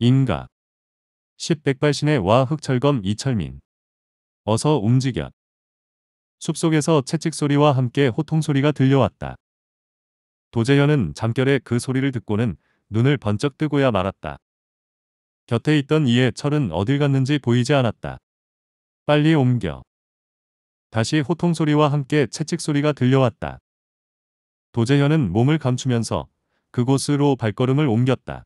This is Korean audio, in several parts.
인각 10 백발신의 와 흑철검 이철민 어서 움직여 숲속에서 채찍 소리와 함께 호통 소리가 들려왔다. 도재현은 잠결에 그 소리를 듣고는 눈을 번쩍 뜨고야 말았다. 곁에 있던 이의 철은 어딜 갔는지 보이지 않았다. 빨리 옮겨. 다시 호통 소리와 함께 채찍 소리가 들려왔다. 도재현은 몸을 감추면서 그곳으로 발걸음을 옮겼다.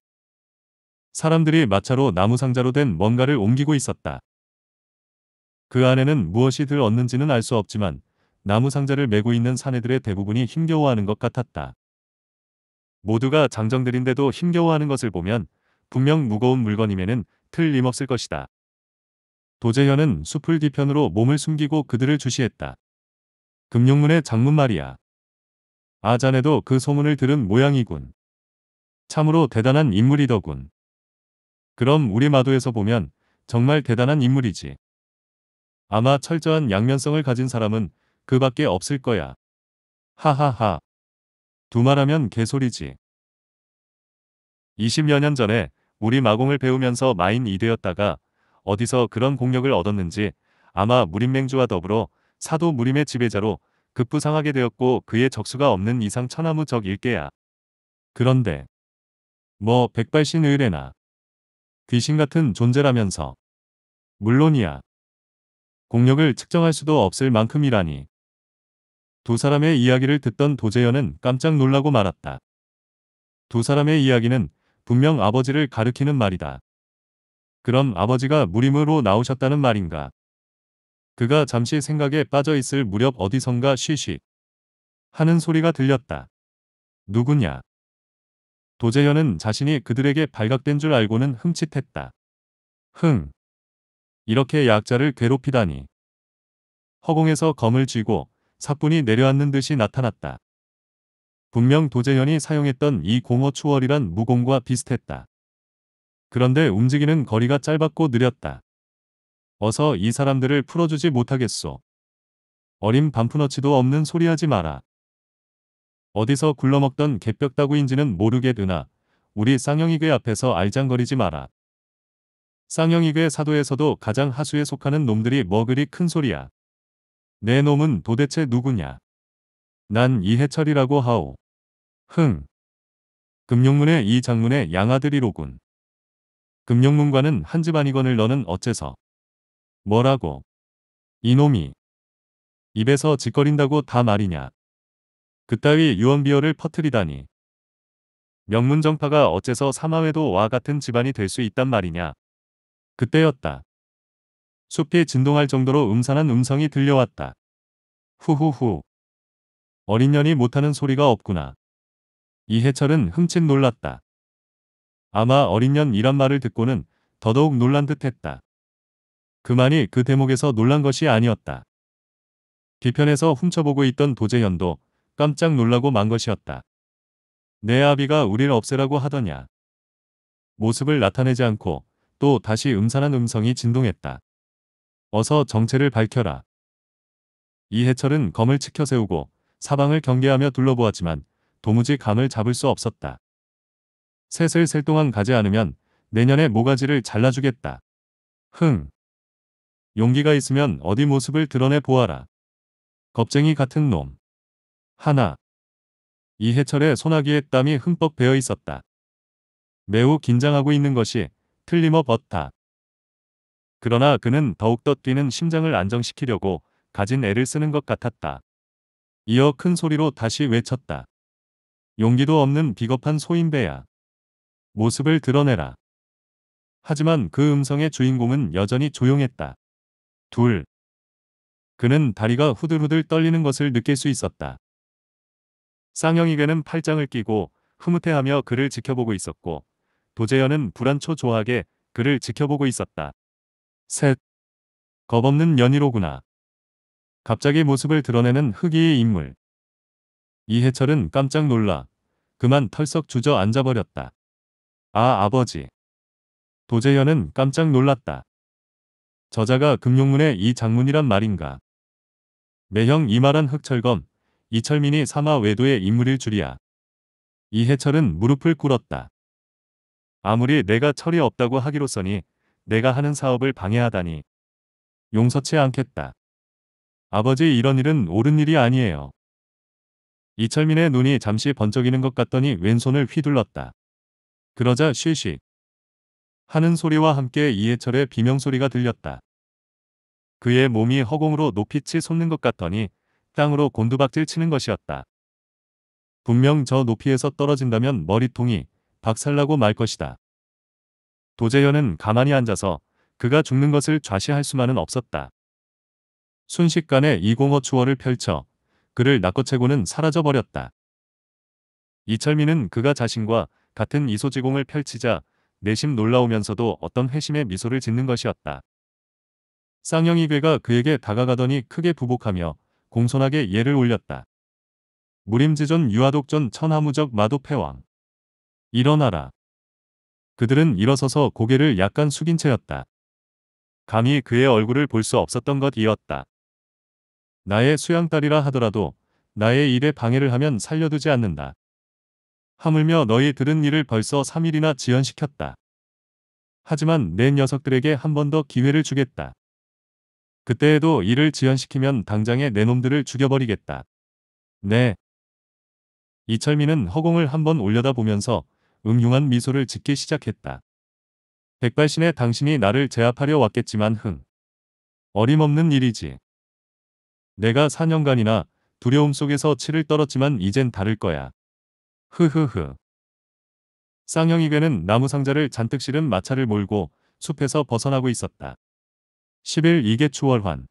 사람들이 마차로 나무 상자로 된 뭔가를 옮기고 있었다. 그 안에는 무엇이 들 얻는지는 알 수 없지만 나무 상자를 메고 있는 사내들의 대부분이 힘겨워하는 것 같았다. 모두가 장정들인데도 힘겨워하는 것을 보면 분명 무거운 물건임에는 틀림없을 것이다. 도재현은 숲을 뒤편으로 몸을 숨기고 그들을 주시했다. 금룡문의 장문 말이야. 아자네도 그 소문을 들은 모양이군. 참으로 대단한 인물이더군. 그럼 우리 마도에서 보면 정말 대단한 인물이지. 아마 철저한 양면성을 가진 사람은 그 밖에 없을 거야. 하하하. 두말하면 개소리지. 20여 년 전에 우리 마공을 배우면서 마인 이되었다가 어디서 그런 공력을 얻었는지 아마 무림맹주와 더불어 사도 무림의 지배자로 급부상하게 되었고 그의 적수가 없는 이상 천하무적 일게야 그런데 뭐 백발신 의뢰나 귀신 같은 존재라면서. 물론이야. 공력을 측정할 수도 없을 만큼이라니. 두 사람의 이야기를 듣던 도재현은 깜짝 놀라고 말았다. 두 사람의 이야기는 분명 아버지를 가르키는 말이다. 그럼 아버지가 무림으로 나오셨다는 말인가? 그가 잠시 생각에 빠져 있을 무렵 어디선가 쉬쉬 하는 소리가 들렸다. 누구냐? 도재현은 자신이 그들에게 발각된 줄 알고는 흠칫했다. 흥. 이렇게 약자를 괴롭히다니. 허공에서 검을 쥐고 사뿐히 내려앉는 듯이 나타났다. 분명 도재현이 사용했던 이 공허 추월이란 무공과 비슷했다. 그런데 움직이는 거리가 짧았고 느렸다. 어서 이 사람들을 풀어주지 못하겠소. 어림 반푼어치도 없는 소리하지 마라. 어디서 굴러먹던 개벽 따구인지는 모르겠으나 우리 쌍영이괴 앞에서 알장거리지 마라. 쌍영이괴 사도에서도 가장 하수에 속하는 놈들이 뭐 그리 큰 소리야. 내 놈은 도대체 누구냐. 난 이해철이라고 하오. 흥. 금룡문의 이 장문의 양아들이로군. 금룡문과는 한집 아니건을 너는 어째서. 뭐라고. 이놈이. 입에서 짓거린다고 다 말이냐. 그따위 유언비어를 퍼뜨리다니. 명문정파가 어째서 사마회도 와 같은 집안이 될 수 있단 말이냐. 그때였다. 숲이 진동할 정도로 음산한 음성이 들려왔다. 후후후. 어린 년이 못하는 소리가 없구나. 이해철은 흠칫 놀랐다. 아마 어린 년이란 말을 듣고는 더더욱 놀란 듯 했다. 그만이 그 대목에서 놀란 것이 아니었다. 뒤편에서 훔쳐보고 있던 도재현도 깜짝 놀라고 만 것이었다. 내 아비가 우릴 없애라고 하더냐. 모습을 나타내지 않고 또 다시 음산한 음성이 진동했다. 어서 정체를 밝혀라. 이해철은 검을 치켜 세우고 사방을 경계하며 둘러보았지만 도무지 감을 잡을 수 없었다. 셋을 셀 동안 가지 않으면 내년에 모가지를 잘라주겠다. 흥. 용기가 있으면 어디 모습을 드러내 보아라. 겁쟁이 같은 놈. 하나. 이해철의 소나기의 땀이 흠뻑 배어 있었다. 매우 긴장하고 있는 것이 틀림없었다. 그러나 그는 더욱더 뛰는 심장을 안정시키려고 가진 애를 쓰는 것 같았다. 이어 큰 소리로 다시 외쳤다. 용기도 없는 비겁한 소인배야. 모습을 드러내라. 하지만 그 음성의 주인공은 여전히 조용했다. 둘. 그는 다리가 후들후들 떨리는 것을 느낄 수 있었다. 쌍형이괴는 팔짱을 끼고 흐뭇해하며 그를 지켜보고 있었고 도재현은 불안초조하게 그를 지켜보고 있었다. 셋. 겁없는 연희로구나. 갑자기 모습을 드러내는 흑이의 인물. 이해철은 깜짝 놀라 그만 털썩 주저앉아버렸다. 아 아버지. 도재현은 깜짝 놀랐다. 저자가 금용문의 이 장문이란 말인가. 매형 이말한 흑철검 이철민이 사마 외도의 인물일 줄이야. 이해철은 무릎을 꿇었다. 아무리 내가 철이 없다고 하기로서니 내가 하는 사업을 방해하다니 용서치 않겠다. 아버지 이런 일은 옳은 일이 아니에요. 이철민의 눈이 잠시 번쩍이는 것 같더니 왼손을 휘둘렀다. 그러자 쉬쉬 하는 소리와 함께 이해철의 비명소리가 들렸다. 그의 몸이 허공으로 높이치 솟는 것 같더니 땅으로 곤두박질 치는 것이었다. 분명 저 높이에서 떨어진다면 머리통이 박살나고 말 것이다. 도재현은 가만히 앉아서 그가 죽는 것을 좌시할 수만은 없었다. 순식간에 이공어 추월을 펼쳐 그를 낚어채고는 사라져버렸다. 이철민은 그가 자신과 같은 이소지공을 펼치자 내심 놀라우면서도 어떤 회심의 미소를 짓는 것이었다. 쌍영이 괴가 그에게 다가가더니 크게 부복하며 공손하게 예를 올렸다. 무림지존 유아독전 천하무적 마도패왕. 일어나라. 그들은 일어서서 고개를 약간 숙인 채였다. 감히 그의 얼굴을 볼 수 없었던 것이었다. 나의 수양딸이라 하더라도 나의 일에 방해를 하면 살려두지 않는다. 하물며 너희 들은 일을 벌써 3일이나 지연시켰다. 하지만 내 녀석들에게 한 번 더 기회를 주겠다. 그때에도 일을 지연시키면 당장에 내 놈들을 죽여버리겠다. 네. 이철민은 허공을 한번 올려다보면서 음흉한 미소를 짓기 시작했다. 백발신의 당신이 나를 제압하려 왔겠지만 흥. 어림없는 일이지. 내가 4년간이나 두려움 속에서 치를 떨었지만 이젠 다를 거야. 흐흐흐. 쌍형이괴는 나무 상자를 잔뜩 실은 마차를 몰고 숲에서 벗어나고 있었다. 1 1일 이게 초월환.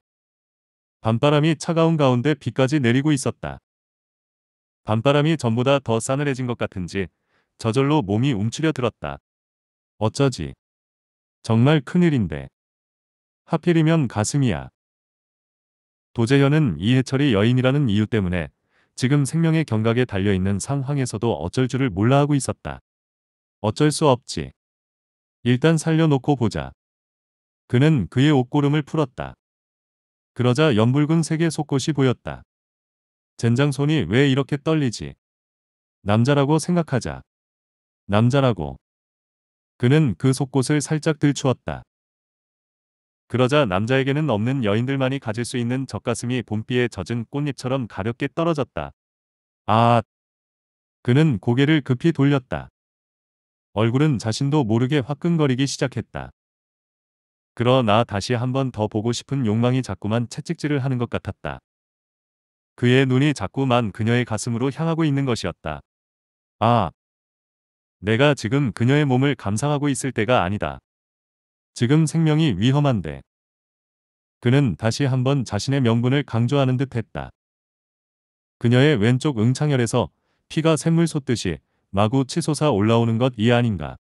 밤바람이 차가운 가운데 비까지 내리고 있었다. 밤바람이 전보다 더 싸늘해진 것 같은지 저절로 몸이 움츠려 들었다. 어쩌지? 정말 큰일인데. 하필이면 가슴이야. 도재현은 이해철이 여인이라는 이유 때문에 지금 생명의 경각에 달려있는 상황에서도 어쩔 줄을 몰라 하고 있었다. 어쩔 수 없지. 일단 살려놓고 보자. 그는 그의 옷고름을 풀었다. 그러자 연붉은 색의 속옷이 보였다. 젠장 손이 왜 이렇게 떨리지? 남자라고 생각하자. 남자라고. 그는 그 속옷을 살짝 들추었다. 그러자 남자에게는 없는 여인들만이 가질 수 있는 젖가슴이 봄비에 젖은 꽃잎처럼 가볍게 떨어졌다. 아! 그는 고개를 급히 돌렸다. 얼굴은 자신도 모르게 화끈거리기 시작했다. 그러나 다시 한번더 보고 싶은 욕망이 자꾸만 채찍질을 하는 것 같았다. 그의 눈이 자꾸만 그녀의 가슴으로 향하고 있는 것이었다. 아, 내가 지금 그녀의 몸을 감상하고 있을 때가 아니다. 지금 생명이 위험한데. 그는 다시 한번 자신의 명분을 강조하는 듯 했다. 그녀의 왼쪽 응창열에서 피가 샘물 솟듯이 마구 치솟아 올라오는 것 이 아닌가.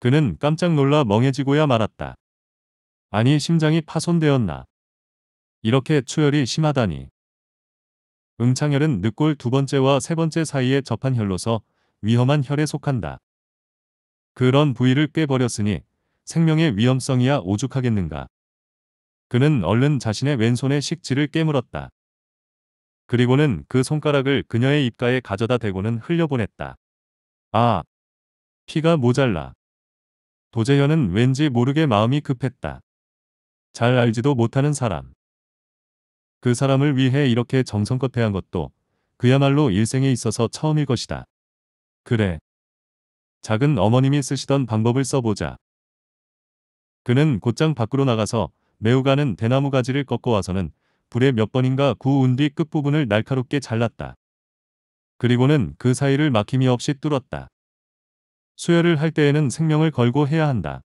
그는 깜짝 놀라 멍해지고야 말았다. 아니 심장이 파손되었나. 이렇게 추혈이 심하다니. 응창혈은 늑골 두 번째와 세 번째 사이에 접한 혈로서 위험한 혈에 속한다. 그런 부위를 깨버렸으니 생명의 위험성이야 오죽하겠는가. 그는 얼른 자신의 왼손에 식지를 깨물었다. 그리고는 그 손가락을 그녀의 입가에 가져다 대고는 흘려보냈다. 아! 피가 모자라. 도재현은 왠지 모르게 마음이 급했다. 잘 알지도 못하는 사람. 그 사람을 위해 이렇게 정성껏 대한 것도 그야말로 일생에 있어서 처음일 것이다. 그래. 작은 어머님이 쓰시던 방법을 써보자. 그는 곧장 밖으로 나가서 매우 가는 대나무 가지를 꺾어와서는 불에 몇 번인가 구운 뒤 끝부분을 날카롭게 잘랐다. 그리고는 그 사이를 막힘이 없이 뚫었다. 수혈을 할 때에는 생명을 걸고 해야 한다.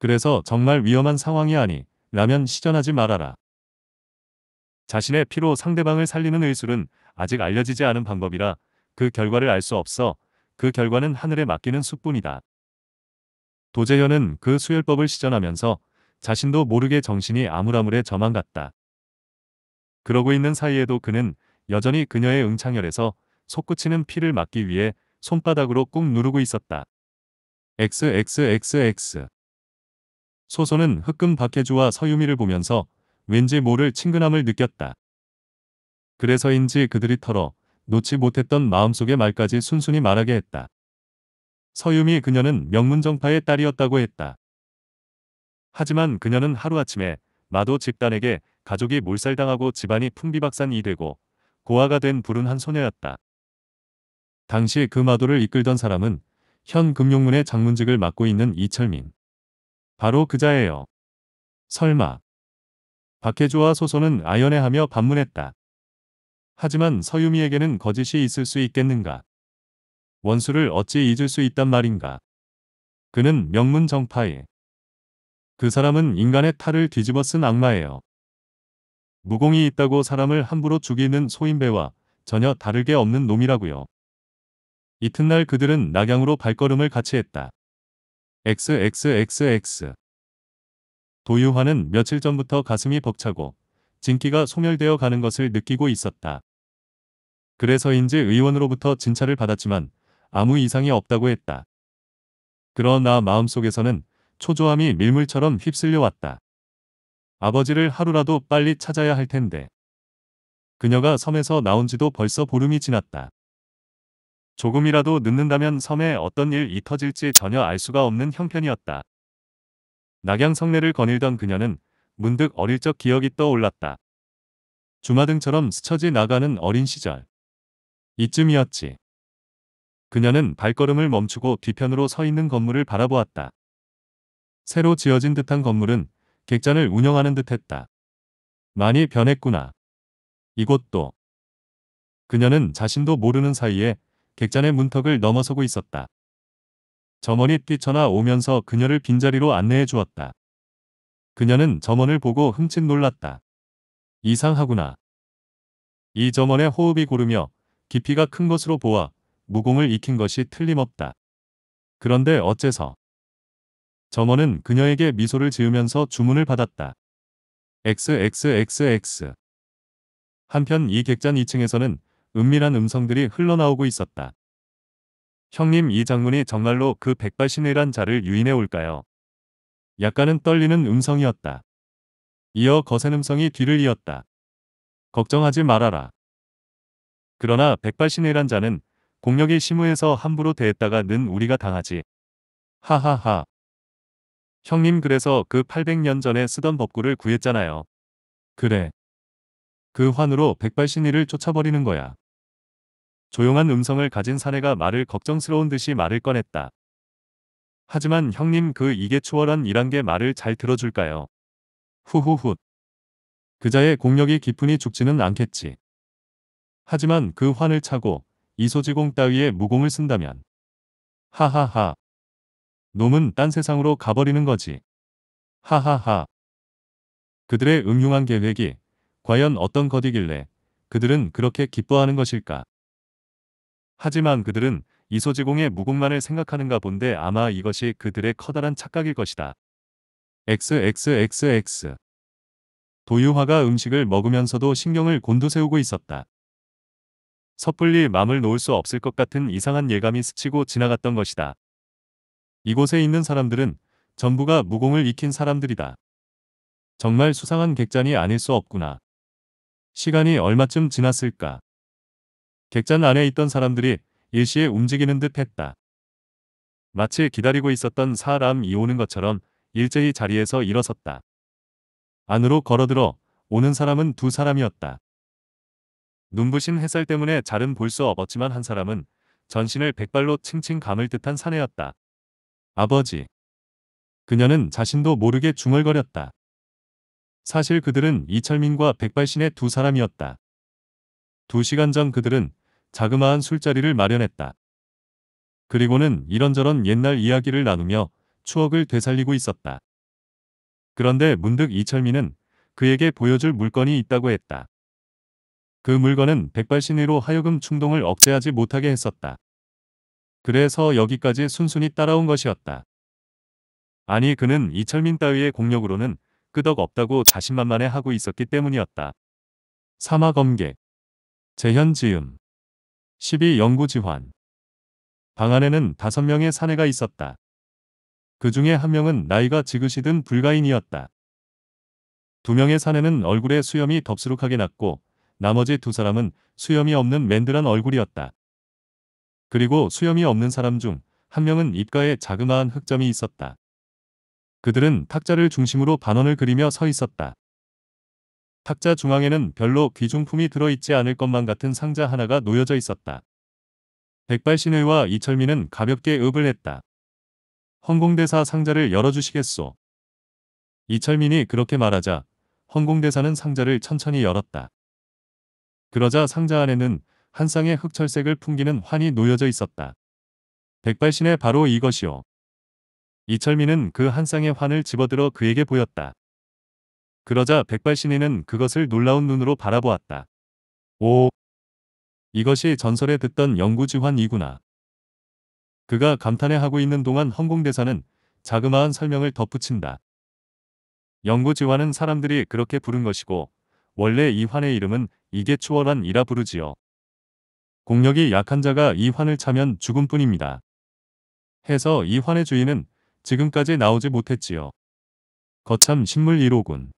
그래서 정말 위험한 상황이 아니 라면 시전하지 말아라. 자신의 피로 상대방을 살리는 의술은 아직 알려지지 않은 방법이라 그 결과를 알 수 없어 그 결과는 하늘에 맡기는 숫뿐이다. 도재현은 그 수혈법을 시전하면서 자신도 모르게 정신이 아물아물해 저만 갔다. 그러고 있는 사이에도 그는 여전히 그녀의 응창열에서 솟구치는 피를 막기 위해 손바닥으로 꾹 누르고 있었다. XXXX 소소는 흑금 박혜주와 서유미를 보면서 왠지 모를 친근함을 느꼈다. 그래서인지 그들이 털어 놓지 못했던 마음속의 말까지 순순히 말하게 했다. 서유미 그녀는 명문정파의 딸이었다고 했다. 하지만 그녀는 하루아침에 마도 집단에게 가족이 몰살당하고 집안이 풍비박산이 되고 고아가 된 불운 한 소녀였다. 당시 그 마도를 이끌던 사람은 현금융문의 장문직을 맡고 있는 이철민. 바로 그자예요. 설마. 박해주와 소소는 아연해하며 반문했다. 하지만 서유미에게는 거짓이 있을 수 있겠는가. 원수를 어찌 잊을 수 있단 말인가. 그는 명문정파에. 그 사람은 인간의 탈을 뒤집어 쓴 악마예요. 무공이 있다고 사람을 함부로 죽이는 소인배와 전혀 다를게 없는 놈이라고요. 이튿날 그들은 낙양으로 발걸음을 같이 했다. XXXX 도유화는 며칠 전부터 가슴이 벅차고 진기가 소멸되어 가는 것을 느끼고 있었다. 그래서인지 의원으로부터 진찰을 받았지만 아무 이상이 없다고 했다. 그러나 마음속에서는 초조함이 밀물처럼 휩쓸려왔다. 아버지를 하루라도 빨리 찾아야 할 텐데. 그녀가 섬에서 나온 지도 벌써 보름이 지났다. 조금이라도 늦는다면 섬에 어떤 일이 터질지 전혀 알 수가 없는 형편이었다. 낙양성내를 거닐던 그녀는 문득 어릴 적 기억이 떠올랐다. 주마등처럼 스쳐지 나가는 어린 시절. 이쯤이었지. 그녀는 발걸음을 멈추고 뒤편으로 서 있는 건물을 바라보았다. 새로 지어진 듯한 건물은 객잔을 운영하는 듯했다. 많이 변했구나. 이곳도. 그녀는 자신도 모르는 사이에 객잔의 문턱을 넘어서고 있었다. 점원이 뛰쳐나 오면서 그녀를 빈자리로 안내해 주었다. 그녀는 점원을 보고 흠칫 놀랐다. 이상하구나. 이 점원의 호흡이 고르며 깊이가 큰 것으로 보아 무공을 익힌 것이 틀림없다. 그런데 어째서? 점원은 그녀에게 미소를 지으면서 주문을 받았다. XXXX 한편 이 객잔 2층에서는 은밀한 음성들이 흘러나오고 있었다. 형님 이 장문이 정말로 그 백발신이란 자를 유인해 올까요? 약간은 떨리는 음성이었다. 이어 거센 음성이 뒤를 이었다. 걱정하지 말아라. 그러나 백발신이란 자는 공력이 심우해서 함부로 대했다가 는 우리가 당하지. 하하하. 형님 그래서 그 800년 전에 쓰던 법구를 구했잖아요. 그래. 그 환으로 백발신이를 쫓아버리는 거야. 조용한 음성을 가진 사내가 말을 걱정스러운 듯이 말을 꺼냈다. 하지만 형님 그 이게 초월한 이란 게 말을 잘 들어줄까요? 후후훗. 그자의 공력이 기분이 죽지는 않겠지. 하지만 그 환을 차고 이소지공 따위의 무공을 쓴다면 하하하. 놈은 딴 세상으로 가버리는 거지. 하하하. 그들의 음흉한 계획이 과연 어떤 것이길래 그들은 그렇게 기뻐하는 것일까? 하지만 그들은 이소지공의 무궁만을 생각하는가 본데 아마 이것이 그들의 커다란 착각일 것이다. XXXX 도유화가 음식을 먹으면서도 신경을 곤두세우고 있었다. 섣불리 맘을 놓을 수 없을 것 같은 이상한 예감이 스치고 지나갔던 것이다. 이곳에 있는 사람들은 전부가 무공을 익힌 사람들이다. 정말 수상한 객잔이 아닐 수 없구나. 시간이 얼마쯤 지났을까? 객잔 안에 있던 사람들이 일시에 움직이는 듯 했다. 마치 기다리고 있었던 사람이 오는 것처럼 일제히 자리에서 일어섰다. 안으로 걸어들어 오는 사람은 두 사람이었다. 눈부신 햇살 때문에 잘은 볼 수 없었지만 한 사람은 전신을 백발로 칭칭 감을 듯한 사내였다. 아버지. 그녀는 자신도 모르게 중얼거렸다. 사실 그들은 이철민과 백발신의 두 사람이었다. 두 시간 전 그들은 자그마한 술자리를 마련했다. 그리고는 이런저런 옛날 이야기를 나누며 추억을 되살리고 있었다. 그런데 문득 이철민은 그에게 보여줄 물건이 있다고 했다. 그 물건은 백발신의로 하여금 충동을 억제하지 못하게 했었다. 그래서 여기까지 순순히 따라온 것이었다. 아니 그는 이철민 따위의 공력으로는 끄덕없다고 자신만만해 하고 있었기 때문이었다. 사마검계 재현지음 12. 영구지환 방 안에는 다섯 명의 사내가 있었다. 그 중에 한 명은 나이가 지그시 든 불가인이었다. 두 명의 사내는 얼굴에 수염이 덥수룩하게 났고 나머지 두 사람은 수염이 없는 맨들한 얼굴이었다. 그리고 수염이 없는 사람 중 한 명은 입가에 자그마한 흑점이 있었다. 그들은 탁자를 중심으로 반원을 그리며 서 있었다. 탁자 중앙에는 별로 귀중품이 들어있지 않을 것만 같은 상자 하나가 놓여져 있었다. 백발신의와 이철민은 가볍게 읍을 했다. 헌공대사 상자를 열어주시겠소. 이철민이 그렇게 말하자 헌공대사는 상자를 천천히 열었다. 그러자 상자 안에는 한 쌍의 흑철색을 풍기는 환이 놓여져 있었다. 백발신의 바로 이것이오. 이철민은 그 한 쌍의 환을 집어들어 그에게 보였다. 그러자 백발신인는 그것을 놀라운 눈으로 바라보았다. 오! 이것이 전설에 듣던 영구지환이구나. 그가 감탄해 하고 있는 동안 헌공대사는 자그마한 설명을 덧붙인다. 영구지환은 사람들이 그렇게 부른 것이고 원래 이 환의 이름은 이게 추월한 이라 부르지요. 공력이 약한 자가 이 환을 차면 죽음뿐입니다. 해서 이 환의 주인은 지금까지 나오지 못했지요. 거참 식물 1호군.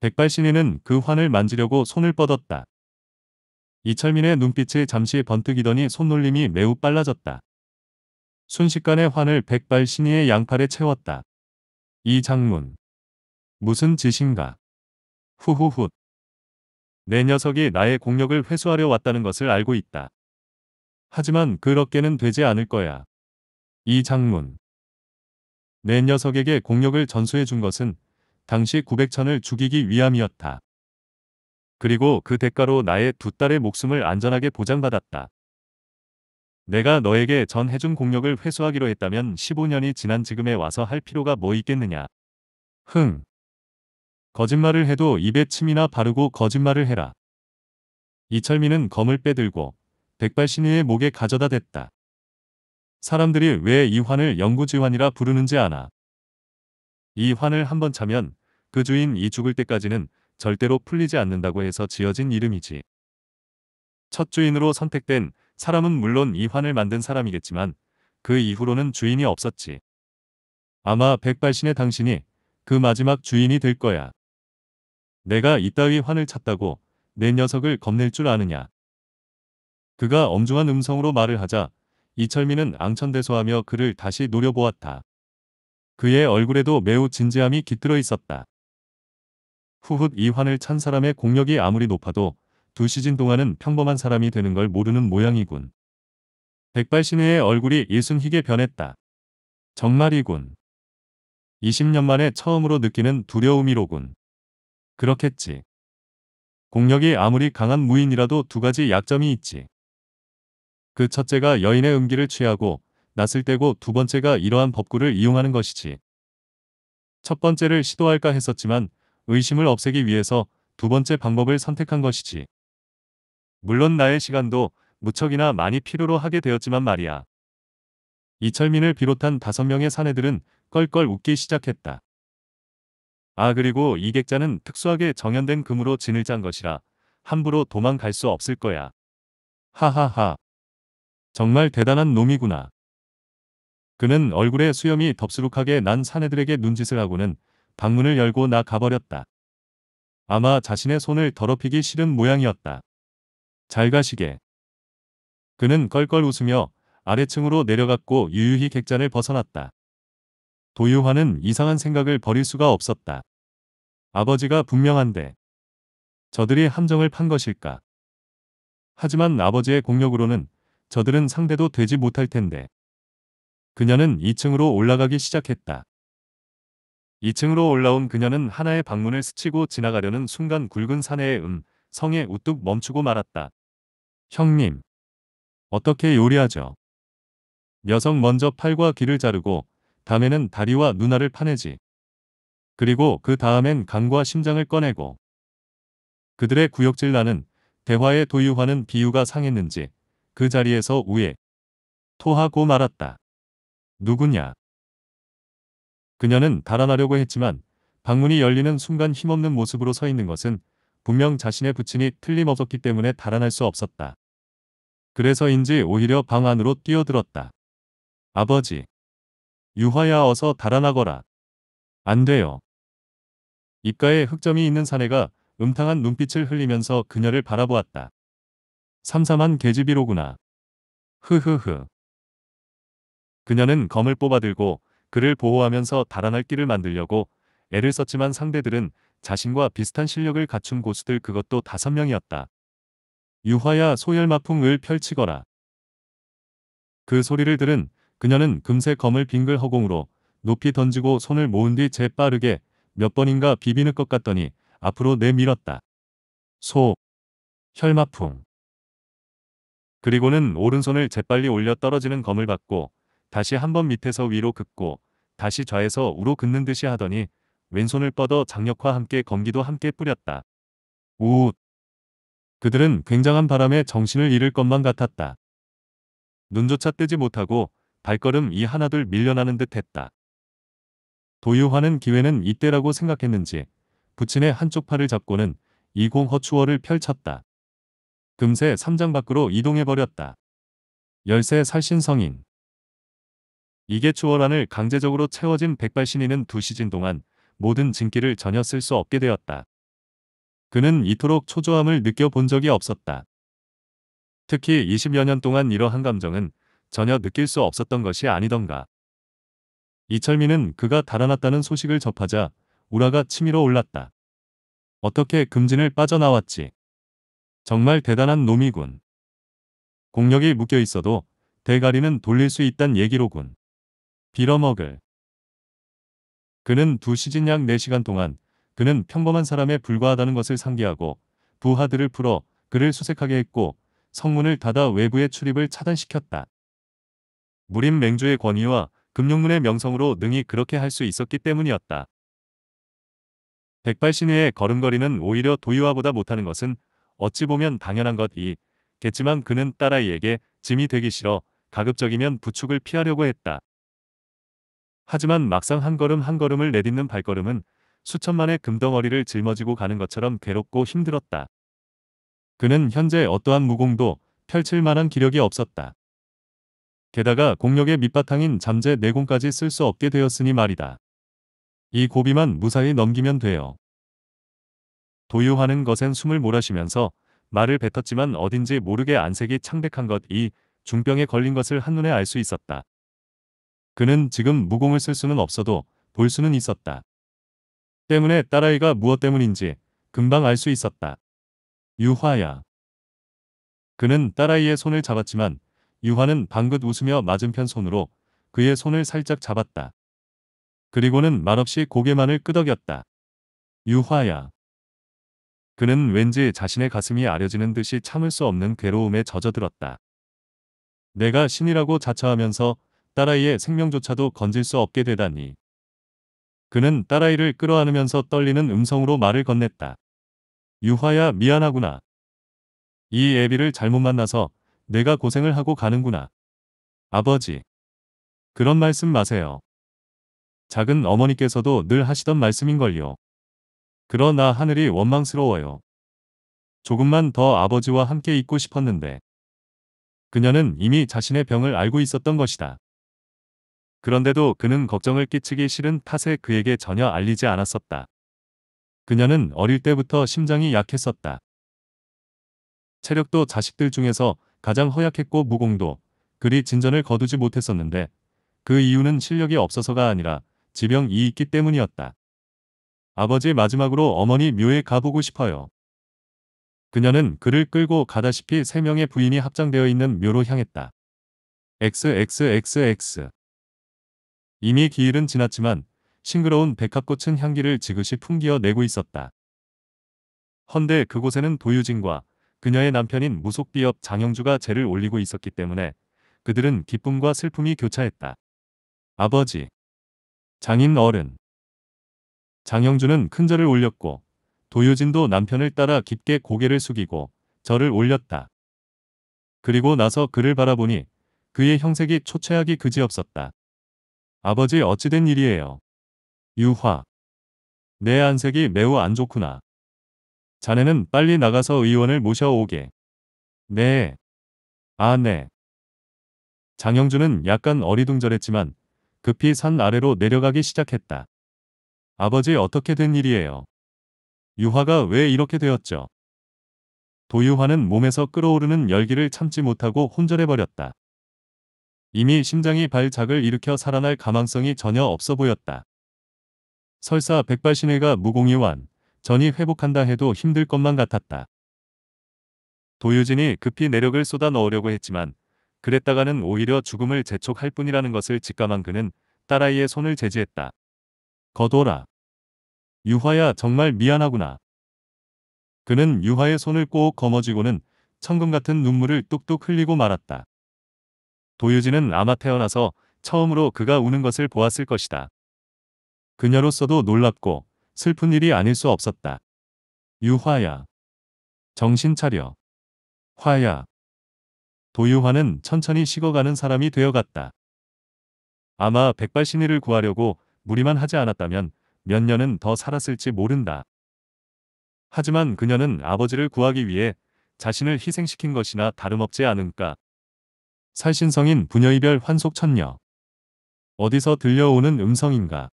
백발신인는그 환을 만지려고 손을 뻗었다. 이철민의 눈빛이 잠시 번뜩이더니 손놀림이 매우 빨라졌다. 순식간에 환을 백발신이의 양팔에 채웠다. 이 장문. 무슨 짓인가. 후후훗. 내 녀석이 나의 공력을 회수하려 왔다는 것을 알고 있다. 하지만 그렇게는 되지 않을 거야. 이 장문. 내 녀석에게 공력을 전수해 준 것은 당시 900천을 죽이기 위함이었다. 그리고 그 대가로 나의 두 딸의 목숨을 안전하게 보장받았다. 내가 너에게 전 해준 공력을 회수하기로 했다면 15년이 지난 지금에 와서 할 필요가 뭐 있겠느냐. 흥. 거짓말을 해도 입에 침이나 바르고 거짓말을 해라. 이철민은 검을 빼들고 백발신이의 목에 가져다 댔다. 사람들이 왜 이 환을 영구지환이라 부르는지 아나. 이 환을 한번 차면 그 주인이 죽을 때까지는 절대로 풀리지 않는다고 해서 지어진 이름이지. 첫 주인으로 선택된 사람은 물론 이 환을 만든 사람이겠지만 그 이후로는 주인이 없었지. 아마 백발신의 당신이 그 마지막 주인이 될 거야. 내가 이따위 환을 찾다고 내 녀석을 겁낼 줄 아느냐. 그가 엄중한 음성으로 말을 하자 이철민은 앙천대소하며 그를 다시 노려보았다. 그의 얼굴에도 매우 진지함이 깃들어 있었다. 후훗 이 환을 찬 사람의 공력이 아무리 높아도 두 시즌 동안은 평범한 사람이 되는 걸 모르는 모양이군. 백발신우의 얼굴이 일순희게 변했다. 정말이군. 20년 만에 처음으로 느끼는 두려움이로군. 그렇겠지. 공력이 아무리 강한 무인이라도 두 가지 약점이 있지. 그 첫째가 여인의 음기를 취하고 낯을 떼고 두 번째가 이러한 법구를 이용하는 것이지. 첫 번째를 시도할까 했었지만 의심을 없애기 위해서 두 번째 방법을 선택한 것이지. 물론 나의 시간도 무척이나 많이 필요로 하게 되었지만 말이야. 이철민을 비롯한 다섯 명의 사내들은 껄껄 웃기 시작했다. 아 그리고 이 객자는 특수하게 정연된 금으로 진을 짠 것이라 함부로 도망갈 수 없을 거야. 하하하. 정말 대단한 놈이구나. 그는 얼굴에 수염이 덥수룩하게 난 사내들에게 눈짓을 하고는 방문을 열고 나가버렸다. 아마 자신의 손을 더럽히기 싫은 모양이었다. 잘 가시게. 그는 껄껄 웃으며 아래층으로 내려갔고 유유히 객잔을 벗어났다. 도유화는 이상한 생각을 버릴 수가 없었다. 아버지가 분명한데 저들이 함정을 판 것일까. 하지만 아버지의 공력으로는 저들은 상대도 되지 못할 텐데. 그녀는 2층으로 올라가기 시작했다. 2층으로 올라온 그녀는 하나의 방문을 스치고 지나가려는 순간 굵은 사내의 음, 성에 우뚝 멈추고 말았다. 형님, 어떻게 요리하죠? 여성 먼저 팔과 귀를 자르고 다음에는 다리와 눈알을 파내지. 그리고 그 다음엔 간과 심장을 꺼내고 그들의 구역질 나는 대화에 도유화는 비유가 상했는지 그 자리에서 우에 토하고 말았다. 누구냐? 그녀는 달아나려고 했지만 방문이 열리는 순간 힘없는 모습으로 서 있는 것은 분명 자신의 부친이 틀림없었기 때문에 달아날 수 없었다. 그래서인지 오히려 방 안으로 뛰어들었다. 아버지. 유화야 어서 달아나거라. 안 돼요. 입가에 흑점이 있는 사내가 음탕한 눈빛을 흘리면서 그녀를 바라보았다. 삼삼한 계집이로구나. 흐흐흐. 그녀는 검을 뽑아들고 그를 보호하면서 달아날 길을 만들려고 애를 썼지만 상대들은 자신과 비슷한 실력을 갖춘 고수들 그것도 다섯 명이었다. 유화야 소열마풍을 펼치거라. 그 소리를 들은 그녀는 금세 검을 빙글 허공으로 높이 던지고 손을 모은 뒤 재빠르게 몇 번인가 비비는 것 같더니 앞으로 내밀었다. 소, 혈마풍. 그리고는 오른손을 재빨리 올려 떨어지는 검을 받고 다시 한번 밑에서 위로 긋고 다시 좌에서 우로 긋는 듯이 하더니 왼손을 뻗어 장력과 함께 검기도 함께 뿌렸다. 우웃. 그들은 굉장한 바람에 정신을 잃을 것만 같았다. 눈조차 뜨지 못하고 발걸음 이 하나둘 밀려나는 듯 했다. 도유화는 기회는 이때라고 생각했는지 부친의 한쪽 팔을 잡고는 이공 허추월을 펼쳤다. 금세 삼장 밖으로 이동해버렸다. 열세 살신성인 이게추월안을 강제적으로 채워진 백발신이는두 시즌 동안 모든 진기를 전혀 쓸 수 없게 되었다. 그는 이토록 초조함을 느껴본 적이 없었다. 특히 20여 년 동안 이러한 감정은 전혀 느낄 수 없었던 것이 아니던가. 이철민은 그가 달아났다는 소식을 접하자 우라가 치밀어 올랐다. 어떻게 금진을 빠져나왔지? 정말 대단한 놈이군. 공력이 묶여 있어도 대가리는 돌릴 수 있단 얘기로군. 빌어먹을. 그는 두 시즌 약 4시간 동안 그는 평범한 사람에 불과하다는 것을 상기하고 부하들을 풀어 그를 수색하게 했고 성문을 닫아 외부의 출입을 차단시켰다. 무림 맹주의 권위와 금융문의 명성으로 능히 그렇게 할 수 있었기 때문이었다. 백발신의 걸음걸이는 오히려 도유화보다 못하는 것은 어찌 보면 당연한 것이겠지만 그는 딸아이에게 짐이 되기 싫어 가급적이면 부축을 피하려고 했다. 하지만 막상 한 걸음 한 걸음을 내딛는 발걸음은 수천만의 금덩어리를 짊어지고 가는 것처럼 괴롭고 힘들었다. 그는 현재 어떠한 무공도 펼칠 만한 기력이 없었다. 게다가 공력의 밑바탕인 잠재 내공까지 쓸 수 없게 되었으니 말이다. 이 고비만 무사히 넘기면 돼요. 도유하는 것엔 숨을 몰아쉬면서 말을 뱉었지만 어딘지 모르게 안색이 창백한 것 이 중병에 걸린 것을 한눈에 알 수 있었다. 그는 지금 무공을 쓸 수는 없어도 볼 수는 있었다. 때문에 딸아이가 무엇 때문인지 금방 알 수 있었다. 유화야. 그는 딸아이의 손을 잡았지만 유화는 방긋 웃으며 맞은편 손으로 그의 손을 살짝 잡았다. 그리고는 말없이 고개만을 끄덕였다. 유화야. 그는 왠지 자신의 가슴이 아려지는 듯이 참을 수 없는 괴로움에 젖어들었다. 내가 신이라고 자처하면서 딸아이의 생명조차도 건질 수 없게 되다니. 그는 딸아이를 끌어안으면서 떨리는 음성으로 말을 건넸다. 유화야 미안하구나. 이 애비를 잘못 만나서 내가 고생을 하고 가는구나. 아버지. 그런 말씀 마세요. 작은 어머니께서도 늘 하시던 말씀인걸요. 그러나 하늘이 원망스러워요. 조금만 더 아버지와 함께 있고 싶었는데. 그녀는 이미 자신의 병을 알고 있었던 것이다. 그런데도 그는 걱정을 끼치기 싫은 탓에 그에게 전혀 알리지 않았었다. 그녀는 어릴 때부터 심장이 약했었다. 체력도 자식들 중에서 가장 허약했고 무공도 그리 진전을 거두지 못했었는데 그 이유는 실력이 없어서가 아니라 지병이 있기 때문이었다. 아버지 마지막으로 어머니 묘에 가보고 싶어요. 그녀는 그를 끌고 가다시피 3명의 부인이 합장되어 있는 묘로 향했다. XXXX 이미 기일은 지났지만 싱그러운 백합꽃은 향기를 지그시 풍기어 내고 있었다. 헌데 그곳에는 도유진과 그녀의 남편인 무속비업 장영주가 재를 올리고 있었기 때문에 그들은 기쁨과 슬픔이 교차했다. 아버지 장인 어른 장영주는 큰 절을 올렸고 도유진도 남편을 따라 깊게 고개를 숙이고 절을 올렸다. 그리고 나서 그를 바라보니 그의 형색이 초췌하기 그지없었다. 아버지 어찌된 일이에요. 유화. 내 안색이 매우 안 좋구나. 자네는 빨리 나가서 의원을 모셔오게. 네. 아, 네. 장영준은 약간 어리둥절했지만 급히 산 아래로 내려가기 시작했다. 아버지 어떻게 된 일이에요? 유화가 왜 이렇게 되었죠? 도유화는 몸에서 끓어오르는 열기를 참지 못하고 혼절해버렸다. 이미 심장이 발작을 일으켜 살아날 가망성이 전혀 없어 보였다. 설사 백발신회가 무공이완, 전이 회복한다 해도 힘들 것만 같았다. 도유진이 급히 내력을 쏟아 넣으려고 했지만 그랬다가는 오히려 죽음을 재촉할 뿐이라는 것을 직감한 그는 딸아이의 손을 제지했다. 거둬라. 유화야 정말 미안하구나. 그는 유화의 손을 꼭 거머쥐고는 천금 같은 눈물을 뚝뚝 흘리고 말았다. 도유진은 아마 태어나서 처음으로 그가 우는 것을 보았을 것이다. 그녀로서도 놀랍고 슬픈 일이 아닐 수 없었다. 유화야. 정신 차려. 화야. 도유화는 천천히 식어가는 사람이 되어갔다. 아마 백발신이를 구하려고 무리만 하지 않았다면 몇 년은 더 살았을지 모른다. 하지만 그녀는 아버지를 구하기 위해 자신을 희생시킨 것이나 다름없지 않은까 살신성인 부녀이별 환속 천녀. 어디서 들려오는 음성인가.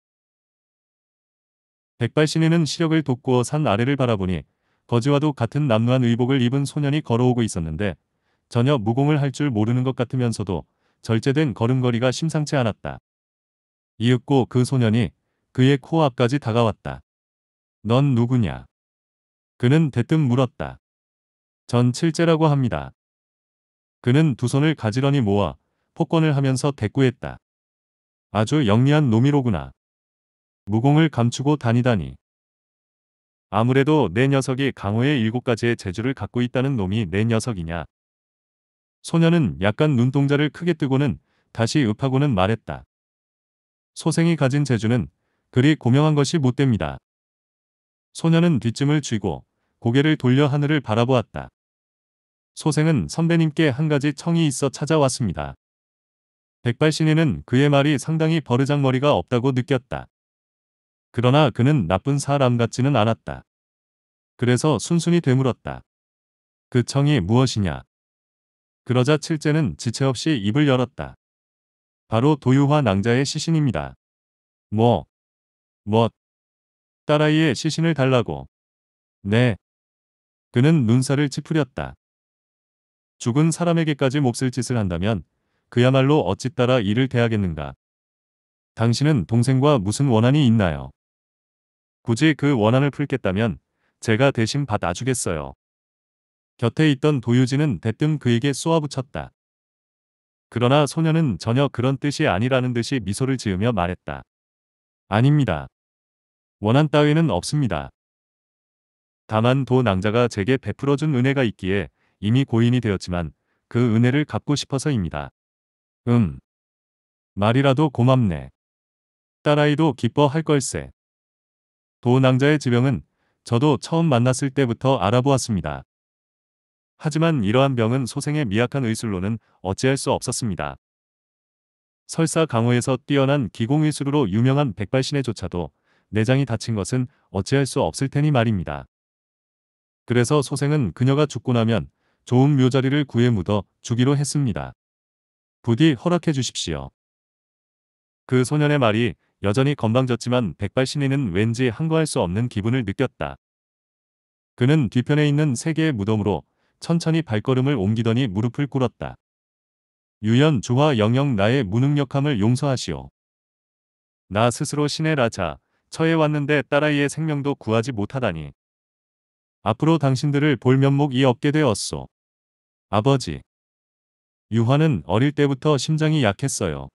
백발신에는 시력을 돋구어 산 아래를 바라보니 거지와도 같은 남루한 의복을 입은 소년이 걸어오고 있었는데 전혀 무공을 할 줄 모르는 것 같으면서도 절제된 걸음걸이가 심상치 않았다. 이윽고 그 소년이 그의 코앞까지 다가왔다. 넌 누구냐? 그는 대뜸 물었다. 전 칠제라고 합니다. 그는 두 손을 가지런히 모아 폭권을 하면서 대꾸했다. 아주 영리한 놈이로구나. 무공을 감추고 다니다니. 아무래도 내 녀석이 강호의 일곱 가지의 재주를 갖고 있다는 놈이 내 녀석이냐. 소녀는 약간 눈동자를 크게 뜨고는 다시 읍하고는 말했다. 소생이 가진 재주는 그리 고명한 것이 못됩니다. 소녀는 뒷짐을 쥐고 고개를 돌려 하늘을 바라보았다. 소생은 선배님께 한 가지 청이 있어 찾아왔습니다. 백발신인는 그의 말이 상당히 버르장머리가 없다고 느꼈다. 그러나 그는 나쁜 사람 같지는 않았다. 그래서 순순히 되물었다. 그 청이 무엇이냐? 그러자 칠째는 지체 없이 입을 열었다. 바로 도유화 낭자의 시신입니다. 뭐? 뭣? 뭐? 딸아이의 시신을 달라고? 네. 그는 눈살을 찌푸렸다. 죽은 사람에게까지 몹쓸 짓을 한다면 그야말로 어찌 따라 이를 대하겠는가. 당신은 동생과 무슨 원한이 있나요? 굳이 그 원한을 풀겠다면 제가 대신 받아주겠어요. 곁에 있던 도유진은 대뜸 그에게 쏘아붙였다. 그러나 소녀는 전혀 그런 뜻이 아니라는 듯이 미소를 지으며 말했다. 아닙니다. 원한 따위는 없습니다. 다만 도 낭자가 제게 베풀어준 은혜가 있기에 이미 고인이 되었지만 그 은혜를 갚고 싶어서입니다. 음. 말이라도 고맙네. 딸아이도 기뻐할 걸세. 도낭자의 지병은 저도 처음 만났을 때부터 알아보았습니다. 하지만 이러한 병은 소생의 미약한 의술로는 어찌할 수 없었습니다. 설사 강호에서 뛰어난 기공의술로 으 유명한 백발신에조차도 내장이 다친 것은 어찌할 수 없을 테니 말입니다. 그래서 소생은 그녀가 죽고 나면 좋은 묘자리를 구해 묻어 주기로 했습니다. 부디 허락해 주십시오. 그 소년의 말이 여전히 건방졌지만 백발 신이는 왠지 항거할 수 없는 기분을 느꼈다. 그는 뒤편에 있는 세 개의 무덤으로 천천히 발걸음을 옮기더니 무릎을 꿇었다. 유연 주화 영영 나의 무능력함을 용서하시오. 나 스스로 신의 라자 처해 왔는데 딸아이의 생명도 구하지 못하다니. 앞으로 당신들을 볼 면목이 없게 되었소. 아버지. 유화는 어릴 때부터 심장이 약했어요.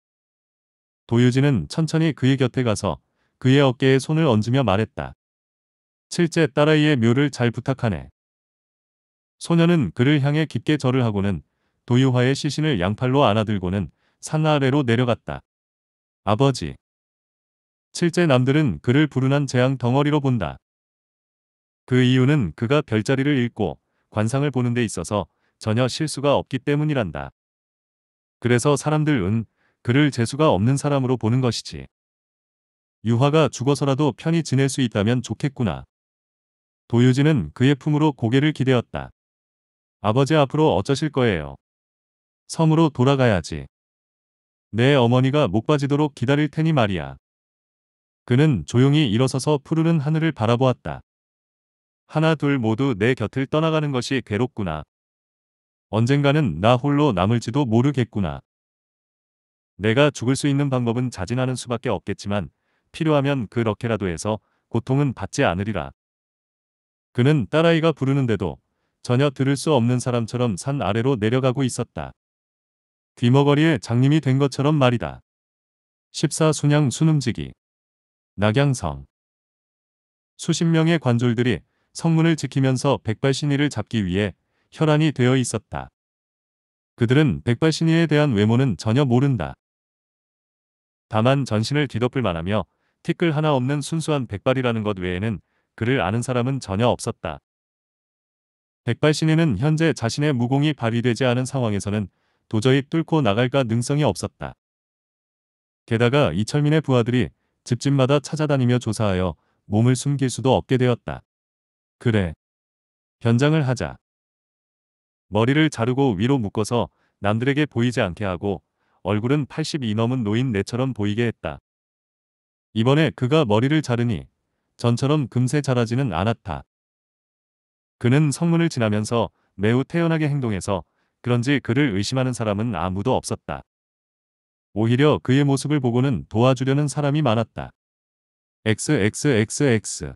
도유진은 천천히 그의 곁에 가서 그의 어깨에 손을 얹으며 말했다. 칠째 딸아이의 묘를 잘 부탁하네. 소녀는 그를 향해 깊게 절을 하고는 도유화의 시신을 양팔로 안아들고는 산 아래로 내려갔다. 아버지. 실제 남들은 그를 불운한 재앙 덩어리로 본다. 그 이유는 그가 별자리를 읽고 관상을 보는 데 있어서 전혀 실수가 없기 때문이란다. 그래서 사람들은 그를 재수가 없는 사람으로 보는 것이지. 유화가 죽어서라도 편히 지낼 수 있다면 좋겠구나. 도유진은 그의 품으로 고개를 기대었다. 아버지 앞으로 어쩌실 거예요. 섬으로 돌아가야지. 내 어머니가 목 빠지도록 기다릴 테니 말이야. 그는 조용히 일어서서 푸르른 하늘을 바라보았다. 하나 둘 모두 내 곁을 떠나가는 것이 괴롭구나. 언젠가는 나 홀로 남을지도 모르겠구나. 내가 죽을 수 있는 방법은 자진하는 수밖에 없겠지만 필요하면 그렇게라도 해서 고통은 받지 않으리라. 그는 딸아이가 부르는데도 전혀 들을 수 없는 사람처럼 산 아래로 내려가고 있었다. 귀머거리에 장님이 된 것처럼 말이다. 14순양 순음직이 낙양성 수십 명의 관졸들이 성문을 지키면서 백발신이를 잡기 위해 혈안이 되어 있었다. 그들은 백발신이에 대한 외모는 전혀 모른다. 다만 전신을 뒤덮을 만하며 티끌 하나 없는 순수한 백발이라는 것 외에는 그를 아는 사람은 전혀 없었다. 백발신이는 현재 자신의 무공이 발휘되지 않은 상황에서는 도저히 뚫고 나갈까 능성이 없었다. 게다가 이철민의 부하들이 집집마다 찾아다니며 조사하여 몸을 숨길 수도 없게 되었다. 그래. 변장을 하자. 머리를 자르고 위로 묶어서 남들에게 보이지 않게 하고 얼굴은 82 넘은 노인 내처럼 보이게 했다. 이번에 그가 머리를 자르니 전처럼 금세 자라지는 않았다. 그는 성문을 지나면서 매우 태연하게 행동해서 그런지 그를 의심하는 사람은 아무도 없었다. 오히려 그의 모습을 보고는 도와주려는 사람이 많았다. XXXX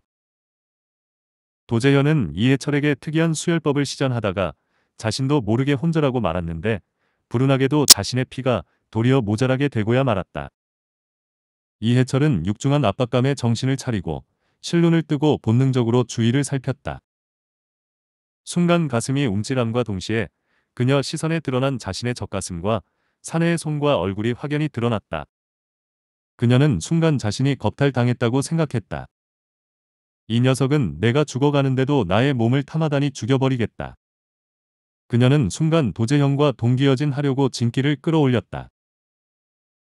도재현은 이해철에게 특이한 수혈법을 시전하다가 자신도 모르게 혼절하고 말았는데 불운하게도 자신의 피가 도리어 모자라게 되고야 말았다. 이해철은 육중한 압박감에 정신을 차리고 실눈을 뜨고 본능적으로 주위를 살폈다. 순간 가슴이 움찔함과 동시에 그녀 시선에 드러난 자신의 젖가슴과 사내의 손과 얼굴이 확연히 드러났다. 그녀는 순간 자신이 겁탈당했다고 생각했다. 이 녀석은 내가 죽어가는데도 나의 몸을 탐하다니 죽여버리겠다. 그녀는 순간 도재형과 동기여진 하려고 진기를 끌어올렸다.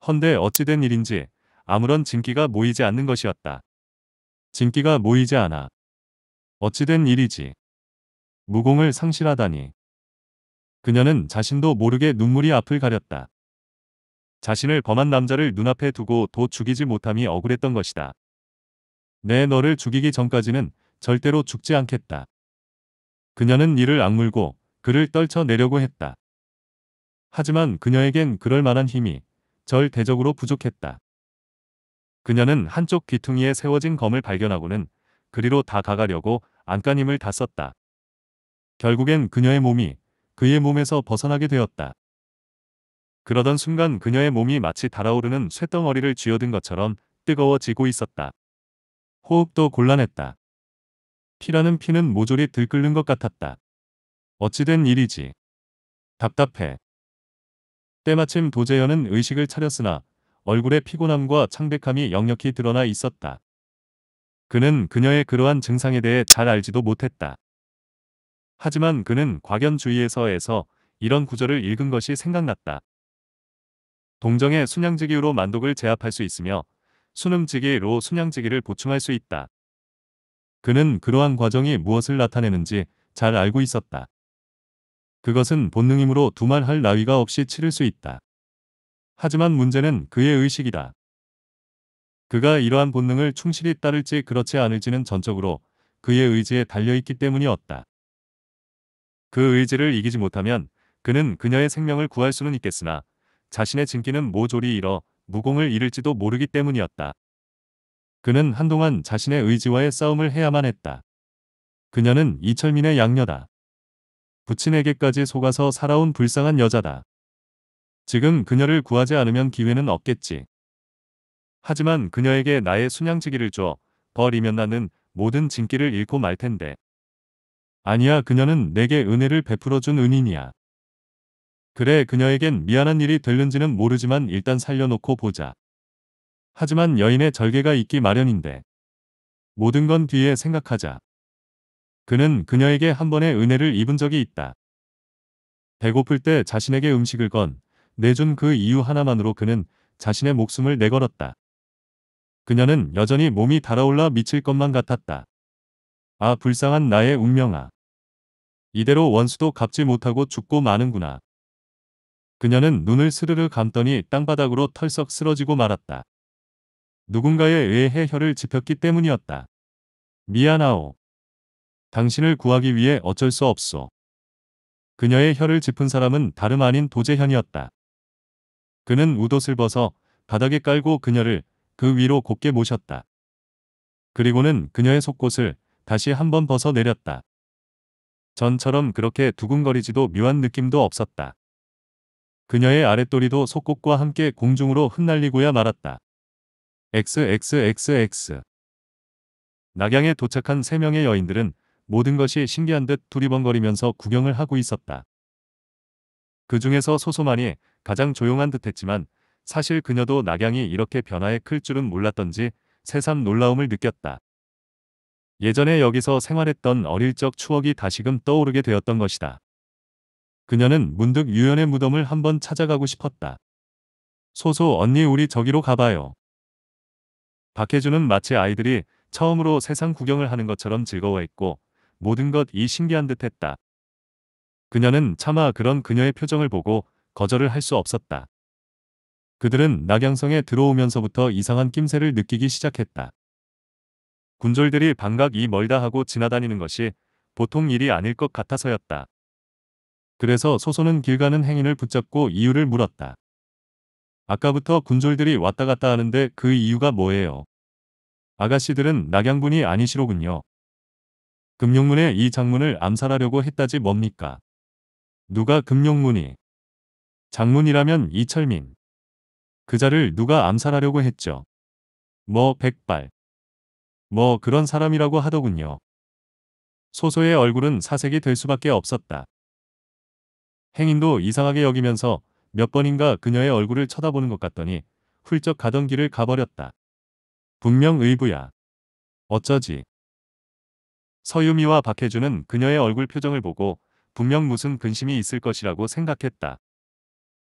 헌데 어찌된 일인지 아무런 진기가 모이지 않는 것이었다. 진기가 모이지 않아. 어찌된 일이지. 무공을 상실하다니. 그녀는 자신도 모르게 눈물이 앞을 가렸다. 자신을 범한 남자를 눈앞에 두고 도 죽이지 못함이 억울했던 것이다. 내 너를 죽이기 전까지는 절대로 죽지 않겠다. 그녀는 이를 악물고 그를 떨쳐내려고 했다. 하지만 그녀에겐 그럴 만한 힘이 절대적으로 부족했다. 그녀는 한쪽 귀퉁이에 세워진 검을 발견하고는 그리로 다가가려고 안간힘을 다 썼다. 결국엔 그녀의 몸이 그의 몸에서 벗어나게 되었다. 그러던 순간 그녀의 몸이 마치 달아오르는 쇳덩어리를 쥐어든 것처럼 뜨거워지고 있었다. 호흡도 곤란했다. 피라는 피는 모조리 들끓는 것 같았다. 어찌된 일이지. 답답해. 때마침 도재현은 의식을 차렸으나 얼굴의 피곤함과 창백함이 역력히 드러나 있었다. 그는 그녀의 그러한 증상에 대해 잘 알지도 못했다. 하지만 그는 과견주의에서에서 이런 구절을 읽은 것이 생각났다. 동정의 순양지기로 만독을 제압할 수 있으며 순음지기로 순양지기를 보충할 수 있다. 그는 그러한 과정이 무엇을 나타내는지 잘 알고 있었다. 그것은 본능이므로 두말할 나위가 없이 치를 수 있다. 하지만 문제는 그의 의식이다. 그가 이러한 본능을 충실히 따를지 그렇지 않을지는 전적으로 그의 의지에 달려있기 때문이었다. 그 의지를 이기지 못하면 그는 그녀의 생명을 구할 수는 있겠으나 자신의 증기는 모조리 잃어 무공을 잃을지도 모르기 때문이었다. 그는 한동안 자신의 의지와의 싸움을 해야만 했다. 그녀는 이철민의 양녀다. 부친에게까지 속아서 살아온 불쌍한 여자다. 지금 그녀를 구하지 않으면 기회는 없겠지. 하지만 그녀에게 나의 순양지기를 줘 버리면 나는 모든 진기를 잃고 말 텐데. 아니야 그녀는 내게 은혜를 베풀어준 은인이야. 그래 그녀에겐 미안한 일이 될는지는 모르지만 일단 살려놓고 보자. 하지만 여인의 절개가 있기 마련인데. 모든 건 뒤에 생각하자. 그는 그녀에게 한 번의 은혜를 입은 적이 있다. 배고플 때 자신에게 음식을 건 내준 그 이유 하나만으로 그는 자신의 목숨을 내걸었다. 그녀는 여전히 몸이 달아올라 미칠 것만 같았다. 아 불쌍한 나의 운명아. 이대로 원수도 갚지 못하고 죽고 마는구나. 그녀는 눈을 스르르 감더니 땅바닥으로 털썩 쓰러지고 말았다. 누군가에 의해 혀를 짚혔기 때문이었다. 미안하오. 당신을 구하기 위해 어쩔 수 없소. 그녀의 혀를 짚은 사람은 다름 아닌 도재현이었다. 그는 우옷을 벗어 바닥에 깔고 그녀를 그 위로 곱게 모셨다. 그리고는 그녀의 속옷을 다시 한번 벗어 내렸다. 전처럼 그렇게 두근거리지도 묘한 느낌도 없었다. 그녀의 아랫도리도 속옷과 함께 공중으로 흩날리고야 말았다. XXXX 낙양에 도착한 세 명의 여인들은 모든 것이 신기한 듯 두리번거리면서 구경을 하고 있었다. 그 중에서 소소만이 가장 조용한 듯했지만 사실 그녀도 낙양이 이렇게 변화에 클 줄은 몰랐던지 새삼 놀라움을 느꼈다. 예전에 여기서 생활했던 어릴 적 추억이 다시금 떠오르게 되었던 것이다. 그녀는 문득 유연의 무덤을 한번 찾아가고 싶었다. 소소 언니 우리 저기로 가봐요. 박혜주는 마치 아이들이 처음으로 세상 구경을 하는 것처럼 즐거워했고 모든 것 이 신기한 듯 했다. 그녀는 차마 그런 그녀의 표정을 보고 거절을 할 수 없었다. 그들은 낙양성에 들어오면서부터 이상한 낌새를 느끼기 시작했다. 군졸들이 방각이 멀다 하고 지나다니는 것이 보통 일이 아닐 것 같아서였다. 그래서 소소는 길 가는 행인을 붙잡고 이유를 물었다. 아까부터 군졸들이 왔다 갔다 하는데 그 이유가 뭐예요? 아가씨들은 낙양분이 아니시로군요. 금용문의이 장문을 암살하려고 했다지 뭡니까? 누가 금용문이? 장문이라면 이철민. 그자를 누가 암살하려고 했죠. 뭐 백발. 뭐 그런 사람이라고 하더군요. 소소의 얼굴은 사색이 될 수밖에 없었다. 행인도 이상하게 여기면서 몇 번인가 그녀의 얼굴을 쳐다보는 것 같더니 훌쩍 가던 길을 가버렸다. 분명 의부야. 어쩌지. 서유미와 박혜주는 그녀의 얼굴 표정을 보고 분명 무슨 근심이 있을 것이라고 생각했다.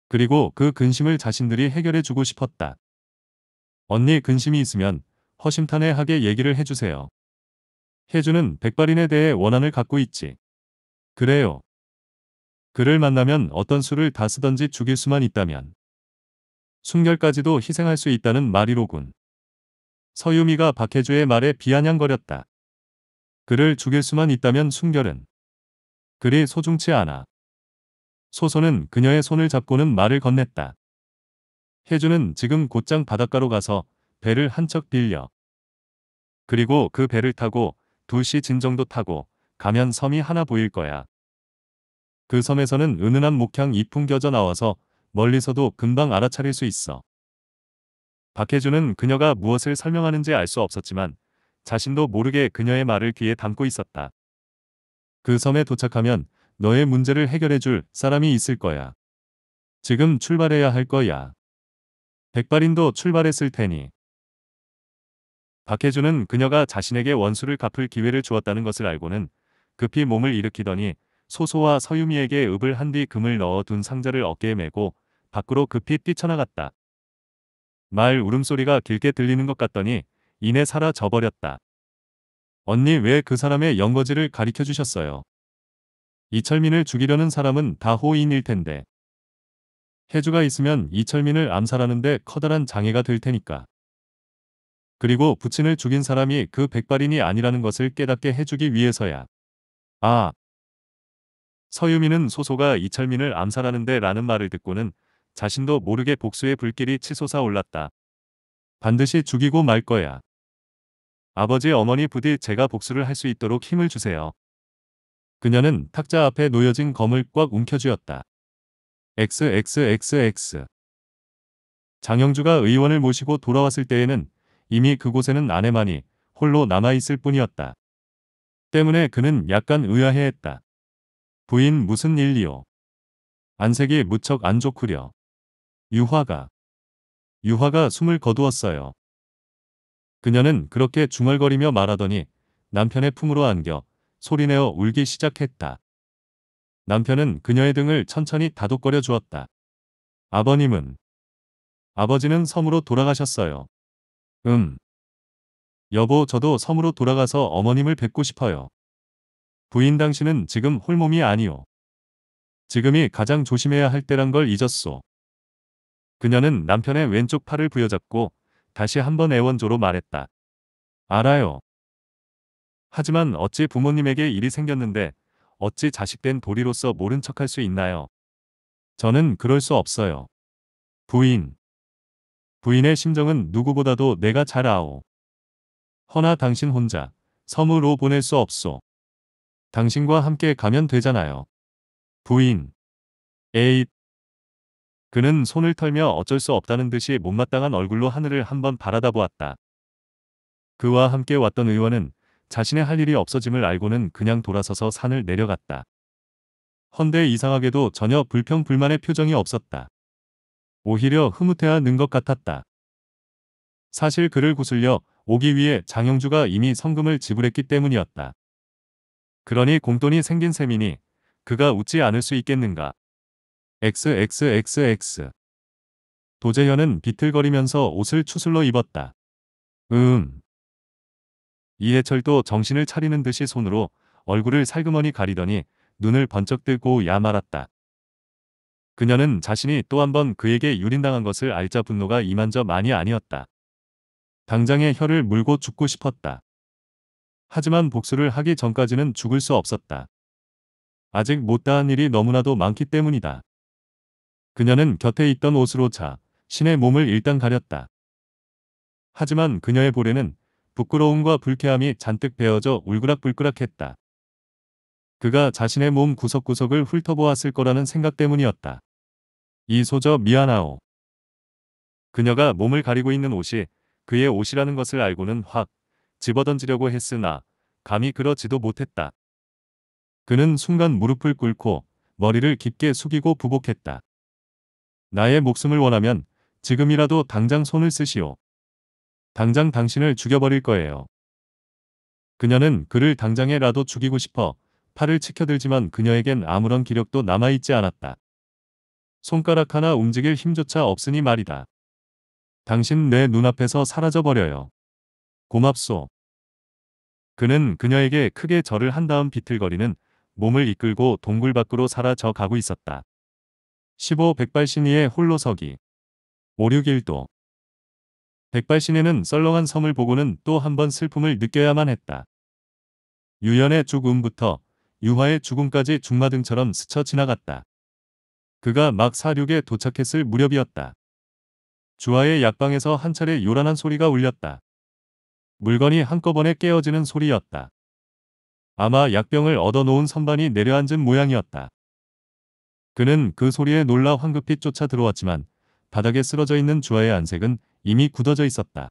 그리고 그 근심을 자신들이 해결해주고 싶었다. 언니 근심이 있으면 허심탄회하게 얘기를 해주세요. 혜주는 백발인에 대해 원한을 갖고 있지. 그래요. 그를 만나면 어떤 수를 다 쓰던지 죽일 수만 있다면 순결까지도 희생할 수 있다는 말이로군. 서유미가 박혜주의 말에 비아냥거렸다. 그를 죽일 수만 있다면 순결은 그리 소중치 않아. 소소는 그녀의 손을 잡고는 말을 건넸다. 혜주는 지금 곧장 바닷가로 가서 배를 한 척 빌려. 그리고 그 배를 타고 2시 진정도 타고 가면 섬이 하나 보일 거야. 그 섬에서는 은은한 목향 이 풍겨져 나와서 멀리서도 금방 알아차릴 수 있어. 박혜주는 그녀가 무엇을 설명하는지 알 수 없었지만 자신도 모르게 그녀의 말을 귀에 담고 있었다. 그 섬에 도착하면 너의 문제를 해결해줄 사람이 있을 거야. 지금 출발해야 할 거야. 백발인도 출발했을 테니. 박혜준은 그녀가 자신에게 원수를 갚을 기회를 주었다는 것을 알고는 급히 몸을 일으키더니 소소와 서유미에게 읍을 한 뒤 금을 넣어 둔 상자를 어깨에 메고 밖으로 급히 뛰쳐나갔다. 말 울음소리가 길게 들리는 것 같더니 이내 사라져버렸다. 언니 왜 그 사람의 연거지를 가리켜주셨어요. 이철민을 죽이려는 사람은 다호인일 텐데. 혜주가 있으면 이철민을 암살하는데 커다란 장애가 될 테니까. 그리고 부친을 죽인 사람이 그 백발인이 아니라는 것을 깨닫게 해주기 위해서야. 아. 서유민은 소소가 이철민을 암살하는데 라는 말을 듣고는 자신도 모르게 복수의 불길이 치솟아 올랐다. 반드시 죽이고 말 거야. 아버지 어머니 부디 제가 복수를 할 수 있도록 힘을 주세요. 그녀는 탁자 앞에 놓여진 검을 꽉 움켜쥐었다. XXXX 장영주가 의원을 모시고 돌아왔을 때에는 이미 그곳에는 아내만이 홀로 남아있을 뿐이었다. 때문에 그는 약간 의아해했다. 부인 무슨 일이요? 안색이 무척 안 좋구려. 유화가. 유화가 숨을 거두었어요. 그녀는 그렇게 중얼거리며 말하더니 남편의 품으로 안겨 소리내어 울기 시작했다. 남편은 그녀의 등을 천천히 다독거려 주었다. 아버님은 아버지는 섬으로 돌아가셨어요. 음. 여보 저도 섬으로 돌아가서 어머님을 뵙고 싶어요. 부인 당신은 지금 홀몸이 아니오. 지금이 가장 조심해야 할 때란 걸 잊었소. 그녀는 남편의 왼쪽 팔을 부여잡고 다시 한번 애원조로 말했다. 알아요. 하지만 어찌 부모님에게 일이 생겼는데 어찌 자식된 도리로서 모른 척할 수 있나요? 저는 그럴 수 없어요. 부인. 부인의 심정은 누구보다도 내가 잘 아오. 허나 당신 혼자 섬으로 보낼 수 없소. 당신과 함께 가면 되잖아요. 부인. 에잇. 그는 손을 털며 어쩔 수 없다는 듯이 못마땅한 얼굴로 하늘을 한번 바라다보았다. 그와 함께 왔던 의원은 자신의 할 일이 없어짐을 알고는 그냥 돌아서서 산을 내려갔다. 헌데 이상하게도 전혀 불평불만의 표정이 없었다. 오히려 흐뭇해하는 것 같았다. 사실 그를 구슬려 오기 위해 장영주가 이미 성금을 지불했기 때문이었다. 그러니 공돈이 생긴 셈이니 그가 웃지 않을 수 있겠는가. XXXX. 도재현은 비틀거리면서 옷을 추슬러 입었다. 음. 이해철도 정신을 차리는 듯이 손으로 얼굴을 살그머니 가리더니 눈을 번쩍 뜨고 야 말았다. 그녀는 자신이 또 한 번 그에게 유린당한 것을 알자 분노가 이만저많이 아니었다. 당장의 혀를 물고 죽고 싶었다. 하지만 복수를 하기 전까지는 죽을 수 없었다. 아직 못다한 일이 너무나도 많기 때문이다. 그녀는 곁에 있던 옷으로 차 신의 몸을 일단 가렸다. 하지만 그녀의 볼에는 부끄러움과 불쾌함이 잔뜩 배어져 울그락불그락했다. 그가 자신의 몸 구석구석을 훑어보았을 거라는 생각 때문이었다. 이 소저 미안하오. 그녀가 몸을 가리고 있는 옷이 그의 옷이라는 것을 알고는 확 집어던지려고 했으나 감히 그러지도 못했다. 그는 순간 무릎을 꿇고 머리를 깊게 숙이고 부복했다. 나의 목숨을 원하면 지금이라도 당장 손을 쓰시오. 당장 당신을 죽여버릴 거예요. 그녀는 그를 당장에라도 죽이고 싶어 팔을 치켜들지만 그녀에겐 아무런 기력도 남아있지 않았다. 손가락 하나 움직일 힘조차 없으니 말이다. 당신 내 눈앞에서 사라져버려요. 고맙소. 그는 그녀에게 크게 절을 한 다음 비틀거리는 몸을 이끌고 동굴 밖으로 사라져 가고 있었다. 15. 백발신의 홀로 서기 561도 백발신에는 썰렁한 섬을 보고는 또 한 번 슬픔을 느껴야만 했다. 유연의 죽음부터 유화의 죽음까지 중마등처럼 스쳐 지나갔다. 그가 막 사륙에 도착했을 무렵이었다. 주화의 약방에서 한 차례 요란한 소리가 울렸다. 물건이 한꺼번에 깨어지는 소리였다. 아마 약병을 얻어놓은 선반이 내려앉은 모양이었다. 그는 그 소리에 놀라 황급히 쫓아 들어왔지만 바닥에 쓰러져 있는 주아의 안색은 이미 굳어져 있었다.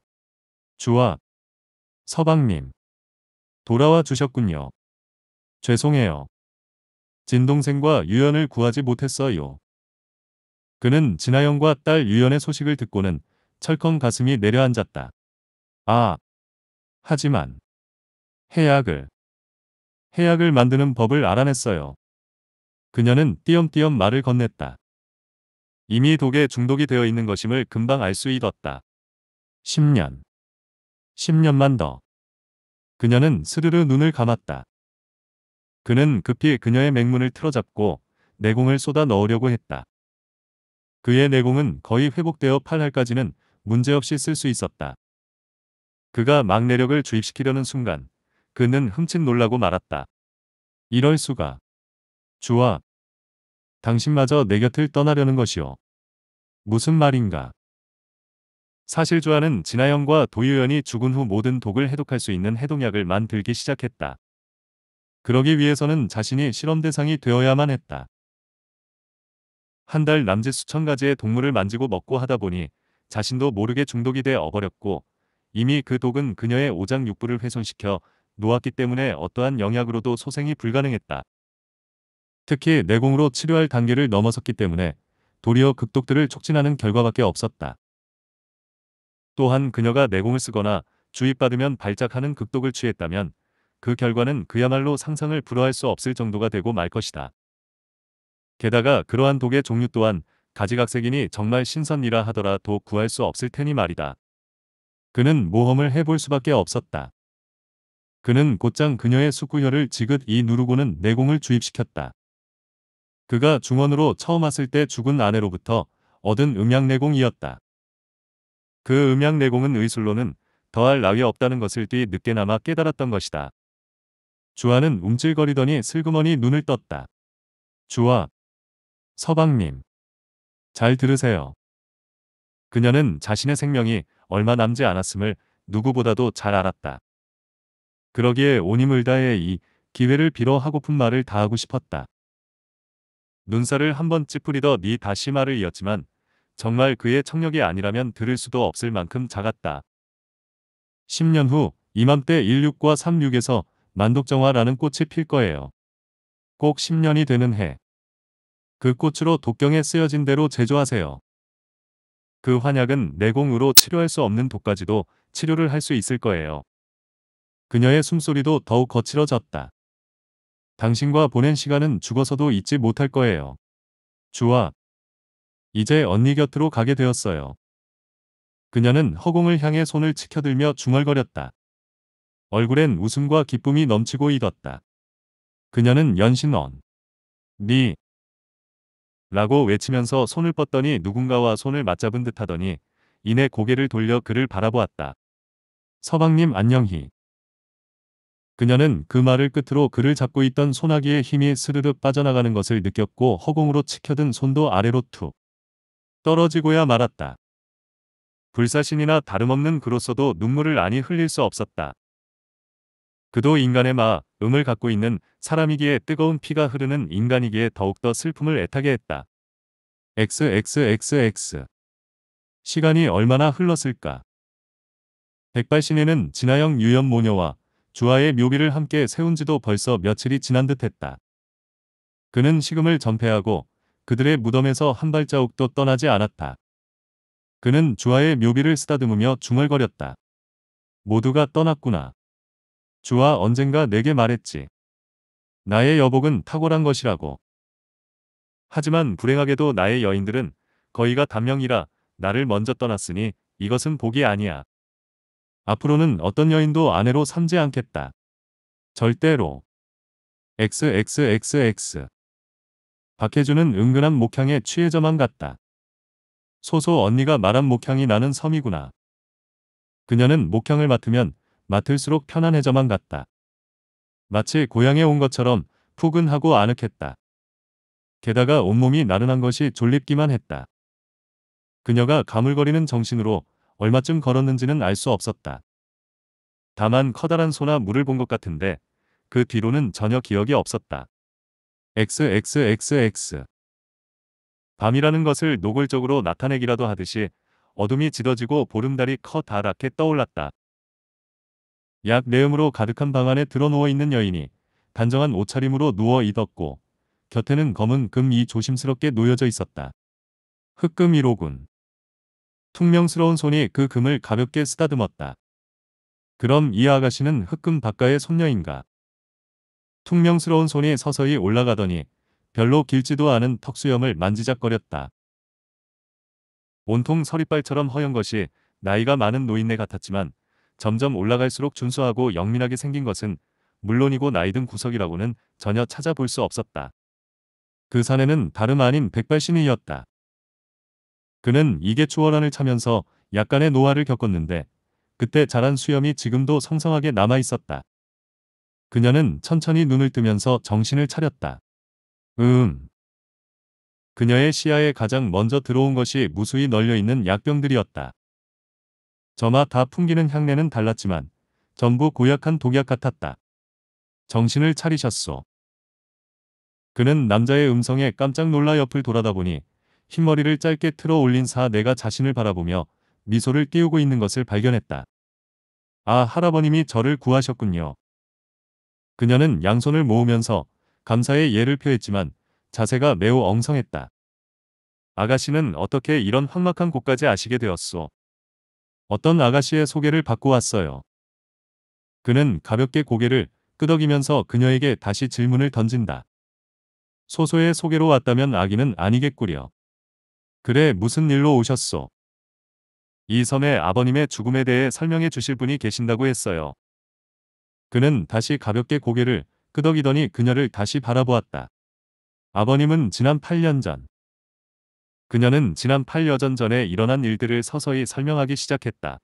주아, 서방님, 돌아와 주셨군요. 죄송해요. 진동생과 유연을 구하지 못했어요. 그는 진아영과 딸 유연의 소식을 듣고는 철컹 가슴이 내려앉았다. 아, 하지만 해약을 해약을 만드는 법을 알아냈어요. 그녀는 띄엄띄엄 말을 건넸다. 이미 독에 중독이 되어 있는 것임을 금방 알 수 있었다. 10년. 10년만 더. 그녀는 스르르 눈을 감았다. 그는 급히 그녀의 맹문을 틀어잡고 내공을 쏟아 넣으려고 했다. 그의 내공은 거의 회복되어 8할까지는 문제없이 쓸 수 있었다. 그가 막내력을 주입시키려는 순간 그는 흠칫 놀라고 말았다. 이럴 수가. 주와 당신마저 내 곁을 떠나려는 것이요. 무슨 말인가? 사실 주아는 진아영과 도유연이 죽은 후 모든 독을 해독할 수 있는 해독약을 만들기 시작했다. 그러기 위해서는 자신이 실험 대상이 되어야만 했다. 한 달 남짓 수천 가지의 동물을 만지고 먹고 하다 보니 자신도 모르게 중독이 돼 어버렸고 이미 그 독은 그녀의 오장육부를 훼손시켜 놓았기 때문에 어떠한 영약으로도 소생이 불가능했다. 특히 내공으로 치료할 단계를 넘어섰기 때문에 도리어 극독들을 촉진하는 결과밖에 없었다. 또한 그녀가 내공을 쓰거나 주입받으면 발작하는 극독을 취했다면 그 결과는 그야말로 상상을 불허할 수 없을 정도가 되고 말 것이다. 게다가 그러한 독의 종류 또한 가지각색이니 정말 신선이라 하더라도 구할 수 없을 테니 말이다. 그는 모험을 해볼 수밖에 없었다. 그는 곧장 그녀의 숙구혈을 지긋이 누르고는 내공을 주입시켰다. 그가 중원으로 처음 왔을 때 죽은 아내로부터 얻은 음양내공이었다. 그 음양내공은 의술로는 더할 나위 없다는 것을 뒤 늦게나마 깨달았던 것이다. 주아는 움찔거리더니 슬그머니 눈을 떴다. 주아. 서방님. 잘 들으세요. 그녀는 자신의 생명이 얼마 남지 않았음을 누구보다도 잘 알았다. 그러기에 오니물다의 이 기회를 빌어 하고픈 말을 다하고 싶었다. 눈살을 한 번 찌푸리더 니 네 다시 말을 이었지만 정말 그의 청력이 아니라면 들을 수도 없을 만큼 작았다. 10년 후 이맘때 16과 36에서 만독정화라는 꽃이 필 거예요. 꼭 10년이 되는 해. 그 꽃으로 독경에 쓰여진 대로 제조하세요. 그 환약은 내공으로 치료할 수 없는 독까지도 치료를 할 수 있을 거예요. 그녀의 숨소리도 더욱 거칠어졌다. 당신과 보낸 시간은 죽어서도 잊지 못할 거예요. 주아. 이제 언니 곁으로 가게 되었어요. 그녀는 허공을 향해 손을 치켜들며 중얼거렸다. 얼굴엔 웃음과 기쁨이 넘치고 익었다 그녀는 연신언. 니. 라고 외치면서 손을 뻗더니 누군가와 손을 맞잡은 듯 하더니 이내 고개를 돌려 그를 바라보았다. 서방님 안녕히. 그녀는 그 말을 끝으로 그를 잡고 있던 소나기의 힘이 스르르 빠져나가는 것을 느꼈고 허공으로 치켜든 손도 아래로 툭 떨어지고야 말았다. 불사신이나 다름없는 그로서도 눈물을 아니 흘릴 수 없었다. 그도 인간의 마음을 갖고 있는 사람이기에 뜨거운 피가 흐르는 인간이기에 더욱더 슬픔을 애타게 했다. XXXX 시간이 얼마나 흘렀을까? 백발신에는 진아영 유연 모녀와 주하의 묘비를 함께 세운 지도 벌써 며칠이 지난 듯했다. 그는 식음을 전폐하고 그들의 무덤에서 한 발자국도 떠나지 않았다. 그는 주하의 묘비를 쓰다듬으며 중얼거렸다. 모두가 떠났구나. 주하 언젠가 내게 말했지. 나의 여복은 탁월한 것이라고. 하지만 불행하게도 나의 여인들은 거의가 단명이라 나를 먼저 떠났으니 이것은 복이 아니야. 앞으로는 어떤 여인도 아내로 삼지 않겠다. 절대로. XXXX 박혜준은 은근한 목향에 취해져만 갔다. 소소 언니가 말한 목향이 나는 섬이구나. 그녀는 목향을 맡으면 맡을수록 편안해져만 갔다. 마치 고향에 온 것처럼 푸근하고 아늑했다. 게다가 온몸이 나른한 것이 졸립기만 했다. 그녀가 가물거리는 정신으로 얼마쯤 걸었는지는 알 수 없었다. 다만 커다란 소나 물을 본 것 같은데 그 뒤로는 전혀 기억이 없었다. XXXX 밤이라는 것을 노골적으로 나타내기라도 하듯이 어둠이 짙어지고 보름달이 커다랗게 떠올랐다. 약 내음으로 가득한 방 안에 드러누워 있는 여인이 단정한 옷차림으로 누워 있었고 곁에는 검은 금이 조심스럽게 놓여져 있었다. 흑금 1호군 퉁명스러운 손이 그 금을 가볍게 쓰다듬었다. 그럼 이 아가씨는 흑금 바가의 손녀인가? 퉁명스러운 손이 서서히 올라가더니 별로 길지도 않은 턱수염을 만지작거렸다. 온통 서리발처럼 허연 것이 나이가 많은 노인네 같았지만 점점 올라갈수록 준수하고 영민하게 생긴 것은 물론이고 나이든 구석이라고는 전혀 찾아볼 수 없었다. 그 사내는 다름 아닌 백발신이었다. 그는 이게추월환을 차면서 약간의 노화를 겪었는데 그때 자란 수염이 지금도 성성하게 남아있었다. 그녀는 천천히 눈을 뜨면서 정신을 차렸다. 음. 그녀의 시야에 가장 먼저 들어온 것이 무수히 널려있는 약병들이었다. 저마 다 풍기는 향내는 달랐지만 전부 고약한 독약 같았다. 정신을 차리셨소. 그는 남자의 음성에 깜짝 놀라 옆을 돌아다보니 흰머리를 짧게 틀어 올린 사 내가 자신을 바라보며 미소를 띄우고 있는 것을 발견했다. 아, 할아버님이 저를 구하셨군요. 그녀는 양손을 모으면서 감사의 예를 표했지만 자세가 매우 엉성했다. 아가씨는 어떻게 이런 황막한 곳까지 아시게 되었소? 어떤 아가씨의 소개를 받고 왔어요. 그는 가볍게 고개를 끄덕이면서 그녀에게 다시 질문을 던진다. 소소의 소개로 왔다면 아기는 아니겠구려. 그래 무슨 일로 오셨소? 이 섬에 아버님의 죽음에 대해 설명해 주실 분이 계신다고 했어요. 그는 다시 가볍게 고개를 끄덕이더니 그녀를 다시 바라보았다. 아버님은 지난 8년 전 그녀는 지난 8여전 전에 일어난 일들을 서서히 설명하기 시작했다.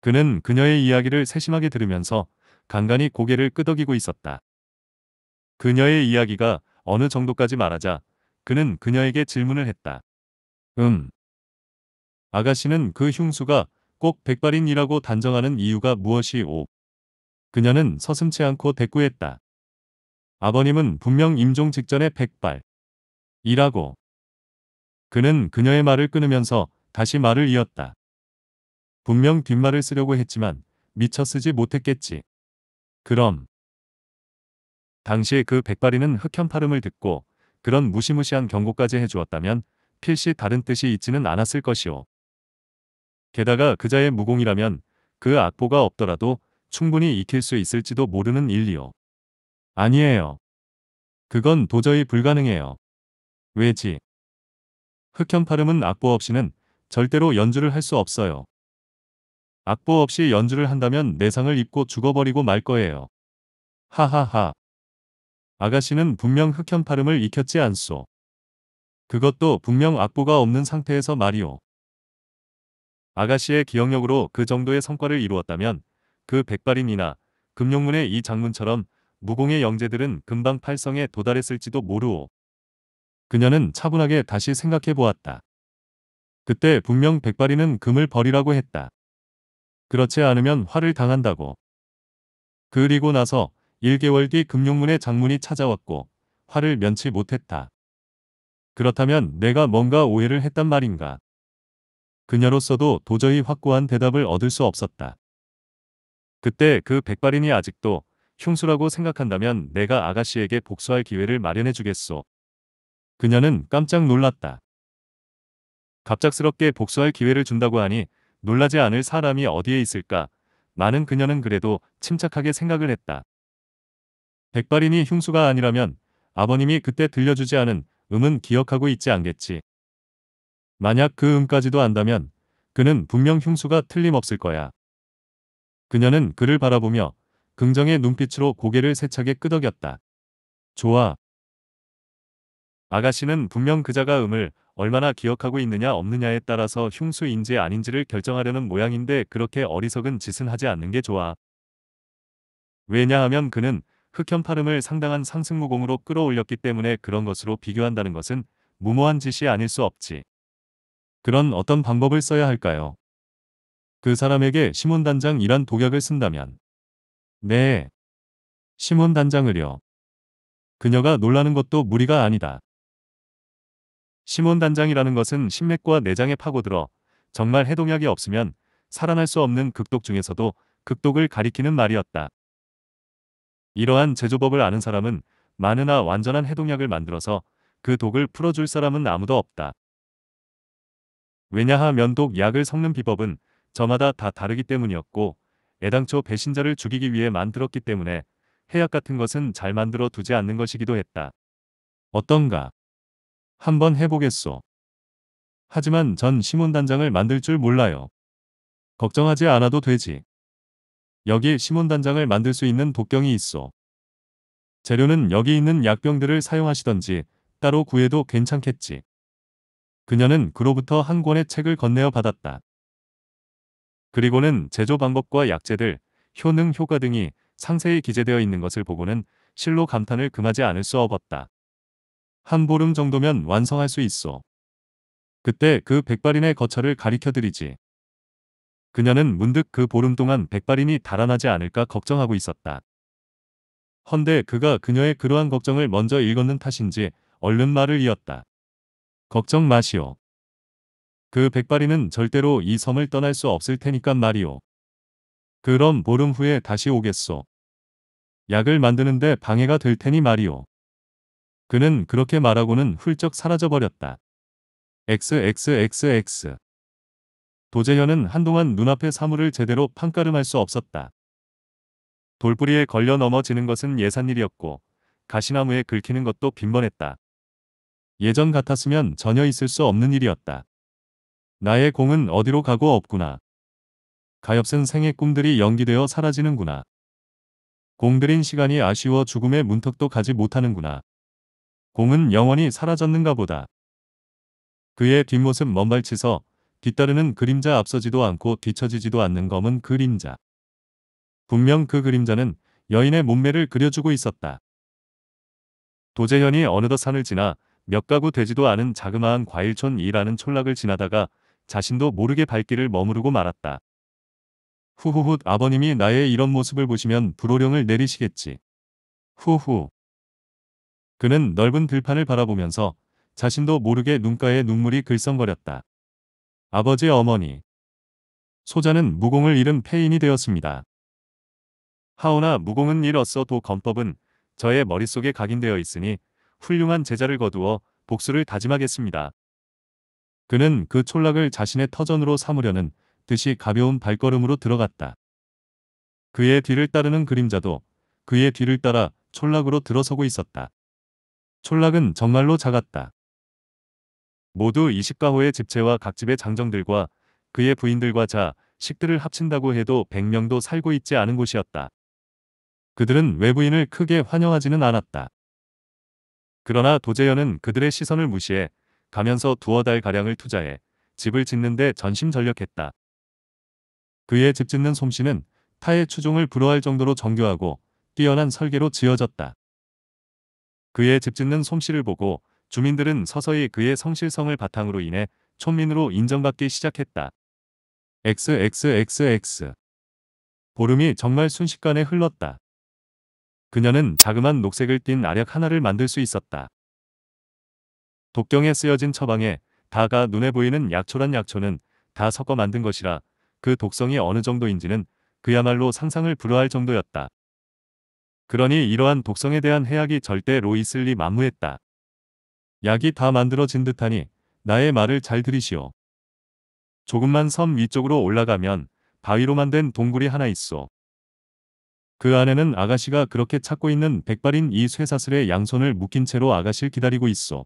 그는 그녀의 이야기를 세심하게 들으면서 간간히 고개를 끄덕이고 있었다. 그녀의 이야기가 어느 정도까지 말하자 그는 그녀에게 질문을 했다. 음. 아가씨는 그 흉수가 꼭 백발인이라고 단정하는 이유가 무엇이오. 그녀는 서슴치 않고 대꾸했다. 아버님은 분명 임종 직전에 백발이라고. 그는 그녀의 말을 끊으면서 다시 말을 이었다. 분명 뒷말을 쓰려고 했지만 미처 쓰지 못했겠지. 그럼. 당시 에그백발인은 흑현 파름을 듣고 그런 무시무시한 경고까지 해주었다면 필시 다른 뜻이 있지는 않았을 것이오. 게다가 그자의 무공이라면 그 악보가 없더라도 충분히 익힐 수 있을지도 모르는 일이오 아니에요. 그건 도저히 불가능해요. 왜지? 흑현파름은 악보 없이는 절대로 연주를 할 수 없어요. 악보 없이 연주를 한다면 내상을 입고 죽어버리고 말 거예요. 하하하. 아가씨는 분명 흑현파름을 익혔지 않소. 그것도 분명 악보가 없는 상태에서 말이오. 아가씨의 기억력으로 그 정도의 성과를 이루었다면 그 백발인이나 금룡문의이 장문처럼 무공의 영재들은 금방 팔성에 도달했을지도 모르오. 그녀는 차분하게 다시 생각해 보았다. 그때 분명 백발인은 금을 버리라고 했다. 그렇지 않으면 화를 당한다고. 그리고 나서 1개월 뒤금룡문의 장문이 찾아왔고 화를 면치 못했다. 그렇다면 내가 뭔가 오해를 했단 말인가. 그녀로서도 도저히 확고한 대답을 얻을 수 없었다. 그때 그 백발인이 아직도 흉수라고 생각한다면 내가 아가씨에게 복수할 기회를 마련해 주겠소. 그녀는 깜짝 놀랐다. 갑작스럽게 복수할 기회를 준다고 하니 놀라지 않을 사람이 어디에 있을까? 많은 그녀는 그래도 침착하게 생각을 했다. 백발인이 흉수가 아니라면 아버님이 그때 들려주지 않은 음은 기억하고 있지 않겠지. 만약 그 음까지도 안다면 그는 분명 흉수가 틀림없을 거야. 그녀는 그를 바라보며 긍정의 눈빛으로 고개를 세차게 끄덕였다. 좋아. 아가씨는 분명 그자가 음을 얼마나 기억하고 있느냐 없느냐에 따라서 흉수인지 아닌지를 결정하려는 모양인데 그렇게 어리석은 짓은 하지 않는 게 좋아. 왜냐하면 그는 흑현파름을 상당한 상승무공으로 끌어올렸기 때문에 그런 것으로 비교한다는 것은 무모한 짓이 아닐 수 없지. 그런 어떤 방법을 써야 할까요? 그 사람에게 시몬단장이란 독약을 쓴다면 네. 시몬단장을요. 그녀가 놀라는 것도 무리가 아니다. 시몬단장이라는 것은 신맥과 내장에 파고들어 정말 해독약이 없으면 살아날 수 없는 극독 중에서도 극독을 가리키는 말이었다. 이러한 제조법을 아는 사람은 많으나 완전한 해독약을 만들어서 그 독을 풀어줄 사람은 아무도 없다. 왜냐하면 독약을 섞는 비법은 저마다 다 다르기 때문이었고 애당초 배신자를 죽이기 위해 만들었기 때문에 해약 같은 것은 잘 만들어 두지 않는 것이기도 했다. 어떤가? 한번 해보겠소. 하지만 전시문 단장을 만들 줄 몰라요. 걱정하지 않아도 되지. 여기 시몬단장을 만들 수 있는 독경이 있어. 재료는 여기 있는 약병들을 사용하시던지 따로 구해도 괜찮겠지. 그녀는 그로부터 한 권의 책을 건네어 받았다. 그리고는 제조 방법과 약재들, 효능 효과 등이 상세히 기재되어 있는 것을 보고는 실로 감탄을 금하지 않을 수 없었다. 한 보름 정도면 완성할 수 있어. 그때 그 백발인의 거처를 가리켜드리지. 그녀는 문득 그 보름 동안 백발인이 달아나지 않을까 걱정하고 있었다. 헌데 그가 그녀의 그러한 걱정을 먼저 읽었는 탓인지 얼른 말을 이었다. 걱정 마시오. 그 백발인은 절대로 이 섬을 떠날 수 없을 테니까 말이오. 그럼 보름 후에 다시 오겠소. 약을 만드는데 방해가 될 테니 말이오. 그는 그렇게 말하고는 훌쩍 사라져버렸다. XXXX 도재현은 한동안 눈앞의 사물을 제대로 판가름할 수 없었다. 돌부리에 걸려 넘어지는 것은 예산일이었고 가시나무에 긁히는 것도 빈번했다. 예전 같았으면 전혀 있을 수 없는 일이었다. 나의 공은 어디로 가고 없구나. 가엾은 생의 꿈들이 연기되어 사라지는구나. 공들인 시간이 아쉬워 죽음의 문턱도 가지 못하는구나. 공은 영원히 사라졌는가 보다. 그의 뒷모습 먼발치서 뒤따르는 그림자 앞서지도 않고 뒤처지지도 않는 검은 그림자. 분명 그 그림자는 여인의 몸매를 그려주고 있었다. 도재현이 어느덧 산을 지나 몇 가구 되지도 않은 자그마한 과일촌이라는 촌락을 지나다가 자신도 모르게 발길을 머무르고 말았다. 후후훗 아버님이 나의 이런 모습을 보시면 불호령을 내리시겠지. 후후. 그는 넓은 들판을 바라보면서 자신도 모르게 눈가에 눈물이 글썽거렸다. 아버지 어머니. 소자는 무공을 잃은 폐인이 되었습니다. 하오나 무공은 잃었어 도 검법은 저의 머릿속에 각인되어 있으니 훌륭한 제자를 거두어 복수를 다짐하겠습니다. 그는 그 촌락을 자신의 터전으로 삼으려는 듯이 가벼운 발걸음으로 들어갔다. 그의 뒤를 따르는 그림자도 그의 뒤를 따라 촌락으로 들어서고 있었다. 촌락은 정말로 작았다. 모두 20가호의 집채와 각집의 장정들과 그의 부인들과 자, 식들을 합친다고 해도 100명도 살고 있지 않은 곳이었다. 그들은 외부인을 크게 환영하지는 않았다. 그러나 도제연은 그들의 시선을 무시해 가면서 두어 달가량을 투자해 집을 짓는데 전심전력했다. 그의 집 짓는 솜씨는 타의 추종을 불허할 정도로 정교하고 뛰어난 설계로 지어졌다. 그의 집 짓는 솜씨를 보고 주민들은 서서히 그의 성실성을 바탕으로 인해 촌민으로 인정받기 시작했다. XXXX 보름이 정말 순식간에 흘렀다. 그녀는 자그만 녹색을 띤 아력 하나를 만들 수 있었다. 독경에 쓰여진 처방에 다가 눈에 보이는 약초란 약초는 다 섞어 만든 것이라 그 독성이 어느 정도인지는 그야말로 상상을 불허할 정도였다. 그러니 이러한 독성에 대한 해악이 절대 로이슬리 만무했다. 약이 다 만들어진 듯하니 나의 말을 잘들이시오 조금만 섬 위쪽으로 올라가면 바위로 만든 동굴이 하나 있어. 그 안에는 아가씨가 그렇게 찾고 있는 백발인 이 쇠사슬에 양손을 묶인 채로 아가씨를 기다리고 있어.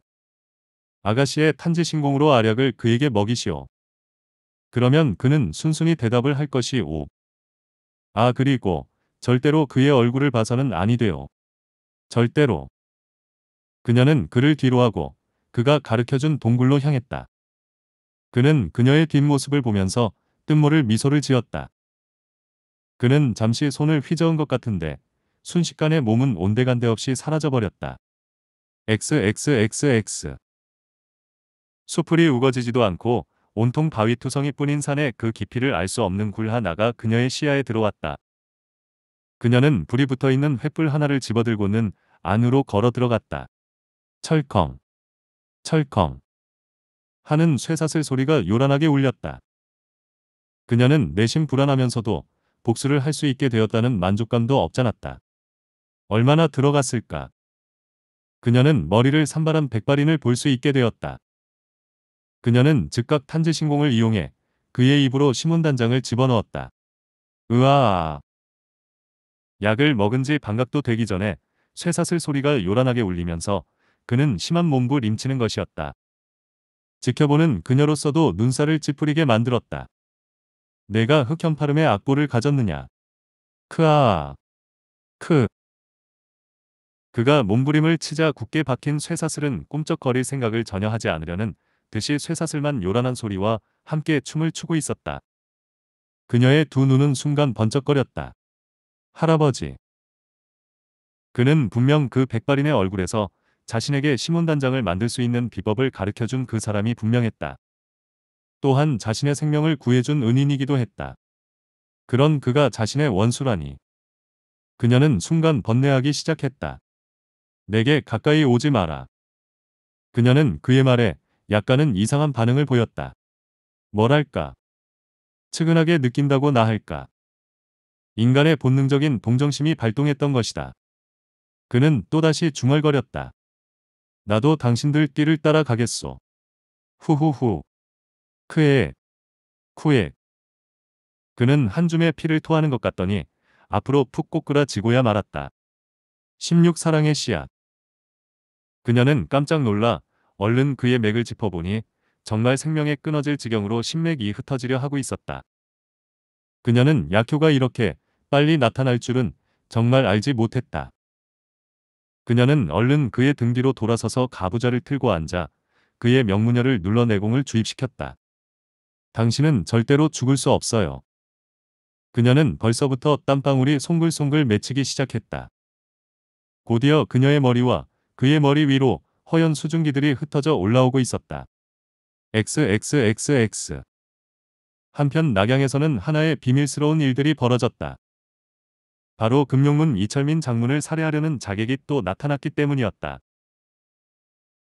아가씨의 탄지 신공으로 아력을 그에게 먹이시오. 그러면 그는 순순히 대답을 할 것이 오. 아 그리고 절대로 그의 얼굴을 봐서는 아니 되요 절대로. 그녀는 그를 뒤로하고 그가 가르켜준 동굴로 향했다. 그는 그녀의 뒷모습을 보면서 뜻모를 미소를 지었다. 그는 잠시 손을 휘저은 것 같은데 순식간에 몸은 온데간데 없이 사라져버렸다. XXXX 수풀이 우거지지도 않고 온통 바위 투성이 뿐인 산에그 깊이를 알 수 없는 굴 하나가 그녀의 시야에 들어왔다. 그녀는 불이 붙어 있는 횃불 하나를 집어들고는 안으로 걸어 들어갔다. 철컹, 철컹 하는 쇠사슬 소리가 요란하게 울렸다. 그녀는 내심 불안하면서도 복수를 할 수 있게 되었다는 만족감도 없잖았다. 얼마나 들어갔을까? 그녀는 머리를 산발한 백발인을 볼 수 있게 되었다. 그녀는 즉각 탄지 신공을 이용해 그의 입으로 심문단장을 집어넣었다. 으아 약을 먹은 지 반각도 되기 전에 쇠사슬 소리가 요란하게 울리면서 그는 심한 몸부림치는 것이었다. 지켜보는 그녀로서도 눈살을 찌푸리게 만들었다. 내가 흑현파름의 악보를 가졌느냐. 크아. 크. 그가 몸부림을 치자 굳게 박힌 쇠사슬은 꿈쩍거릴 생각을 전혀 하지 않으려는 듯이 쇠사슬만 요란한 소리와 함께 춤을 추고 있었다. 그녀의 두 눈은 순간 번쩍거렸다. 할아버지. 그는 분명 그 백발인의 얼굴에서 자신에게 시몬단장을 만들 수 있는 비법을 가르쳐준 그 사람이 분명했다. 또한 자신의 생명을 구해준 은인이기도 했다. 그런 그가 자신의 원수라니. 그녀는 순간 번뇌하기 시작했다. 내게 가까이 오지 마라. 그녀는 그의 말에 약간은 이상한 반응을 보였다. 뭐랄까? 측은하게 느낀다고 나 할까? 인간의 본능적인 동정심이 발동했던 것이다. 그는 또다시 중얼거렸다. 나도 당신들 끼를 따라가겠소. 후후후. 크에. 쿠에. 그는 한 줌의 피를 토하는 것 같더니 앞으로 푹 꼬꾸라지고야 말았다. 16 사랑의 씨앗. 그녀는 깜짝 놀라 얼른 그의 맥을 짚어보니 정말 생명에 끊어질 지경으로 신맥이 흩어지려 하고 있었다. 그녀는 약효가 이렇게 빨리 나타날 줄은 정말 알지 못했다. 그녀는 얼른 그의 등 뒤로 돌아서서 가부좌를 틀고 앉아 그의 명문혈을 눌러 내공을 주입시켰다. 당신은 절대로 죽을 수 없어요. 그녀는 벌써부터 땀방울이 송글송글 맺히기 시작했다. 곧이어 그녀의 머리와 그의 머리 위로 허연 수증기들이 흩어져 올라오고 있었다. XXXX 한편 낙양에서는 하나의 비밀스러운 일들이 벌어졌다. 바로 금용문 이철민 장문을 살해하려는 자객이 또 나타났기 때문이었다.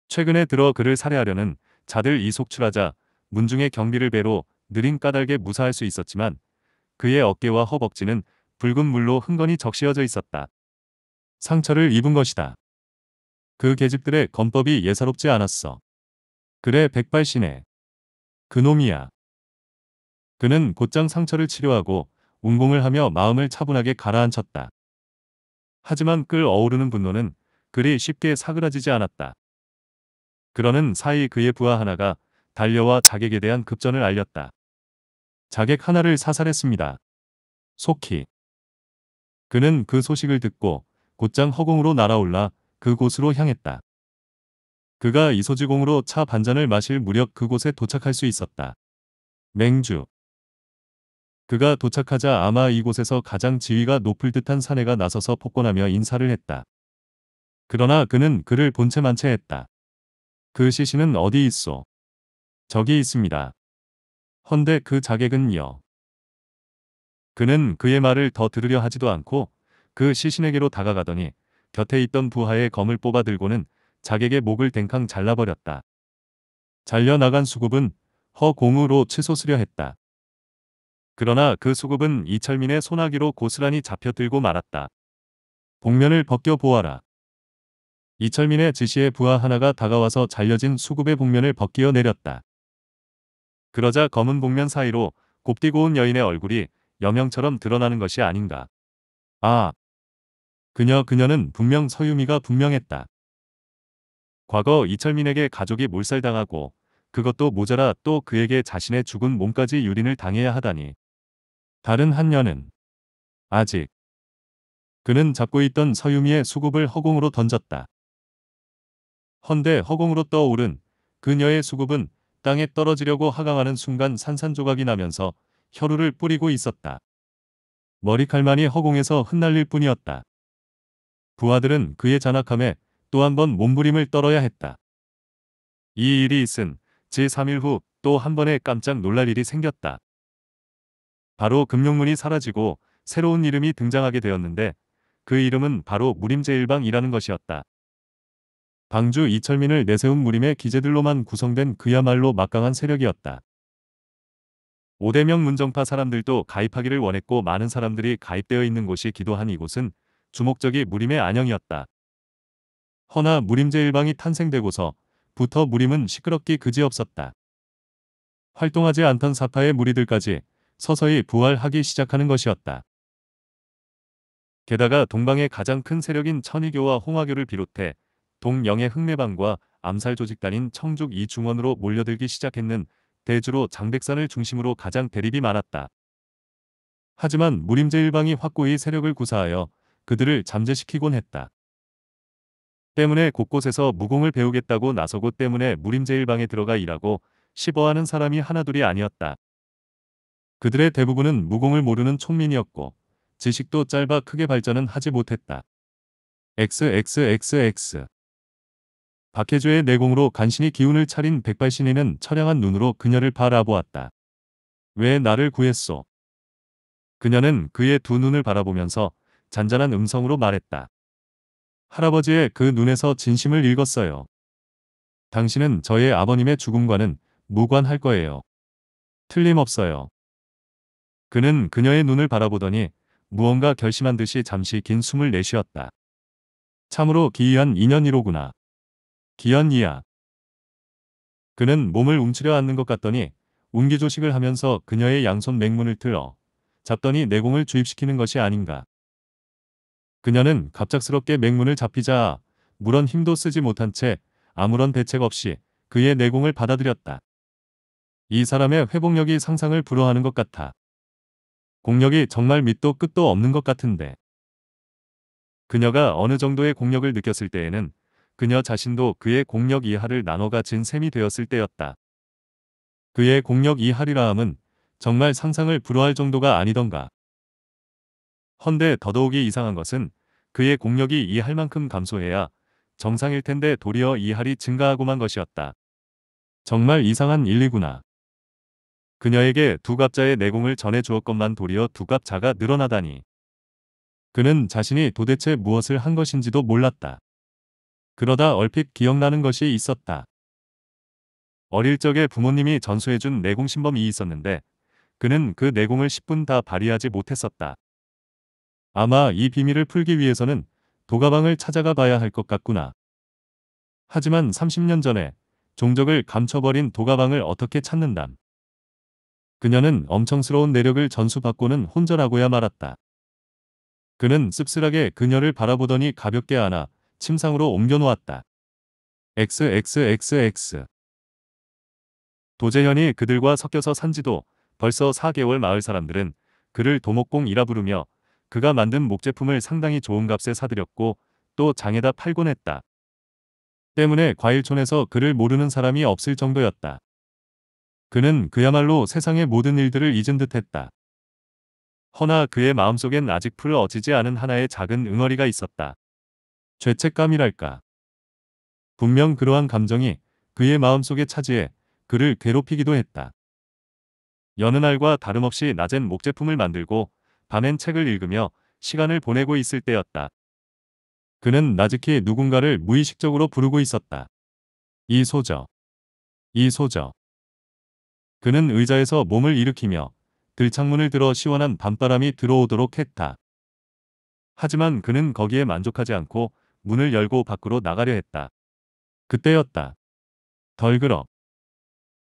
최근에 들어 그를 살해하려는 자들 이속출하자 문중의 경비를 배로 느린 까닭에 무사할 수 있었지만 그의 어깨와 허벅지는 붉은 물로 흥건히 적시어져 있었다. 상처를 입은 것이다. 그 계집들의 건법이 예사롭지 않았어. 그래 백발신에. 그놈이야. 그는 곧장 상처를 치료하고 운공을 하며 마음을 차분하게 가라앉혔다. 하지만 끌 어오르는 분노는 그리 쉽게 사그라지지 않았다. 그러는 사이 그의 부하 하나가 달려와 자객에 대한 급전을 알렸다. 자객 하나를 사살했습니다. 속히. 그는 그 소식을 듣고 곧장 허공으로 날아올라 그곳으로 향했다. 그가 이소지공으로 차 반잔을 마실 무렵 그곳에 도착할 수 있었다. 맹주. 그가 도착하자 아마 이곳에서 가장 지위가 높을 듯한 사내가 나서서 폭권하며 인사를 했다. 그러나 그는 그를 본체만체 했다. 그 시신은 어디 있소? 저기 있습니다. 헌데 그 자객은요. 그는 그의 말을 더 들으려 하지도 않고 그 시신에게로 다가가더니 곁에 있던 부하의 검을 뽑아 들고는 자객의 목을 댕캉 잘라버렸다. 잘려나간 수급은 허공으로 치솟으려 했다. 그러나 그 수급은 이철민의 소나기로 고스란히 잡혀들고 말았다. 복면을 벗겨 보아라. 이철민의 지시에 부하 하나가 다가와서 잘려진 수급의 복면을 벗겨 내렸다. 그러자 검은 복면 사이로 곱디 고운 여인의 얼굴이 여명처럼 드러나는 것이 아닌가. 아, 그녀 그녀는 분명 서유미가 분명했다. 과거 이철민에게 가족이 몰살당하고 그것도 모자라 또 그에게 자신의 죽은 몸까지 유린을 당해야 하다니 다른 한 년은 아직 그는 잡고 있던 서유미의 수급을 허공으로 던졌다. 헌데 허공으로 떠오른 그녀의 수급은 땅에 떨어지려고 하강하는 순간 산산조각이 나면서 혀루를 뿌리고 있었다. 머리칼만이 허공에서 흩날릴 뿐이었다. 부하들은 그의 잔악함에 또 한 번 몸부림을 떨어야 했다. 이 일이 있은 제3일 후 또 한 번의 깜짝 놀랄 일이 생겼다. 바로 금룡문이 사라지고 새로운 이름이 등장하게 되었는데 그 이름은 바로 무림제일방이라는 것이었다. 방주 이철민을 내세운 무림의 기재들로만 구성된 그야말로 막강한 세력이었다. 5대명 문정파 사람들도 가입하기를 원했고 많은 사람들이 가입되어 있는 곳이 기도한 이곳은 주목적이 무림의 안형이었다. 허나 무림제일방이 탄생되고서 부터 무림은 시끄럽기 그지없었다. 활동하지 않던 사파의 무리들까지 서서히 부활하기 시작하는 것이었다. 게다가 동방의 가장 큰 세력인 천의교와 홍화교를 비롯해 동영의 흑매방과 암살 조직단인 청죽 이중원으로 몰려들기 시작했는 대주로 장백산을 중심으로 가장 대립이 많았다. 하지만 무림제 일방이 확고히 세력을 구사하여 그들을 잠재시키곤 했다. 때문에 곳곳에서 무공을 배우겠다고 나서고 때문에 무림제 일방에 들어가 일하고 시어하는 사람이 하나둘이 아니었다. 그들의 대부분은 무공을 모르는 총민이었고 지식도 짧아 크게 발전은 하지 못했다. XXXX 박해조의 내공으로 간신히 기운을 차린 백발신이는 처량한 눈으로 그녀를 바라보았다. 왜 나를 구했소? 그녀는 그의 두 눈을 바라보면서 잔잔한 음성으로 말했다. 할아버지의 그 눈에서 진심을 읽었어요. 당신은 저의 아버님의 죽음과는 무관할 거예요. 틀림없어요. 그는 그녀의 눈을 바라보더니 무언가 결심한 듯이 잠시 긴 숨을 내쉬었다. 참으로 기이한 인연이로구나. 기현이야. 그는 몸을 움츠려 앉는 것 같더니 운기조식을 하면서 그녀의 양손 맹문을 틀어 잡더니 내공을 주입시키는 것이 아닌가. 그녀는 갑작스럽게 맹문을 잡히자 물런 힘도 쓰지 못한 채 아무런 대책 없이 그의 내공을 받아들였다. 이 사람의 회복력이 상상을 불허하는 것 같아. 공력이 정말 밑도 끝도 없는 것 같은데. 그녀가 어느 정도의 공력을 느꼈을 때에는 그녀 자신도 그의 공력 이하를 나눠 가진 셈이 되었을 때였다. 그의 공력 이하리라 함은 정말 상상을 불허할 정도가 아니던가. 헌데 더더욱이 이상한 것은 그의 공력이 이할 만큼 감소해야 정상일 텐데 도리어 이할이 증가하고만 것이었다. 정말 이상한 일이구나. 그녀에게 두 갑자의 내공을 전해 주었건만 도리어 두 갑자가 늘어나다니. 그는 자신이 도대체 무엇을 한 것인지도 몰랐다. 그러다 얼핏 기억나는 것이 있었다. 어릴 적에 부모님이 전수해준 내공 신범이 있었는데 그는 그 내공을 10분 다 발휘하지 못했었다. 아마 이 비밀을 풀기 위해서는 도가방을 찾아가 봐야 할 것 같구나. 하지만 30년 전에 종적을 감춰버린 도가방을 어떻게 찾는담. 그녀는 엄청스러운 내력을 전수받고는 혼절하고야 말았다. 그는 씁쓸하게 그녀를 바라보더니 가볍게 안아 침상으로 옮겨놓았다. XXXX 도재현이 그들과 섞여서 산지도 벌써 4개월 마을 사람들은 그를 도목공이라 부르며 그가 만든 목제품을 상당히 좋은 값에 사들였고 또 장에다 팔곤 했다. 때문에 과일촌에서 그를 모르는 사람이 없을 정도였다. 그는 그야말로 세상의 모든 일들을 잊은 듯했다. 허나 그의 마음속엔 아직 풀 어지지 않은 하나의 작은 응어리가 있었다. 죄책감이랄까. 분명 그러한 감정이 그의 마음속에 차지해 그를 괴롭히기도 했다. 여느 날과 다름없이 낮엔 목제품을 만들고 밤엔 책을 읽으며 시간을 보내고 있을 때였다. 그는 나즈히 누군가를 무의식적으로 부르고 있었다. 이소저. 이소저. 그는 의자에서 몸을 일으키며 들창문을 들어 시원한 밤바람이 들어오도록 했다. 하지만 그는 거기에 만족하지 않고 문을 열고 밖으로 나가려 했다. 그때였다. 덜그럭.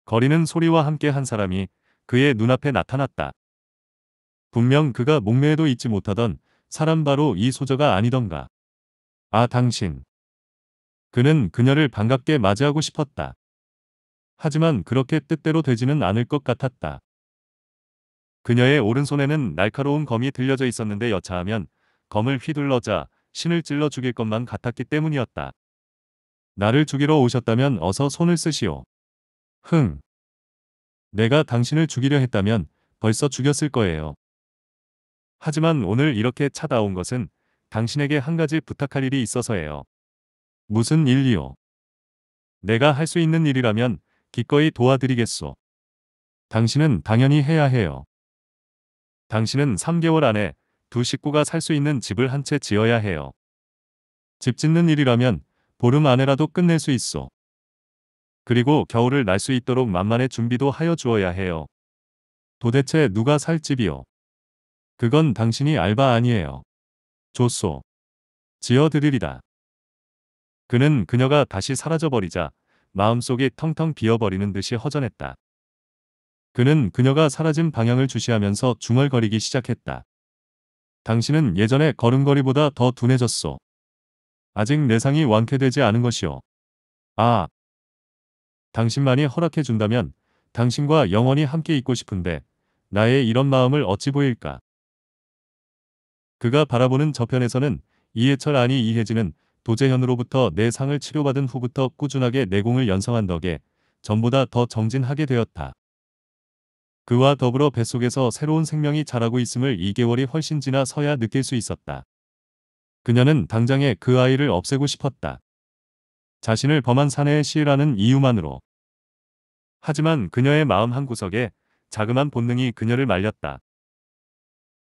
거리는 소리와 함께 한 사람이 그의 눈앞에 나타났다. 분명 그가 목매에도 잊지 못하던 사람 바로 이 소저가 아니던가. 아 당신. 그는 그녀를 반갑게 맞이하고 싶었다. 하지만 그렇게 뜻대로 되지는 않을 것 같았다. 그녀의 오른손에는 날카로운 검이 들려져 있었는데 여차하면 검을 휘둘러자 신을 찔러 죽일 것만 같았기 때문이었다. 나를 죽이러 오셨다면 어서 손을 쓰시오. 흥. 내가 당신을 죽이려 했다면 벌써 죽였을 거예요. 하지만 오늘 이렇게 찾아온 것은 당신에게 한 가지 부탁할 일이 있어서예요. 무슨 일이요? 내가 할 수 있는 일이라면 기꺼이 도와드리겠소. 당신은 당연히 해야 해요. 당신은 3개월 안에 두 식구가 살 수 있는 집을 한 채 지어야 해요. 집 짓는 일이라면 보름 안에라도 끝낼 수 있어. 그리고 겨울을 날 수 있도록 만만의 준비도 하여 주어야 해요. 도대체 누가 살 집이요? 그건 당신이 알바 아니에요. 좋소. 지어드리리다. 그는 그녀가 다시 사라져버리자 마음속이 텅텅 비어버리는 듯이 허전했다. 그는 그녀가 사라진 방향을 주시하면서 중얼거리기 시작했다. 당신은 예전에 걸음걸이보다 더 둔해졌소. 아직 내상이 완쾌되지 않은 것이오. 아, 당신만이 허락해준다면 당신과 영원히 함께 있고 싶은데 나의 이런 마음을 어찌 보일까? 그가 바라보는 저편에서는 이해철 아니 이해진은 도재현으로부터 내상을 치료받은 후부터 꾸준하게 내공을 연성한 덕에 전보다 더 정진하게 되었다. 그와 더불어 뱃속에서 새로운 생명이 자라고 있음을 2개월이 훨씬 지나 서야 느낄 수 있었다. 그녀는 당장에 그 아이를 없애고 싶었다. 자신을 범한 사내의 시라는 이유만으로. 하지만 그녀의 마음 한구석에 자그만 본능이 그녀를 말렸다.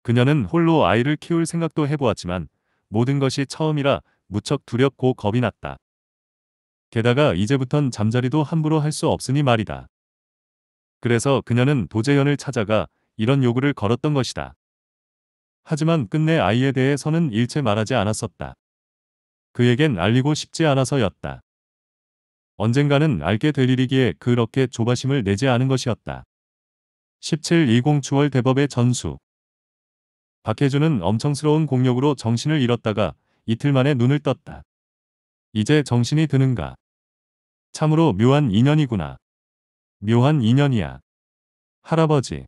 그녀는 홀로 아이를 키울 생각도 해보았지만 모든 것이 처음이라 무척 두렵고 겁이 났다. 게다가 이제부턴 잠자리도 함부로 할 수 없으니 말이다. 그래서 그녀는 도재현을 찾아가 이런 요구를 걸었던 것이다. 하지만 끝내 아이에 대해서는 일체 말하지 않았었다. 그에겐 알리고 싶지 않아서였다. 언젠가는 알게 될 일이기에 그렇게 조바심을 내지 않은 것이었다. 1720 추월 대법의 전수 박혜준은 엄청스러운 공력으로 정신을 잃었다가 이틀 만에 눈을 떴다. 이제 정신이 드는가. 참으로 묘한 인연이구나. 묘한 인연이야. 할아버지.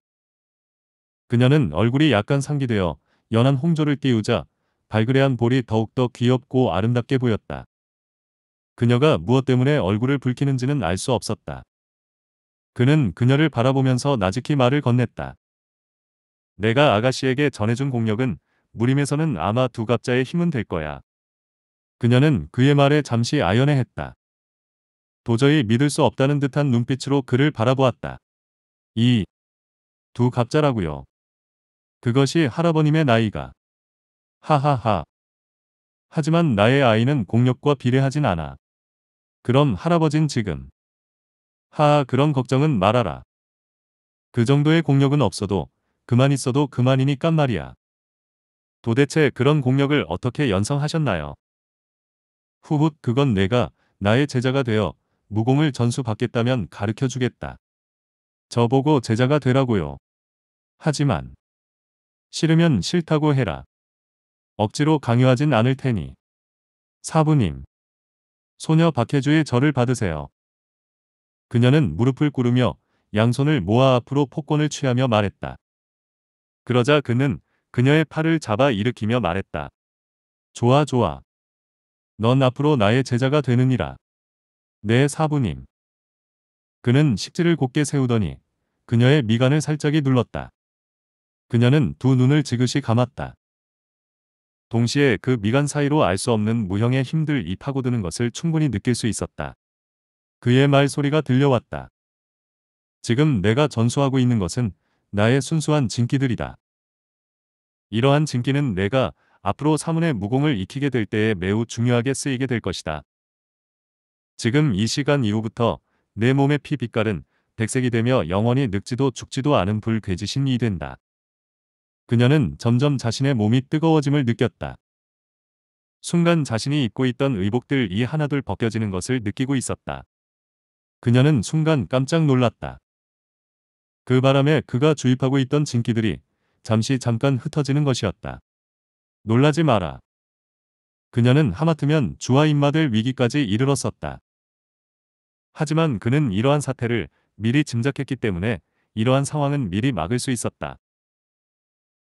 그녀는 얼굴이 약간 상기되어 연한 홍조를 띄우자 발그레한 볼이 더욱더 귀엽고 아름답게 보였다. 그녀가 무엇 때문에 얼굴을 붉히는지는 알 수 없었다. 그는 그녀를 바라보면서 나직히 말을 건넸다. 내가 아가씨에게 전해준 공력은 무림에서는 아마 두 갑자의 힘은 될 거야. 그녀는 그의 말에 잠시 아연해했다. 도저히 믿을 수 없다는 듯한 눈빛으로 그를 바라보았다. 이두 갑자라고요. 그것이 할아버님의 나이가. 하하하. 하지만 나의 아이는 공력과 비례하진 않아. 그럼 할아버진 지금. 하하 그런 걱정은 말아라. 그 정도의 공력은 없어도 그만 있어도 그만이니깐 말이야. 도대체 그런 공력을 어떻게 연성하셨나요? 후훗 그건 내가 나의 제자가 되어 무공을 전수받겠다면 가르쳐 주겠다. 저보고 제자가 되라고요. 하지만 싫으면 싫다고 해라. 억지로 강요하진 않을 테니. 사부님. 소녀 박혜주의 절을 받으세요. 그녀는 무릎을 꿇으며 양손을 모아 앞으로 폭권을 취하며 말했다. 그러자 그는 그녀의 팔을 잡아 일으키며 말했다. 좋아 좋아. 넌 앞으로 나의 제자가 되느니라. 내 네, 사부님. 그는 식지를 곧게 세우더니 그녀의 미간을 살짝이 눌렀다. 그녀는 두 눈을 지그시 감았다. 동시에 그 미간 사이로 알 수 없는 무형의 힘들 이 파고드는 것을 충분히 느낄 수 있었다. 그의 말 소리가 들려왔다. 지금 내가 전수하고 있는 것은 나의 순수한 진기들이다. 이러한 증기는 내가 앞으로 사문의 무공을 익히게 될 때에 매우 중요하게 쓰이게 될 것이다. 지금 이 시간 이후부터 내 몸의 피 빛깔은 백색이 되며 영원히 늙지도 죽지도 않은 불괴지신이 된다. 그녀는 점점 자신의 몸이 뜨거워짐을 느꼈다. 순간 자신이 입고 있던 의복들이 하나둘 벗겨지는 것을 느끼고 있었다. 그녀는 순간 깜짝 놀랐다. 그 바람에 그가 주입하고 있던 진기들이 잠시 잠깐 흩어지는 것이었다. 놀라지 마라. 그녀는 하마터면 주와 입마들 위기까지 이르렀었다. 하지만 그는 이러한 사태를 미리 짐작했기 때문에 이러한 상황은 미리 막을 수 있었다.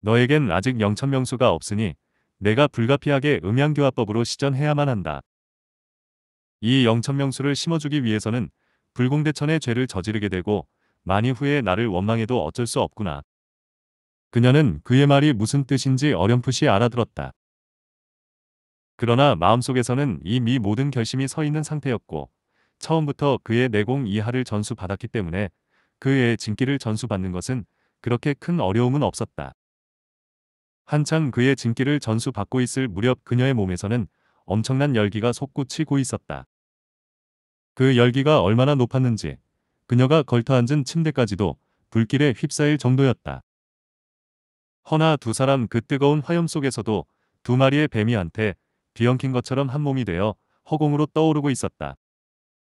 너에겐 아직 영천명수가 없으니 내가 불가피하게 음양교화법으로 시전해야만 한다. 이 영천명수를 심어주기 위해서는 불공대천의 죄를 저지르게 되고 만이 후에 나를 원망해도 어쩔 수 없구나. 그녀는 그의 말이 무슨 뜻인지 어렴풋이 알아들었다. 그러나 마음속에서는 이미 모든 결심이 서 있는 상태였고 처음부터 그의 내공 이하를 전수받았기 때문에 그의 진기를 전수받는 것은 그렇게 큰 어려움은 없었다. 한창 그의 진기를 전수받고 있을 무렵 그녀의 몸에서는 엄청난 열기가 솟구치고 있었다. 그 열기가 얼마나 높았는지 그녀가 걸터앉은 침대까지도 불길에 휩싸일 정도였다. 허나 두 사람 그 뜨거운 화염 속에서도 두 마리의 뱀이한테 비엉킨 것처럼 한 몸이 되어 허공으로 떠오르고 있었다.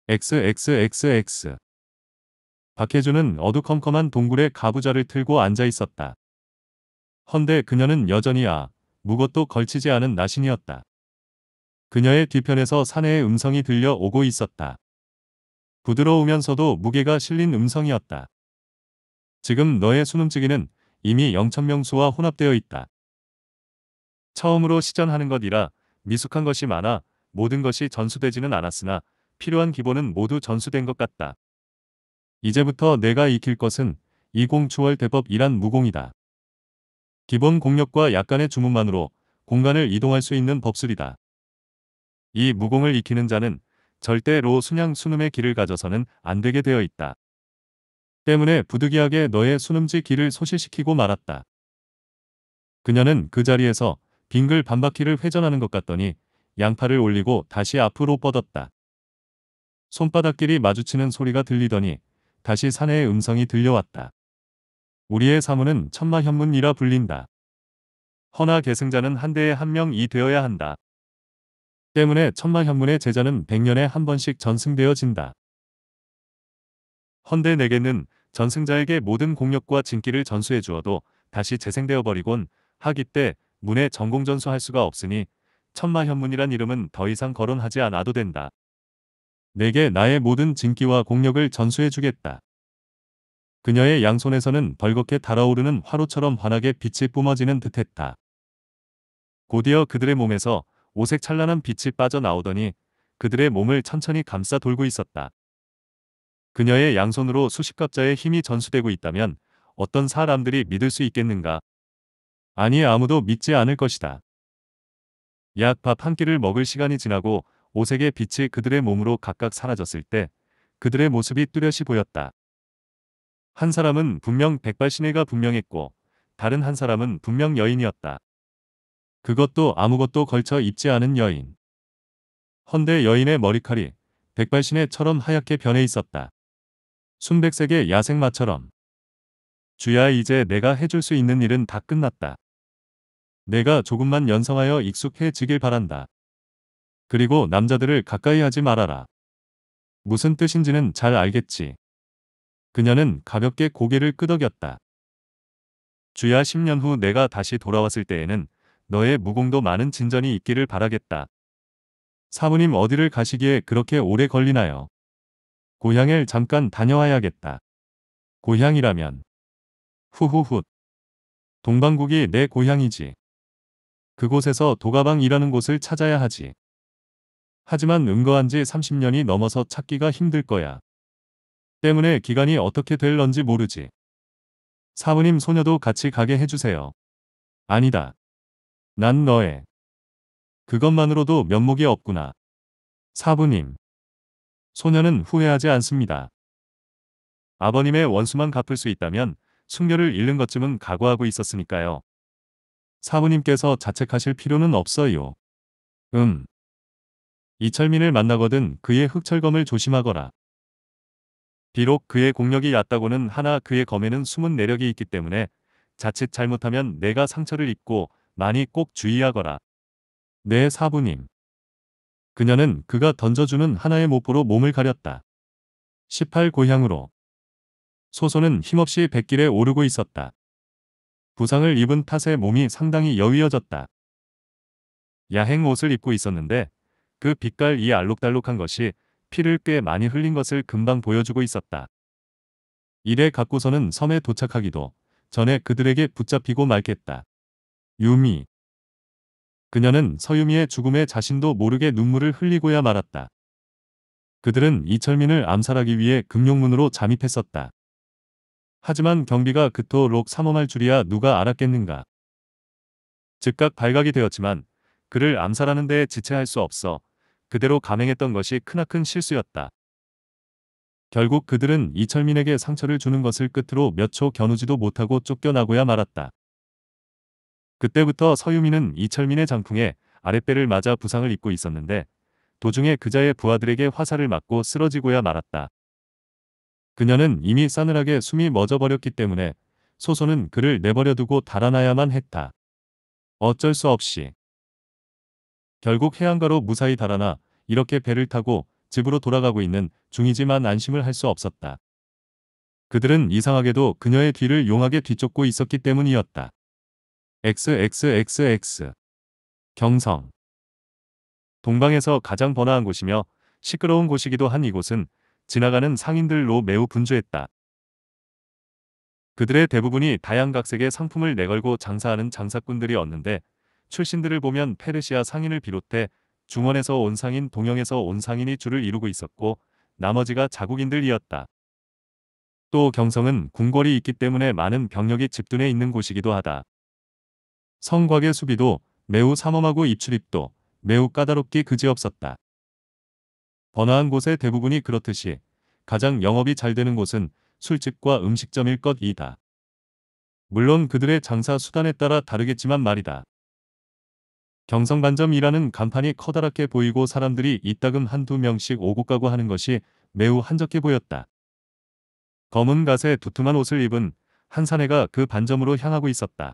XXXX 박혜주는 어두컴컴한 동굴에 가부좌를 틀고 앉아 있었다. 헌데 그녀는 여전히 야 아, 무것도 걸치지 않은 나신이었다. 그녀의 뒤편에서 사내의 음성이 들려오고 있었다. 부드러우면서도 무게가 실린 음성이었다. 지금 너의 수능증기는 이미 영천명수와 혼합되어 있다. 처음으로 시전하는 것이라 미숙한 것이 많아 모든 것이 전수되지는 않았으나 필요한 기본은 모두 전수된 것 같다. 이제부터 내가 익힐 것은 이공추월 대법이란 무공이다. 기본 공력과 약간의 주문만으로 공간을 이동할 수 있는 법술이다. 이 무공을 익히는 자는 절대로 순양 순음의 길을 가져서는 안 되게 되어 있다. 때문에 부득이하게 너의 수능지 길을 소실시키고 말았다. 그녀는 그 자리에서 빙글 반바퀴를 회전하는 것 같더니 양팔을 올리고 다시 앞으로 뻗었다. 손바닥끼리 마주치는 소리가 들리더니 다시 사내의 음성이 들려왔다. 우리의 사문은 천마현문이라 불린다. 허나 계승자는 한 대에 한 명이 되어야 한다. 때문에 천마현문의 제자는 100년에 한 번씩 전승되어진다. 헌데 내게는 전승자에게 모든 공력과 진기를 전수해 주어도 다시 재생되어 버리곤 하기 때 문에 전공 전수할 수가 없으니 천마현문이란 이름은 더 이상 거론하지 않아도 된다. 내게 나의 모든 진기와 공력을 전수해 주겠다. 그녀의 양손에서는 벌겋게 달아오르는 화로처럼 환하게 빛이 뿜어지는 듯했다. 곧이어 그들의 몸에서 오색 찬란한 빛이 빠져나오더니 그들의 몸을 천천히 감싸 돌고 있었다. 그녀의 양손으로 수십 갑자의 힘이 전수되고 있다면 어떤 사람들이 믿을 수 있겠는가? 아니 아무도 믿지 않을 것이다. 약 밥 한 끼를 먹을 시간이 지나고 오색의 빛이 그들의 몸으로 각각 사라졌을 때 그들의 모습이 뚜렷이 보였다. 한 사람은 분명 백발신애가 분명했고 다른 한 사람은 분명 여인이었다. 그것도 아무것도 걸쳐 입지 않은 여인. 헌데 여인의 머리칼이 백발신애처럼 하얗게 변해 있었다. 순백색의 야생마처럼. 주야 이제 내가 해줄 수 있는 일은 다 끝났다. 내가 조금만 연성하여 익숙해지길 바란다. 그리고 남자들을 가까이 하지 말아라. 무슨 뜻인지는 잘 알겠지. 그녀는 가볍게 고개를 끄덕였다. 주야 10년 후 내가 다시 돌아왔을 때에는 너의 무공도 많은 진전이 있기를 바라겠다. 사부님 어디를 가시기에 그렇게 오래 걸리나요? 고향을 잠깐 다녀와야겠다. 고향이라면 후후훗 동방국이 내 고향이지. 그곳에서 도가방이라는 곳을 찾아야 하지. 하지만 은거한 지 30년이 넘어서 찾기가 힘들 거야. 때문에 기간이 어떻게 될런지 모르지. 사부님 소녀도 같이 가게 해주세요. 아니다. 난 너의. 그것만으로도 면목이 없구나. 사부님. 소녀는 후회하지 않습니다. 아버님의 원수만 갚을 수 있다면 숙녀를 잃는 것쯤은 각오하고 있었으니까요. 사부님께서 자책하실 필요는 없어요. 음. 이철민을 만나거든 그의 흑철검을 조심하거라. 비록 그의 공력이 얕다고는 하나 그의 검에는 숨은 내력이 있기 때문에 자칫 잘못하면 내가 상처를 입고 많이 꼭 주의하거라. 네 사부님. 그녀는 그가 던져주는 하나의 모포로 몸을 가렸다. 18 고향으로 소소는 힘없이 백길에 오르고 있었다. 부상을 입은 탓에 몸이 상당히 여위어졌다. 야행 옷을 입고 있었는데 그 빛깔 이 알록달록한 것이 피를 꽤 많이 흘린 것을 금방 보여주고 있었다. 이래 갖고서는 섬에 도착하기도 전에 그들에게 붙잡히고 말겠다. 유미 그녀는 서유미의 죽음에 자신도 모르게 눈물을 흘리고야 말았다. 그들은 이철민을 암살하기 위해 금용문으로 잠입했었다. 하지만 경비가 그토록 삼엄할 줄이야 누가 알았겠는가. 즉각 발각이 되었지만 그를 암살하는 데 지체할 수 없어 그대로 감행했던 것이 크나큰 실수였다. 결국 그들은 이철민에게 상처를 주는 것을 끝으로 몇 초 겨누지도 못하고 쫓겨나고야 말았다. 그때부터 서유민은 이철민의 장풍에 아랫배를 맞아 부상을 입고 있었는데 도중에 그자의 부하들에게 화살을 맞고 쓰러지고야 말았다. 그녀는 이미 싸늘하게 숨이 멎어버렸기 때문에 소소는 그를 내버려두고 달아나야만 했다. 어쩔 수 없이. 결국 해안가로 무사히 달아나 이렇게 배를 타고 집으로 돌아가고 있는 중이지만 안심을 할 수 없었다. 그들은 이상하게도 그녀의 뒤를 용하게 뒤쫓고 있었기 때문이었다. XXXX 경성 동방에서 가장 번화한 곳이며 시끄러운 곳이기도 한 이곳은 지나가는 상인들로 매우 분주했다. 그들의 대부분이 다양각색의 상품을 내걸고 장사하는 장사꾼들이었는데 출신들을 보면 페르시아 상인을 비롯해 중원에서 온 상인, 동영에서 온 상인이 줄을 이루고 있었고 나머지가 자국인들이었다. 또 경성은 궁궐이 있기 때문에 많은 병력이 집둔해 있는 곳이기도 하다. 성곽의 수비도 매우 삼엄하고 입출입도 매우 까다롭기 그지없었다. 번화한 곳의 대부분이 그렇듯이 가장 영업이 잘 되는 곳은 술집과 음식점일 것이다. 물론 그들의 장사 수단에 따라 다르겠지만 말이다. 경성반점이라는 간판이 커다랗게 보이고 사람들이 이따금 한두 명씩 오고 가고 하는 것이 매우 한적해 보였다. 검은 갓에 두툼한 옷을 입은 한 사내가 그 반점으로 향하고 있었다.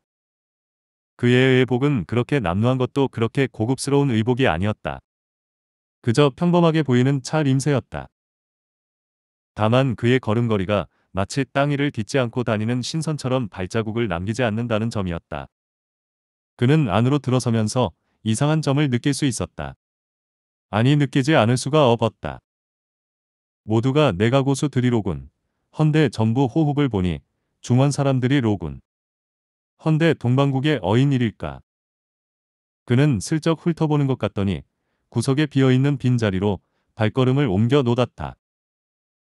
그의 의복은 그렇게 남루한 것도 그렇게 고급스러운 의복이 아니었다. 그저 평범하게 보이는 차림새였다. 다만 그의 걸음걸이가 마치 땅 위를 딛지 않고 다니는 신선처럼 발자국을 남기지 않는다는 점이었다. 그는 안으로 들어서면서 이상한 점을 느낄 수 있었다. 아니 느끼지 않을 수가 없었다. 모두가 내가 고수 들이로군. 헌데 전부 호흡을 보니 중원 사람들이 로군. 헌데 동방국의 어인일일까. 그는 슬쩍 훑어보는 것 같더니 구석에 비어있는 빈자리로 발걸음을 옮겨 놓았다.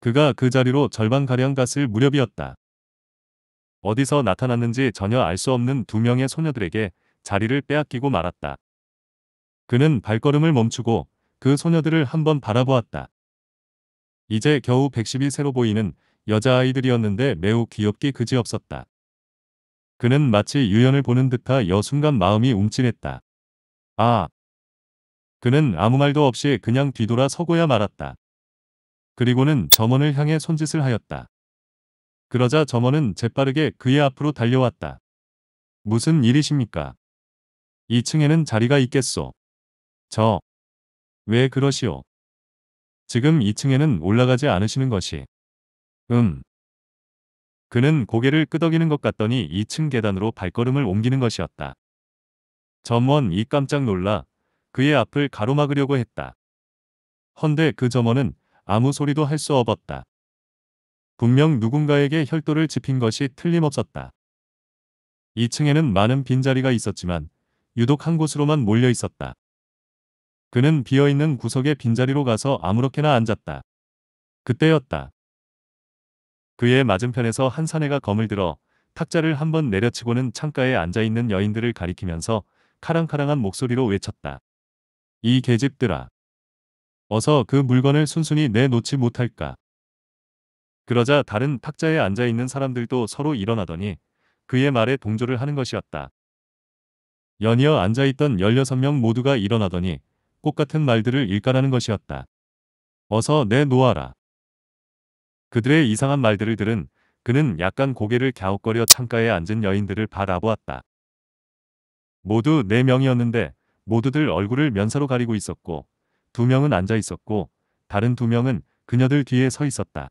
그가 그 자리로 절반가량 갔을 무렵이었다. 어디서 나타났는지 전혀 알 수 없는 두 명의 소녀들에게 자리를 빼앗기고 말았다. 그는 발걸음을 멈추고 그 소녀들을 한번 바라보았다. 이제 겨우 110이 새로 보이는 여자아이들이었는데 매우 귀엽기 그지없었다. 그는 마치 유연을 보는 듯하여 순간 마음이 움찔했다. 아. 그는 아무 말도 없이 그냥 뒤돌아 서고야 말았다. 그리고는 점원을 향해 손짓을 하였다. 그러자 점원은 재빠르게 그의 앞으로 달려왔다. 무슨 일이십니까? 2층에는 자리가 있겠소. 저. 왜 그러시오? 지금 2층에는 올라가지 않으시는 것이. 음. 그는 고개를 끄덕이는 것 같더니 2층 계단으로 발걸음을 옮기는 것이었다. 점원이 깜짝 놀라 그의 앞을 가로막으려고 했다. 헌데 그 점원은 아무 소리도 할 수 없었다. 분명 누군가에게 혈도를 짚힌 것이 틀림없었다. 2층에는 많은 빈자리가 있었지만 유독 한 곳으로만 몰려 있었다. 그는 비어있는 구석의 빈자리로 가서 아무렇게나 앉았다. 그때였다. 그의 맞은편에서 한 사내가 검을 들어 탁자를 한번 내려치고는 창가에 앉아있는 여인들을 가리키면서 카랑카랑한 목소리로 외쳤다. 이 계집들아. 어서 그 물건을 순순히 내놓지 못할까. 그러자 다른 탁자에 앉아있는 사람들도 서로 일어나더니 그의 말에 동조를 하는 것이었다. 연이어 앉아있던 16명 모두가 일어나더니 꽃같은 말들을 일까라는 것이었다. 어서 내놓아라. 그들의 이상한 말들을 들은 그는 약간 고개를 갸웃거려 창가에 앉은 여인들을 바라보았다. 모두 네 명이었는데 모두들 얼굴을 면사로 가리고 있었고 두 명은 앉아 있었고 다른 두 명은 그녀들 뒤에 서 있었다.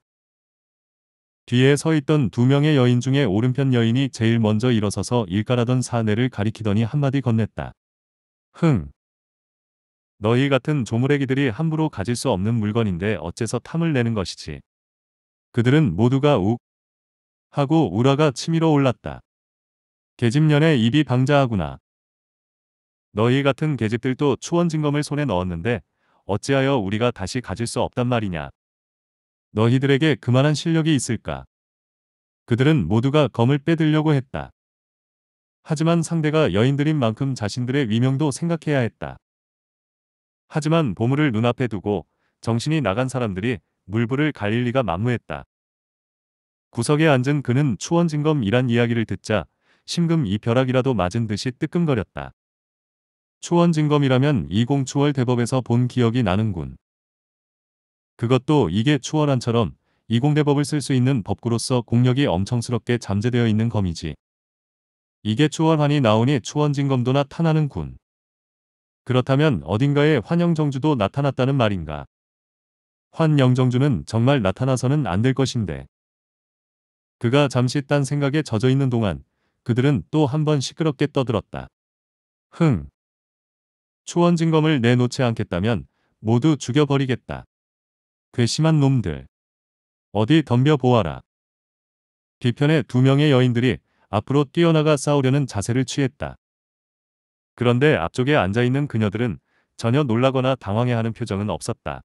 뒤에 서 있던 두 명의 여인 중에 오른편 여인이 제일 먼저 일어서서 일갈하던 사내를 가리키더니 한마디 건넸다. 흥. 너희 같은 조물애기들이 함부로 가질 수 없는 물건인데 어째서 탐을 내는 것이지. 그들은 모두가 욱 하고 우라가 치밀어 올랐다. 계집년의 입이 방자하구나. 너희 같은 계집들도 추원징검을 손에 넣었는데 어찌하여 우리가 다시 가질 수 없단 말이냐. 너희들에게 그만한 실력이 있을까? 그들은 모두가 검을 빼들려고 했다. 하지만 상대가 여인들인 만큼 자신들의 위명도 생각해야 했다. 하지만 보물을 눈앞에 두고 정신이 나간 사람들이 물불을 갈릴리가 만무했다. 구석에 앉은 그는 추원진검이란 이야기를 듣자 심금이 벼락이라도 맞은 듯이 뜨끔거렸다. 추원진검이라면 이공초월 대법에서 본 기억이 나는군. 그것도 이게 추월한처럼 이공대법을 쓸 수 있는 법구로서 공력이 엄청스럽게 잠재되어 있는 검이지. 이게 추월환이 나오니 추원진검도 나타나는군. 그렇다면 어딘가에 환영정주도 나타났다는 말인가. 환영정주는 정말 나타나서는 안 될 것인데. 그가 잠시 딴 생각에 젖어 있는 동안 그들은 또 한 번 시끄럽게 떠들었다. 흥. 초원진검을 내놓지 않겠다면 모두 죽여버리겠다. 괘씸한 놈들. 어디 덤벼보아라. 뒤편에 두 명의 여인들이 앞으로 뛰어나가 싸우려는 자세를 취했다. 그런데 앞쪽에 앉아있는 그녀들은 전혀 놀라거나 당황해하는 표정은 없었다.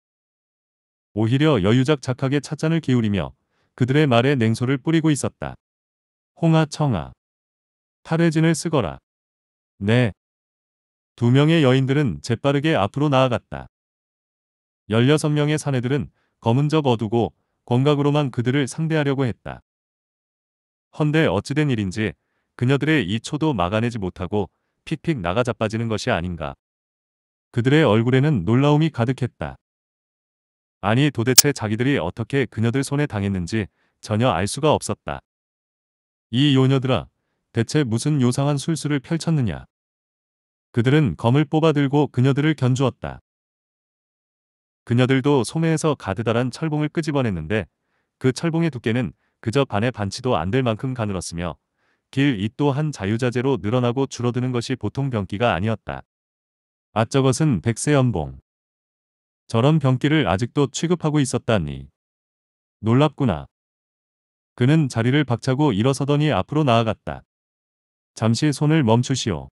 오히려 여유작작하게 찻잔을 기울이며 그들의 말에 냉소를 뿌리고 있었다. 홍아 청아. 탈회진을 쓰거라. 네. 두 명의 여인들은 재빠르게 앞으로 나아갔다. 16명의 사내들은 검은 적 어두고 권각으로만 그들을 상대하려고 했다. 헌데 어찌된 일인지 그녀들의 이 초도 막아내지 못하고 픽픽 나가 자빠지는 것이 아닌가. 그들의 얼굴에는 놀라움이 가득했다. 아니 도대체 자기들이 어떻게 그녀들 손에 당했는지 전혀 알 수가 없었다. 이 요녀들아 대체 무슨 요상한 술수를 펼쳤느냐. 그들은 검을 뽑아들고 그녀들을 견주었다. 그녀들도 소매에서 가드다란 철봉을 끄집어냈는데 그 철봉의 두께는 그저 반의 반치도 안 될 만큼 가늘었으며 길이 또한 자유자재로 늘어나고 줄어드는 것이 보통 병기가 아니었다. 아저것은 백세연봉. 저런 병기를 아직도 취급하고 있었다니. 놀랍구나. 그는 자리를 박차고 일어서더니 앞으로 나아갔다. 잠시 손을 멈추시오.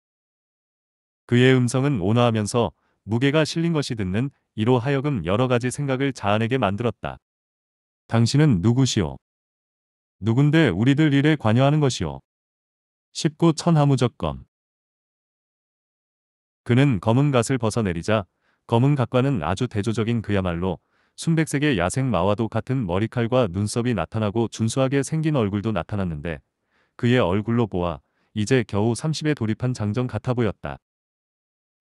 그의 음성은 온화하면서 무게가 실린 것이 듣는 이로 하여금 여러 가지 생각을 자아내게 만들었다. 당신은 누구시오? 누군데 우리들 일에 관여하는 것이오? 19 천하무적검 그는 검은 갓을 벗어내리자 검은 각과는 아주 대조적인 그야말로 순백색의 야생 마와도 같은 머리칼과 눈썹이 나타나고 준수하게 생긴 얼굴도 나타났는데 그의 얼굴로 보아 이제 겨우 30에 돌입한 장정 같아 보였다.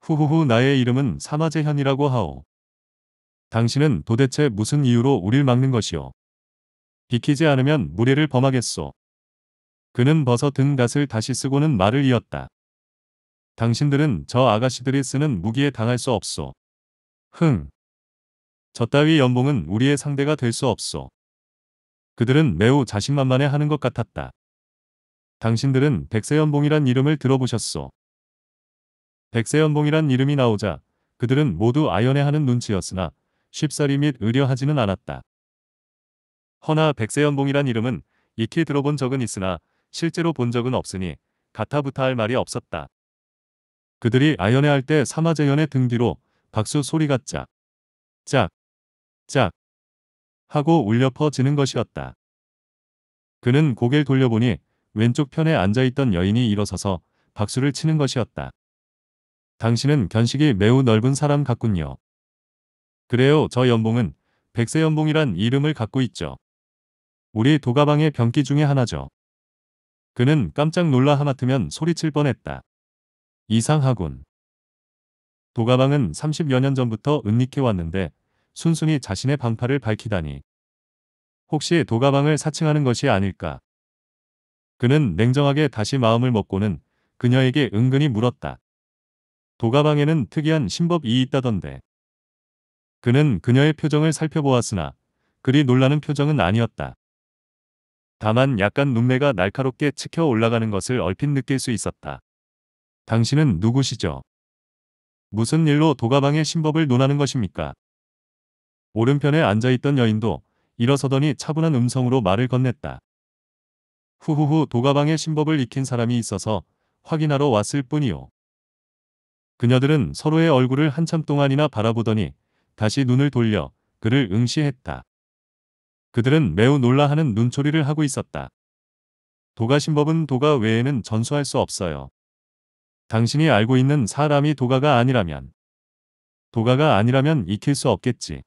후후후 나의 이름은 사마재현이라고 하오. 당신은 도대체 무슨 이유로 우릴 막는 것이오. 비키지 않으면 무례를 범하겠소. 그는 벗어 든갓을 다시 쓰고는 말을 이었다. 당신들은 저 아가씨들이 쓰는 무기에 당할 수 없소. 흥. 저따위 연봉은 우리의 상대가 될 수 없소. 그들은 매우 자신만만해 하는 것 같았다. 당신들은 백세 연봉이란 이름을 들어보셨소. 백세 연봉이란 이름이 나오자 그들은 모두 아연해하는 눈치였으나 쉽사리 및 의려하지는 않았다. 허나 백세 연봉이란 이름은 익히 들어본 적은 있으나 실제로 본 적은 없으니 가타부타할 말이 없었다. 그들이 아연해할 때사마재연의등 뒤로 박수 소리가 짝, 짝, 짝 하고 울려 퍼지는 것이었다. 그는 고개를 돌려보니 왼쪽 편에 앉아있던 여인이 일어서서 박수를 치는 것이었다. 당신은 견식이 매우 넓은 사람 같군요. 그래요 저 연봉은 백세 연봉이란 이름을 갖고 있죠. 우리 도가방의 변기 중에 하나죠. 그는 깜짝 놀라 하마트면 소리칠 뻔했다. 이상하군. 도가방은 30여 년 전부터 은닉해왔는데 순순히 자신의 방파를 밝히다니. 혹시 도가방을 사칭하는 것이 아닐까. 그는 냉정하게 다시 마음을 먹고는 그녀에게 은근히 물었다. 도가방에는 특이한 신법이 있다던데. 그는 그녀의 표정을 살펴보았으나 그리 놀라는 표정은 아니었다. 다만 약간 눈매가 날카롭게 치켜 올라가는 것을 얼핏 느낄 수 있었다. 당신은 누구시죠? 무슨 일로 도가방의 신법을 논하는 것입니까? 오른편에 앉아있던 여인도 일어서더니 차분한 음성으로 말을 건넸다. 후후후 도가방의 신법을 익힌 사람이 있어서 확인하러 왔을 뿐이요. 그녀들은 서로의 얼굴을 한참 동안이나 바라보더니 다시 눈을 돌려 그를 응시했다. 그들은 매우 놀라하는 눈초리를 하고 있었다. 도가 신법은 도가 외에는 전수할 수 없어요. 당신이 알고 있는 사람이 도가가 아니라면 도가가 아니라면 익힐 수 없겠지.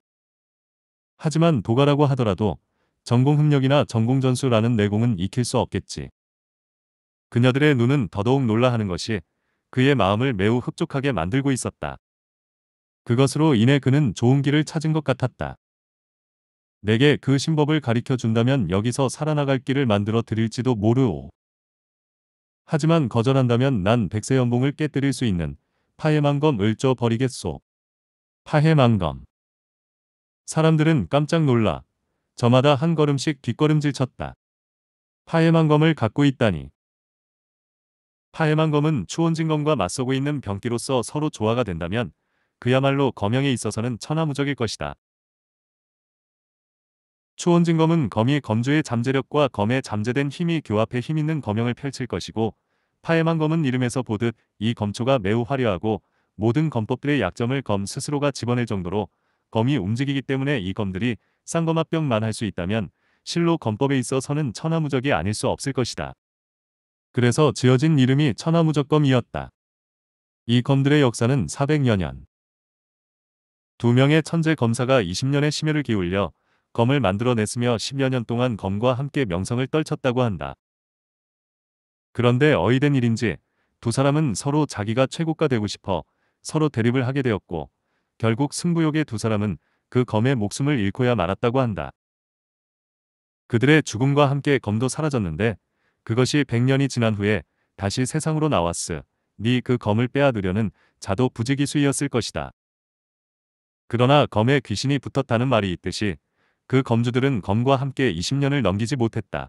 하지만 도가라고 하더라도 전공 흡력이나 전공 전수라는 내공은 익힐 수 없겠지. 그녀들의 눈은 더더욱 놀라 하는 것이 그의 마음을 매우 흡족하게 만들고 있었다. 그것으로 인해 그는 좋은 길을 찾은 것 같았다. 내게 그 신법을 가리켜 준다면 여기서 살아나갈 길을 만들어 드릴지도 모르오. 하지만 거절한다면 난 백세 연봉을 깨뜨릴 수 있는 파해망검을 쪄버리겠소. 파해망검. 사람들은 깜짝 놀라 저마다 한 걸음씩 뒷걸음질 쳤다. 파해망검을 갖고 있다니. 파해망검은 추원진검과 맞서고 있는 병기로서 서로 조화가 된다면 그야말로 검형에 있어서는 천하무적일 것이다. 추원진검은 검이 검주의 잠재력과 검의 잠재된 힘이 교합해 힘있는 검형을 펼칠 것이고 파해만검은 이름에서 보듯 이 검초가 매우 화려하고 모든 검법들의 약점을 검 스스로가 집어낼 정도로 검이 움직이기 때문에 이 검들이 쌍검합병만 할 수 있다면 실로 검법에 있어서는 천하무적이 아닐 수 없을 것이다. 그래서 지어진 이름이 천하무적검이었다. 이 검들의 역사는 400여 년. 두 명의 천재 검사가 20년의 심혈을 기울여 검을 만들어냈으며 10여 년 동안 검과 함께 명성을 떨쳤다고 한다. 그런데 어이된 일인지 두 사람은 서로 자기가 최고가 되고 싶어 서로 대립을 하게 되었고 결국 승부욕의두 사람은 그 검의 목숨을 잃고야 말았다고 한다. 그들의 죽음과 함께 검도 사라졌는데 그것이 100년이 지난 후에 다시 세상으로 나왔으 니그 검을 빼앗으려는 자도 부지기수이었을 것이다. 그러나 검에 귀신이 붙었다는 말이 있듯이 그 검주들은 검과 함께 20년을 넘기지 못했다.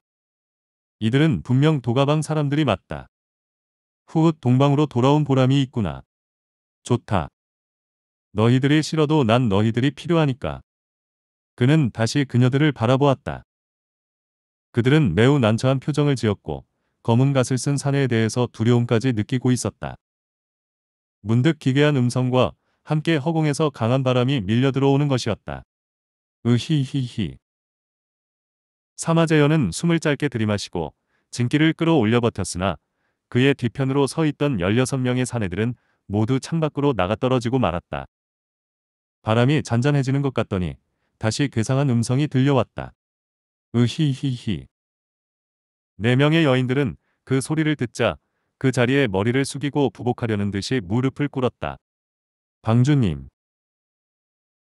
이들은 분명 도가방 사람들이 맞다. 후훗 동방으로 돌아온 보람이 있구나. 좋다. 너희들이 싫어도 난 너희들이 필요하니까. 그는 다시 그녀들을 바라보았다. 그들은 매우 난처한 표정을 지었고 검은 갓을 쓴 사내에 대해서 두려움까지 느끼고 있었다. 문득 기괴한 음성과 함께 허공에서 강한 바람이 밀려 들어오는 것이었다. 으히히히. 사마제연은 숨을 짧게 들이마시고 진기를 끌어올려 버텼으나 그의 뒤편으로 서 있던 16명의 사내들은 모두 창밖으로 나가 떨어지고 말았다. 바람이 잔잔해지는 것 같더니 다시 괴상한 그 음성이 들려왔다. 으히히히. 네 명의 여인들은 그 소리를 듣자 그 자리에 머리를 숙이고 부복하려는 듯이 무릎을 꿇었다. 방주님.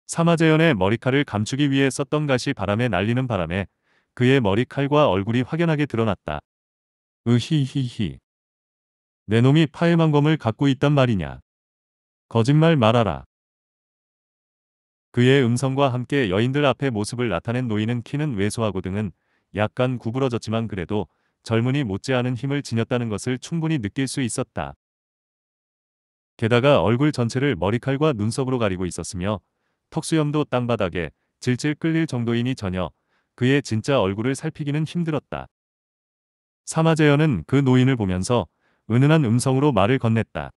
사마재연의 머리칼을 감추기 위해 썼던 가시 바람에 날리는 바람에 그의 머리칼과 얼굴이 확연하게 드러났다. 으히히히. 내 놈이 파해만검을 갖고 있단 말이냐. 거짓말 말아라. 그의 음성과 함께 여인들 앞에 모습을 나타낸 노인은 키는 왜소하고 등은 약간 구부러졌지만 그래도 젊은이 못지않은 힘을 지녔다는 것을 충분히 느낄 수 있었다. 게다가 얼굴 전체를 머리칼과 눈썹으로 가리고 있었으며 턱수염도 땅바닥에 질질 끌릴 정도이니 전혀 그의 진짜 얼굴을 살피기는 힘들었다. 사마제어는 그 노인을 보면서 은은한 음성으로 말을 건넸다.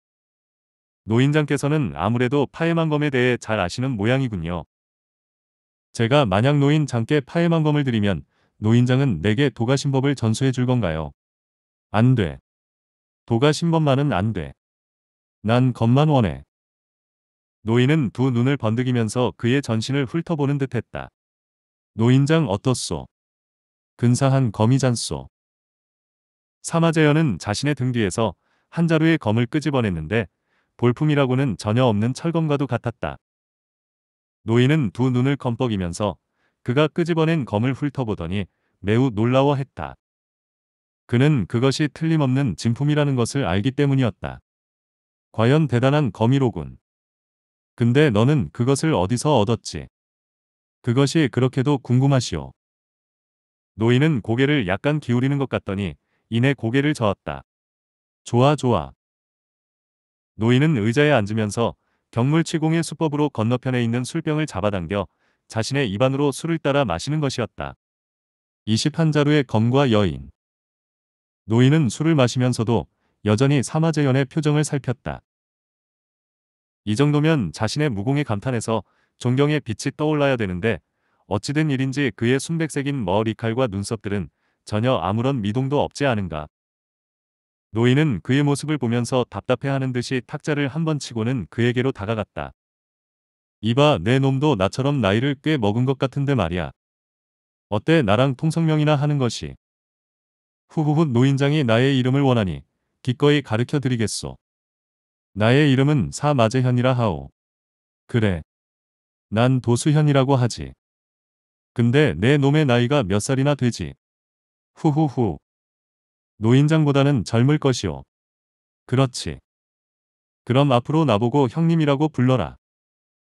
노인장께서는 아무래도 파해만검에 대해 잘 아시는 모양이군요. 제가 만약 노인장께 파해만검을 드리면 노인장은 내게 도가신법을 전수해 줄 건가요? 안 돼. 도가신법만은 안 돼. 난 검만 원해. 노인은 두 눈을 번득이면서 그의 전신을 훑어보는 듯했다. 노인장 어떻소? 근사한 거미잔소. 사마재현은 자신의 등 뒤에서 한 자루의 검을 끄집어냈는데 볼품이라고는 전혀 없는 철검과도 같았다. 노인은 두 눈을 검뻑이면서 그가 끄집어낸 검을 훑어보더니 매우 놀라워했다. 그는 그것이 틀림없는 진품이라는 것을 알기 때문이었다. 과연 대단한 거미로군. 근데 너는 그것을 어디서 얻었지? 그것이 그렇게도 궁금하시오. 노인은 고개를 약간 기울이는 것 같더니 이내 고개를 저었다. 좋아 좋아. 노인은 의자에 앉으면서 경물치공의 수법으로 건너편에 있는 술병을 잡아당겨 자신의 입안으로 술을 따라 마시는 것이었다. 21자루의 검과 여인 노인은 술을 마시면서도 여전히 사마재연의 표정을 살폈다. 이 정도면 자신의 무공에 감탄해서 존경의 빛이 떠올라야 되는데 어찌된 일인지 그의 순백색인 머리칼과 눈썹들은 전혀 아무런 미동도 없지 않은가. 노인은 그의 모습을 보면서 답답해하는 듯이 탁자를 한번 치고는 그에게로 다가갔다. 이봐 내 놈도 나처럼 나이를 꽤 먹은 것 같은데 말이야. 어때 나랑 통성명이나 하는 것이. 후후후 노인장이 나의 이름을 원하니 기꺼이 가르쳐 드리겠소. 나의 이름은 사마재현이라 하오. 그래. 난 도수현이라고 하지. 근데 내 놈의 나이가 몇 살이나 되지. 후후후. 노인장보다는 젊을 것이오. 그렇지. 그럼 앞으로 나보고 형님이라고 불러라.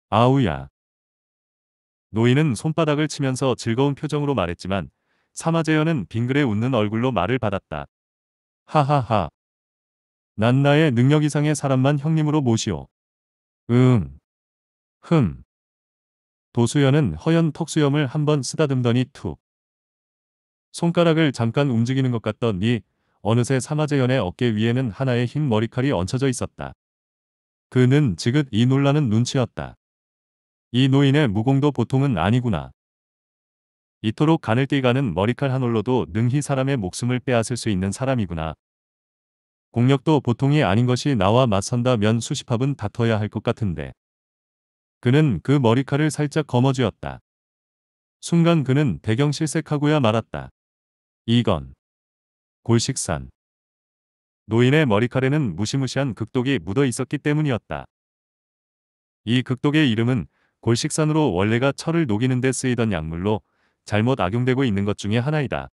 아우야. 노인은 손바닥을 치면서 즐거운 표정으로 말했지만 사마재현은 빙그레 웃는 얼굴로 말을 받았다. 하하하. 난 나의 능력 이상의 사람만 형님으로 모시오. 응. 흠. 도수연은 허연 턱수염을 한번 쓰다듬더니 툭. 손가락을 잠깐 움직이는 것같던니 어느새 사마재연의 어깨 위에는 하나의 흰 머리칼이 얹혀져 있었다. 그는 지긋 이 놀라는 눈치였다. 이 노인의 무공도 보통은 아니구나. 이토록 간을 띠가는 머리칼 한 올로도 능히 사람의 목숨을 빼앗을 수 있는 사람이구나. 공력도 보통이 아닌 것이 나와 맞선다면 수십합은 다퉈야 할 것 같은데. 그는 그 머리카락을 살짝 거머쥐었다. 순간 그는 배경 실색하고야 말았다. 이건 골식산. 노인의 머리칼에는 무시무시한 극독이 묻어 있었기 때문이었다. 이 극독의 이름은 골식산으로 원래가 철을 녹이는 데 쓰이던 약물로 잘못 악용되고 있는 것 중에 하나이다.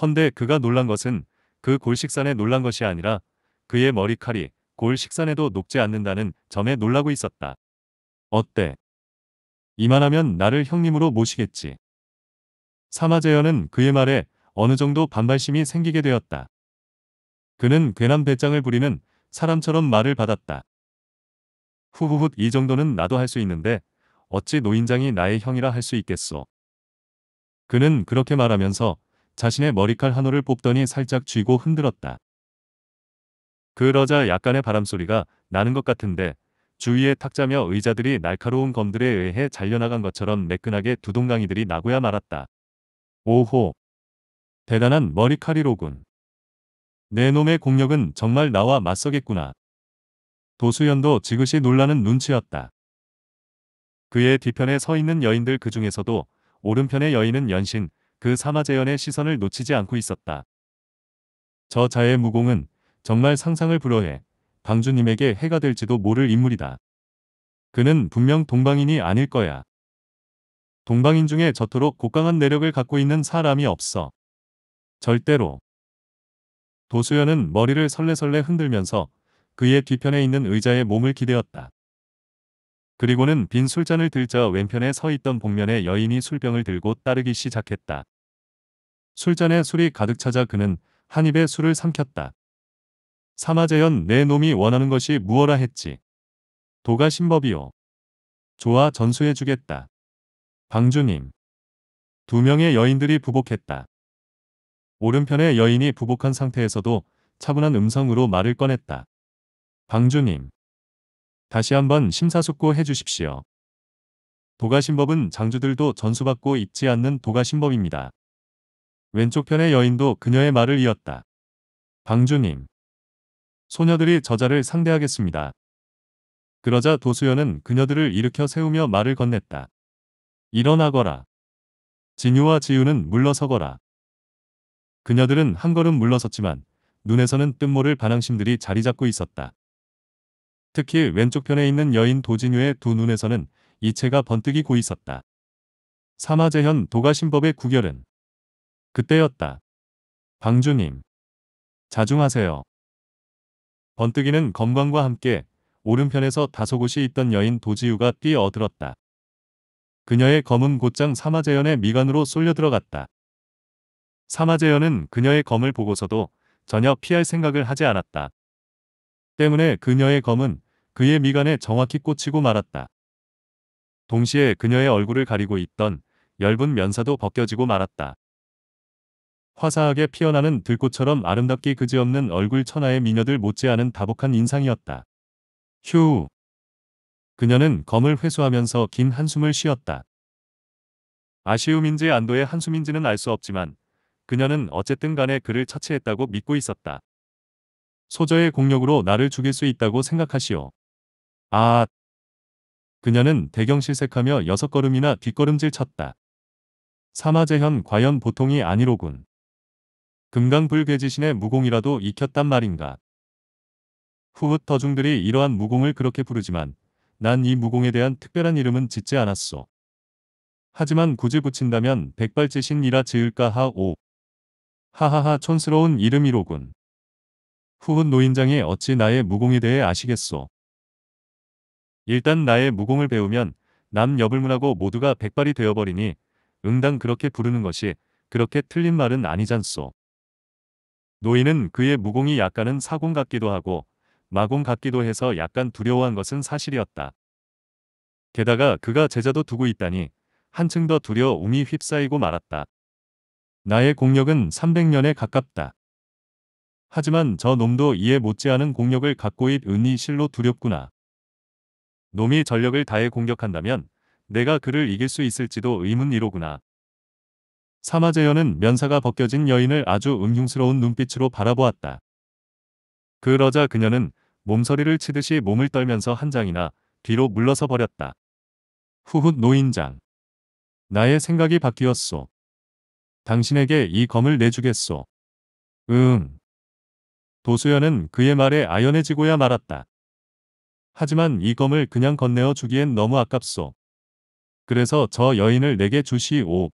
헌데 그가 놀란 것은 그 골식산에 놀란 것이 아니라 그의 머리칼이 골식산에도 녹지 않는다는 점에 놀라고 있었다. 어때? 이만하면 나를 형님으로 모시겠지. 사마제연은 그의 말에 어느 정도 반발심이 생기게 되었다. 그는 괴남 배짱을 부리는 사람처럼 말을 받았다. 후후훗 이 정도는 나도 할 수 있는데 어찌 노인장이 나의 형이라 할 수 있겠소. 그는 그렇게 말하면서 자신의 머리칼 한 올을 뽑더니 살짝 쥐고 흔들었다. 그러자 약간의 바람소리가 나는 것 같은데 주위에 탁자며 의자들이 날카로운 검들에 의해 잘려나간 것처럼 매끈하게 두동강이들이 나고야 말았다. 오호. 대단한 머리칼이로군. 내 놈의 공력은 정말 나와 맞서겠구나. 도수연도 지그시 놀라는 눈치였다. 그의 뒤편에 서 있는 여인들 그 중에서도 오른편의 여인은 연신 그 사마재현의 시선을 놓치지 않고 있었다. 저 자의 무공은 정말 상상을 불허해 방주님에게 해가 될지도 모를 인물이다. 그는 분명 동방인이 아닐 거야. 동방인 중에 저토록 고강한 내력을 갖고 있는 사람이 없어. 절대로. 도수연은 머리를 설레설레 흔들면서 그의 뒤편에 있는 의자에 몸을 기대었다. 그리고는 빈 술잔을 들자 왼편에 서 있던 복면의 여인이 술병을 들고 따르기 시작했다. 술잔에 술이 가득 차자 그는 한 입에 술을 삼켰다. 사마재현 내 놈이 원하는 것이 무어라 했지. 도가 신법이요. 좋아 전수해주겠다. 방주님. 두 명의 여인들이 부복했다. 오른편의 여인이 부복한 상태에서도 차분한 음성으로 말을 꺼냈다. 방주님. 다시 한번 심사숙고해 주십시오. 도가신법은 장주들도 전수받고 잊지 않는 도가신법입니다. 왼쪽편의 여인도 그녀의 말을 이었다. 방주님. 소녀들이 저자를 상대하겠습니다. 그러자 도수연은 그녀들을 일으켜 세우며 말을 건넸다. 일어나거라. 진유와 지유는 물러서거라. 그녀들은 한 걸음 물러섰지만 눈에서는 뜻모를 반항심들이 자리 잡고 있었다. 특히 왼쪽편에 있는 여인 도진유의 두 눈에서는 이체가 번뜩이 고있었다. 사마재현 도가신법의 구결은 그때였다. 방주님. 자중하세요. 번뜩이는 건광과 함께 오른편에서 다소곳이 있던 여인 도지유가 뛰어들었다. 그녀의 검은 곧장 사마재현의 미간으로 쏠려들어갔다. 사마재현은 그녀의 검을 보고서도 전혀 피할 생각을 하지 않았다. 때문에 그녀의 검은 그의 미간에 정확히 꽂히고 말았다. 동시에 그녀의 얼굴을 가리고 있던 엷은 면사도 벗겨지고 말았다. 화사하게 피어나는 들꽃처럼 아름답기 그지없는 얼굴 천하의 미녀들 못지않은 다복한 인상이었다. 휴. 그녀는 검을 회수하면서 긴 한숨을 쉬었다. 아쉬움인지 안도의 한숨인지는 알 수 없지만 그녀는 어쨌든 간에 그를 처치했다고 믿고 있었다. 소저의 공력으로 나를 죽일 수 있다고 생각하시오. 아. 그녀는 대경실색하며 여섯 걸음이나 뒷걸음질 쳤다. 사마재현 과연 보통이 아니로군. 금강불괴지신의 무공이라도 익혔단 말인가. 후훗 터중들이 이러한 무공을 그렇게 부르지만 난 이 무공에 대한 특별한 이름은 짓지 않았소. 하지만 굳이 붙인다면 백발지신이라 지을까 하오. 하하하 촌스러운 이름이로군. 후훗 노인장이 어찌 나의 무공에 대해 아시겠소. 일단 나의 무공을 배우면 남여불문하고 모두가 백발이 되어버리니 응당 그렇게 부르는 것이 그렇게 틀린 말은 아니잖소. 노인은 그의 무공이 약간은 사공 같기도 하고 마공 같기도 해서 약간 두려워한 것은 사실이었다. 게다가 그가 제자도 두고 있다니 한층 더 두려움이 휩싸이고 말았다. 나의 공력은 300년에 가깝다. 하지만 저 놈도 이에 못지않은 공력을 갖고 있으니 실로 두렵구나. 놈이 전력을 다해 공격한다면 내가 그를 이길 수 있을지도 의문이로구나. 사마제연은 면사가 벗겨진 여인을 아주 음흉스러운 눈빛으로 바라보았다. 그러자 그녀는 몸서리를 치듯이 몸을 떨면서 한 장이나 뒤로 물러서 버렸다. 후훗 노인장. 나의 생각이 바뀌었소. 당신에게 이 검을 내주겠소. 응. 도수연은 그의 말에 아연해지고야 말았다. 하지만 이 검을 그냥 건네어 주기엔 너무 아깝소. 그래서 저 여인을 내게 주시오.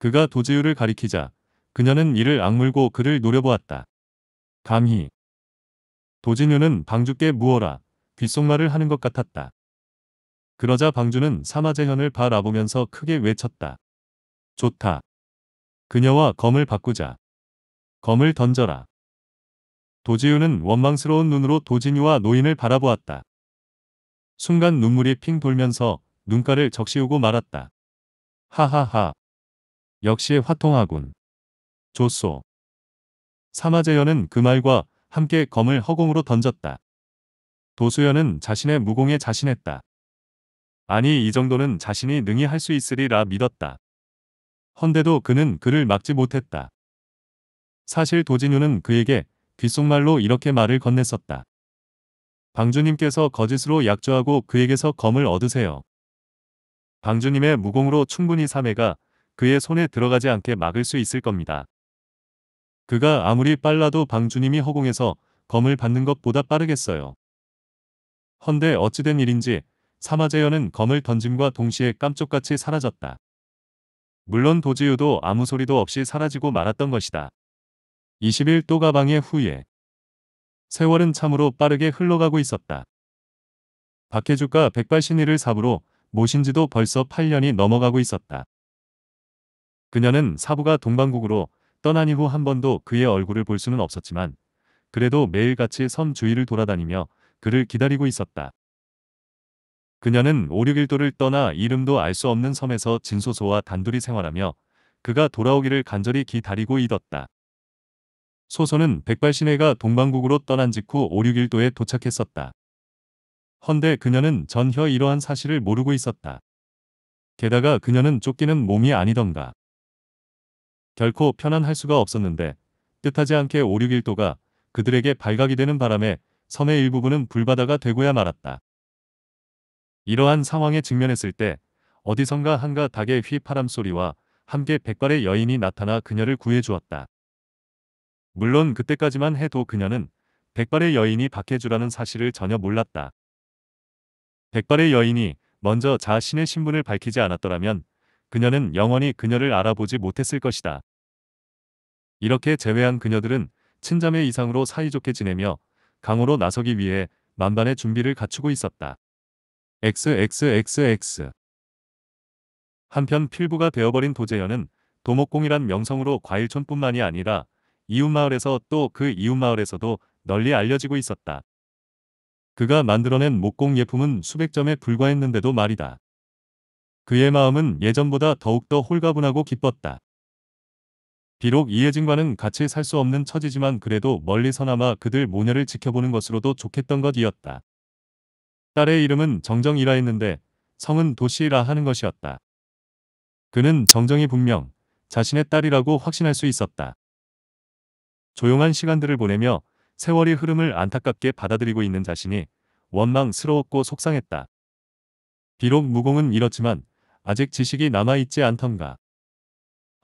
그가 도지우를 가리키자 그녀는 이를 악물고 그를 노려보았다. 감히. 도진유는 방주께 무어라 귓속말을 하는 것 같았다. 그러자 방주는 사마재현을 바라보면서 크게 외쳤다. 좋다. 그녀와 검을 바꾸자. 검을 던져라. 도지유는 원망스러운 눈으로 도진유와 노인을 바라보았다. 순간 눈물이 핑 돌면서 눈가를 적시우고 말았다. 하하하. 역시 화통하군. 조소. 사마재연은그 말과 함께 검을 허공으로 던졌다. 도수연은 자신의 무공에 자신했다. 아니 이 정도는 자신이 능히 할 수 있으리라 믿었다. 헌데도 그는 그를 막지 못했다. 사실 도진유는 그에게 귓속말로 이렇게 말을 건넸었다. 방주님께서 거짓으로 약조하고 그에게서 검을 얻으세요. 방주님의 무공으로 충분히 사매가 그의 손에 들어가지 않게 막을 수 있을 겁니다. 그가 아무리 빨라도 방주님이 허공에서 검을 받는 것보다 빠르겠어요. 헌데 어찌된 일인지 사마재현은 검을 던짐과 동시에 깜쪽같이 사라졌다. 물론 도지유도 아무 소리도 없이 사라지고 말았던 것이다. 20일 또 가방의 후예. 세월은 참으로 빠르게 흘러가고 있었다. 박해주가 백발신이를 사부로 모신 지도 벌써 8년이 넘어가고 있었다. 그녀는 사부가 동방국으로 떠난 이후 한 번도 그의 얼굴을 볼 수는 없었지만 그래도 매일같이 섬 주위를 돌아다니며 그를 기다리고 있었다. 그녀는 오륙일도를 떠나 이름도 알 수 없는 섬에서 진소소와 단둘이 생활하며 그가 돌아오기를 간절히 기다리고 있었다. 소선은 백발신혜가 동방국으로 떠난 직후 5, 6일도에 도착했었다. 헌데 그녀는 전혀 이러한 사실을 모르고 있었다. 게다가 그녀는 쫓기는 몸이 아니던가. 결코 편안할 수가 없었는데 뜻하지 않게 5, 6일도가 그들에게 발각이 되는 바람에 섬의 일부분은 불바다가 되고야 말았다. 이러한 상황에 직면했을 때 어디선가 한가 닥의 휘파람 소리와 함께 백발의 여인이 나타나 그녀를 구해주었다. 물론 그때까지만 해도 그녀는 백발의 여인이 박해주라는 사실을 전혀 몰랐다. 백발의 여인이 먼저 자신의 신분을 밝히지 않았더라면 그녀는 영원히 그녀를 알아보지 못했을 것이다. 이렇게 제외한 그녀들은 친자매 이상으로 사이좋게 지내며 강호로 나서기 위해 만반의 준비를 갖추고 있었다. XXXX 한편 필부가 되어버린 도제연은 도목공이란 명성으로 과일촌뿐만이 아니라 이웃마을에서 또 그 이웃마을에서도 널리 알려지고 있었다. 그가 만들어낸 목공 예품은 수백 점에 불과했는데도 말이다. 그의 마음은 예전보다 더욱더 홀가분하고 기뻤다. 비록 이혜진과는 같이 살 수 없는 처지지만 그래도 멀리서나마 그들 모녀를 지켜보는 것으로도 좋겠던 것이었다. 딸의 이름은 정정이라 했는데 성은 도시라 하는 것이었다. 그는 정정이 분명 자신의 딸이라고 확신할 수 있었다. 조용한 시간들을 보내며 세월이 흐름을 안타깝게 받아들이고 있는 자신이 원망스러웠고 속상했다. 비록 무공은 이렇지만 아직 지식이 남아있지 않던가.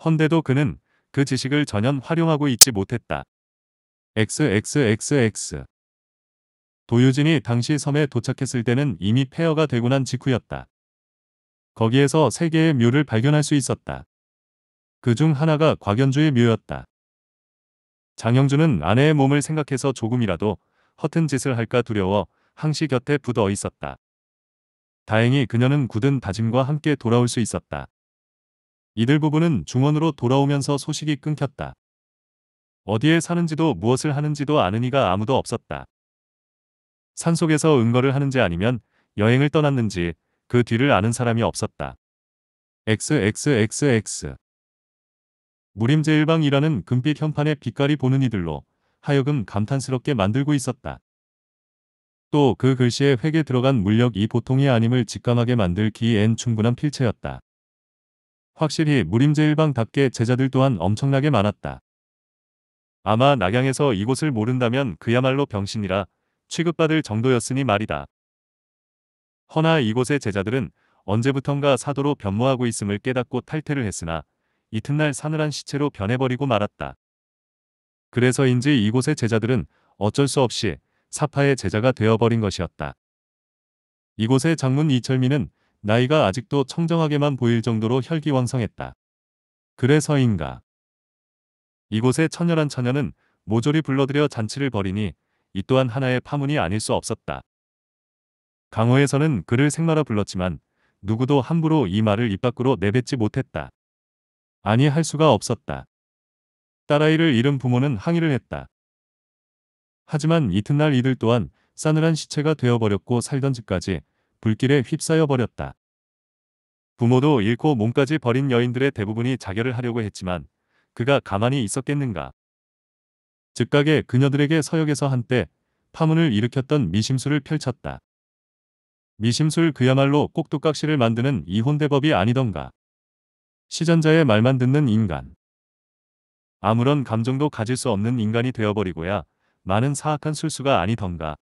헌데도 그는 그 지식을 전혀 활용하고 있지 못했다. XXXX 도유진이 당시 섬에 도착했을 때는 이미 폐허가 되고 난 직후였다. 거기에서 세 개의 묘를 발견할 수 있었다. 그 중 하나가 곽연주의 묘였다. 장영준은 아내의 몸을 생각해서 조금이라도 허튼 짓을 할까 두려워 항시 곁에 붙어 있었다. 다행히 그녀는 굳은 다짐과 함께 돌아올 수 있었다. 이들 부부는 중원으로 돌아오면서 소식이 끊겼다. 어디에 사는지도 무엇을 하는지도 아는 이가 아무도 없었다. 산속에서 은거를 하는지 아니면 여행을 떠났는지 그 뒤를 아는 사람이 없었다. XXXX 무림제일방이라는 금빛 현판의 빛깔이 보는 이들로 하여금 감탄스럽게 만들고 있었다. 또 그 글씨에 획에 들어간 물력이 보통이 아님을 직감하게 만들 기엔 충분한 필체였다. 확실히 무림제일방답게 제자들 또한 엄청나게 많았다. 아마 낙양에서 이곳을 모른다면 그야말로 병신이라 취급받을 정도였으니 말이다. 허나 이곳의 제자들은 언제부턴가 사도로 변모하고 있음을 깨닫고 탈퇴를 했으나 이튿날 사늘한 시체로 변해버리고 말았다. 그래서인지 이곳의 제자들은 어쩔 수 없이 사파의 제자가 되어버린 것이었다. 이곳의 장문 이철미는 나이가 아직도 청정하게만 보일 정도로 혈기왕성했다. 그래서인가. 이곳의 천열한 처녀는 모조리 불러들여 잔치를 벌이니 이 또한 하나의 파문이 아닐 수 없었다. 강호에서는 그를 생마라 불렀지만 누구도 함부로 이 말을 입 밖으로 내뱉지 못했다. 아니 할 수가 없었다. 딸아이를 잃은 부모는 항의를 했다. 하지만 이튿날 이들 또한 싸늘한 시체가 되어버렸고 살던 집까지 불길에 휩싸여버렸다. 부모도 잃고 몸까지 버린 여인들의 대부분이 자결을 하려고 했지만 그가 가만히 있었겠는가. 즉각에 그녀들에게 서역에서 한때 파문을 일으켰던 미심술을 펼쳤다. 미심술 그야말로 꼭두각시를 만드는 이혼대법이 아니던가. 시전자의 말만 듣는 인간. 아무런 감정도 가질 수 없는 인간이 되어버리고야 많은 사악한 술수가 아니던가.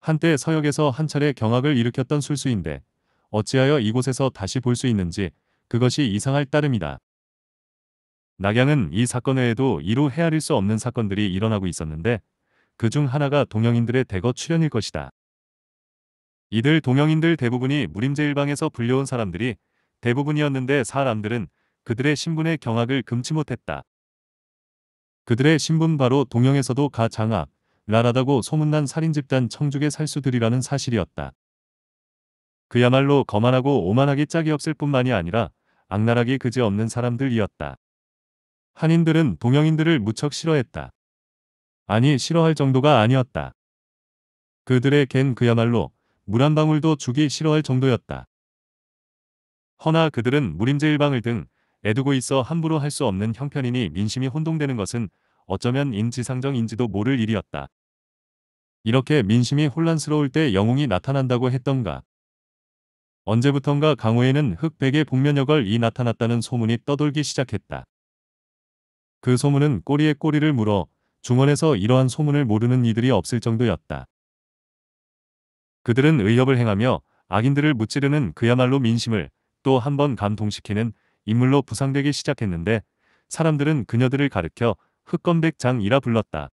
한때 서역에서 한 차례 경악을 일으켰던 술수인데 어찌하여 이곳에서 다시 볼 수 있는지 그것이 이상할 따름이다. 낙양은 이 사건 외에도 이루 헤아릴 수 없는 사건들이 일어나고 있었는데 그 중 하나가 동양인들의 대거 출현일 것이다. 이들 동양인들 대부분이 무림제일방에서 불려온 사람들이 대부분이었는데 사람들은 그들의 신분의 경악을 금치 못했다. 그들의 신분 바로 동영에서도 가장악, 라라다고 소문난 살인집단 청죽의 살수들이라는 사실이었다. 그야말로 거만하고 오만하기 짝이 없을 뿐만이 아니라 악랄하기 그지없는 사람들이었다. 한인들은 동영인들을 무척 싫어했다. 아니 싫어할 정도가 아니었다. 그들의 겐 그야말로 물 한 방울도 주기 싫어할 정도였다. 허나 그들은 무림제일방을 등 애두고 있어 함부로 할 수 없는 형편이니 민심이 혼동되는 것은 어쩌면 인지상정인지도 모를 일이었다. 이렇게 민심이 혼란스러울 때 영웅이 나타난다고 했던가. 언제부턴가 강호에는 흑백의 복면역을이 나타났다는 소문이 떠돌기 시작했다. 그 소문은 꼬리에 꼬리를 물어 중원에서 이러한 소문을 모르는 이들이 없을 정도였다. 그들은 의협을 행하며 악인들을 무찌르는 그야말로 민심을 또한번 감동시키는 인물로 부상되기 시작했는데 사람들은 그녀들을 가르켜 흑건백장이라 불렀다.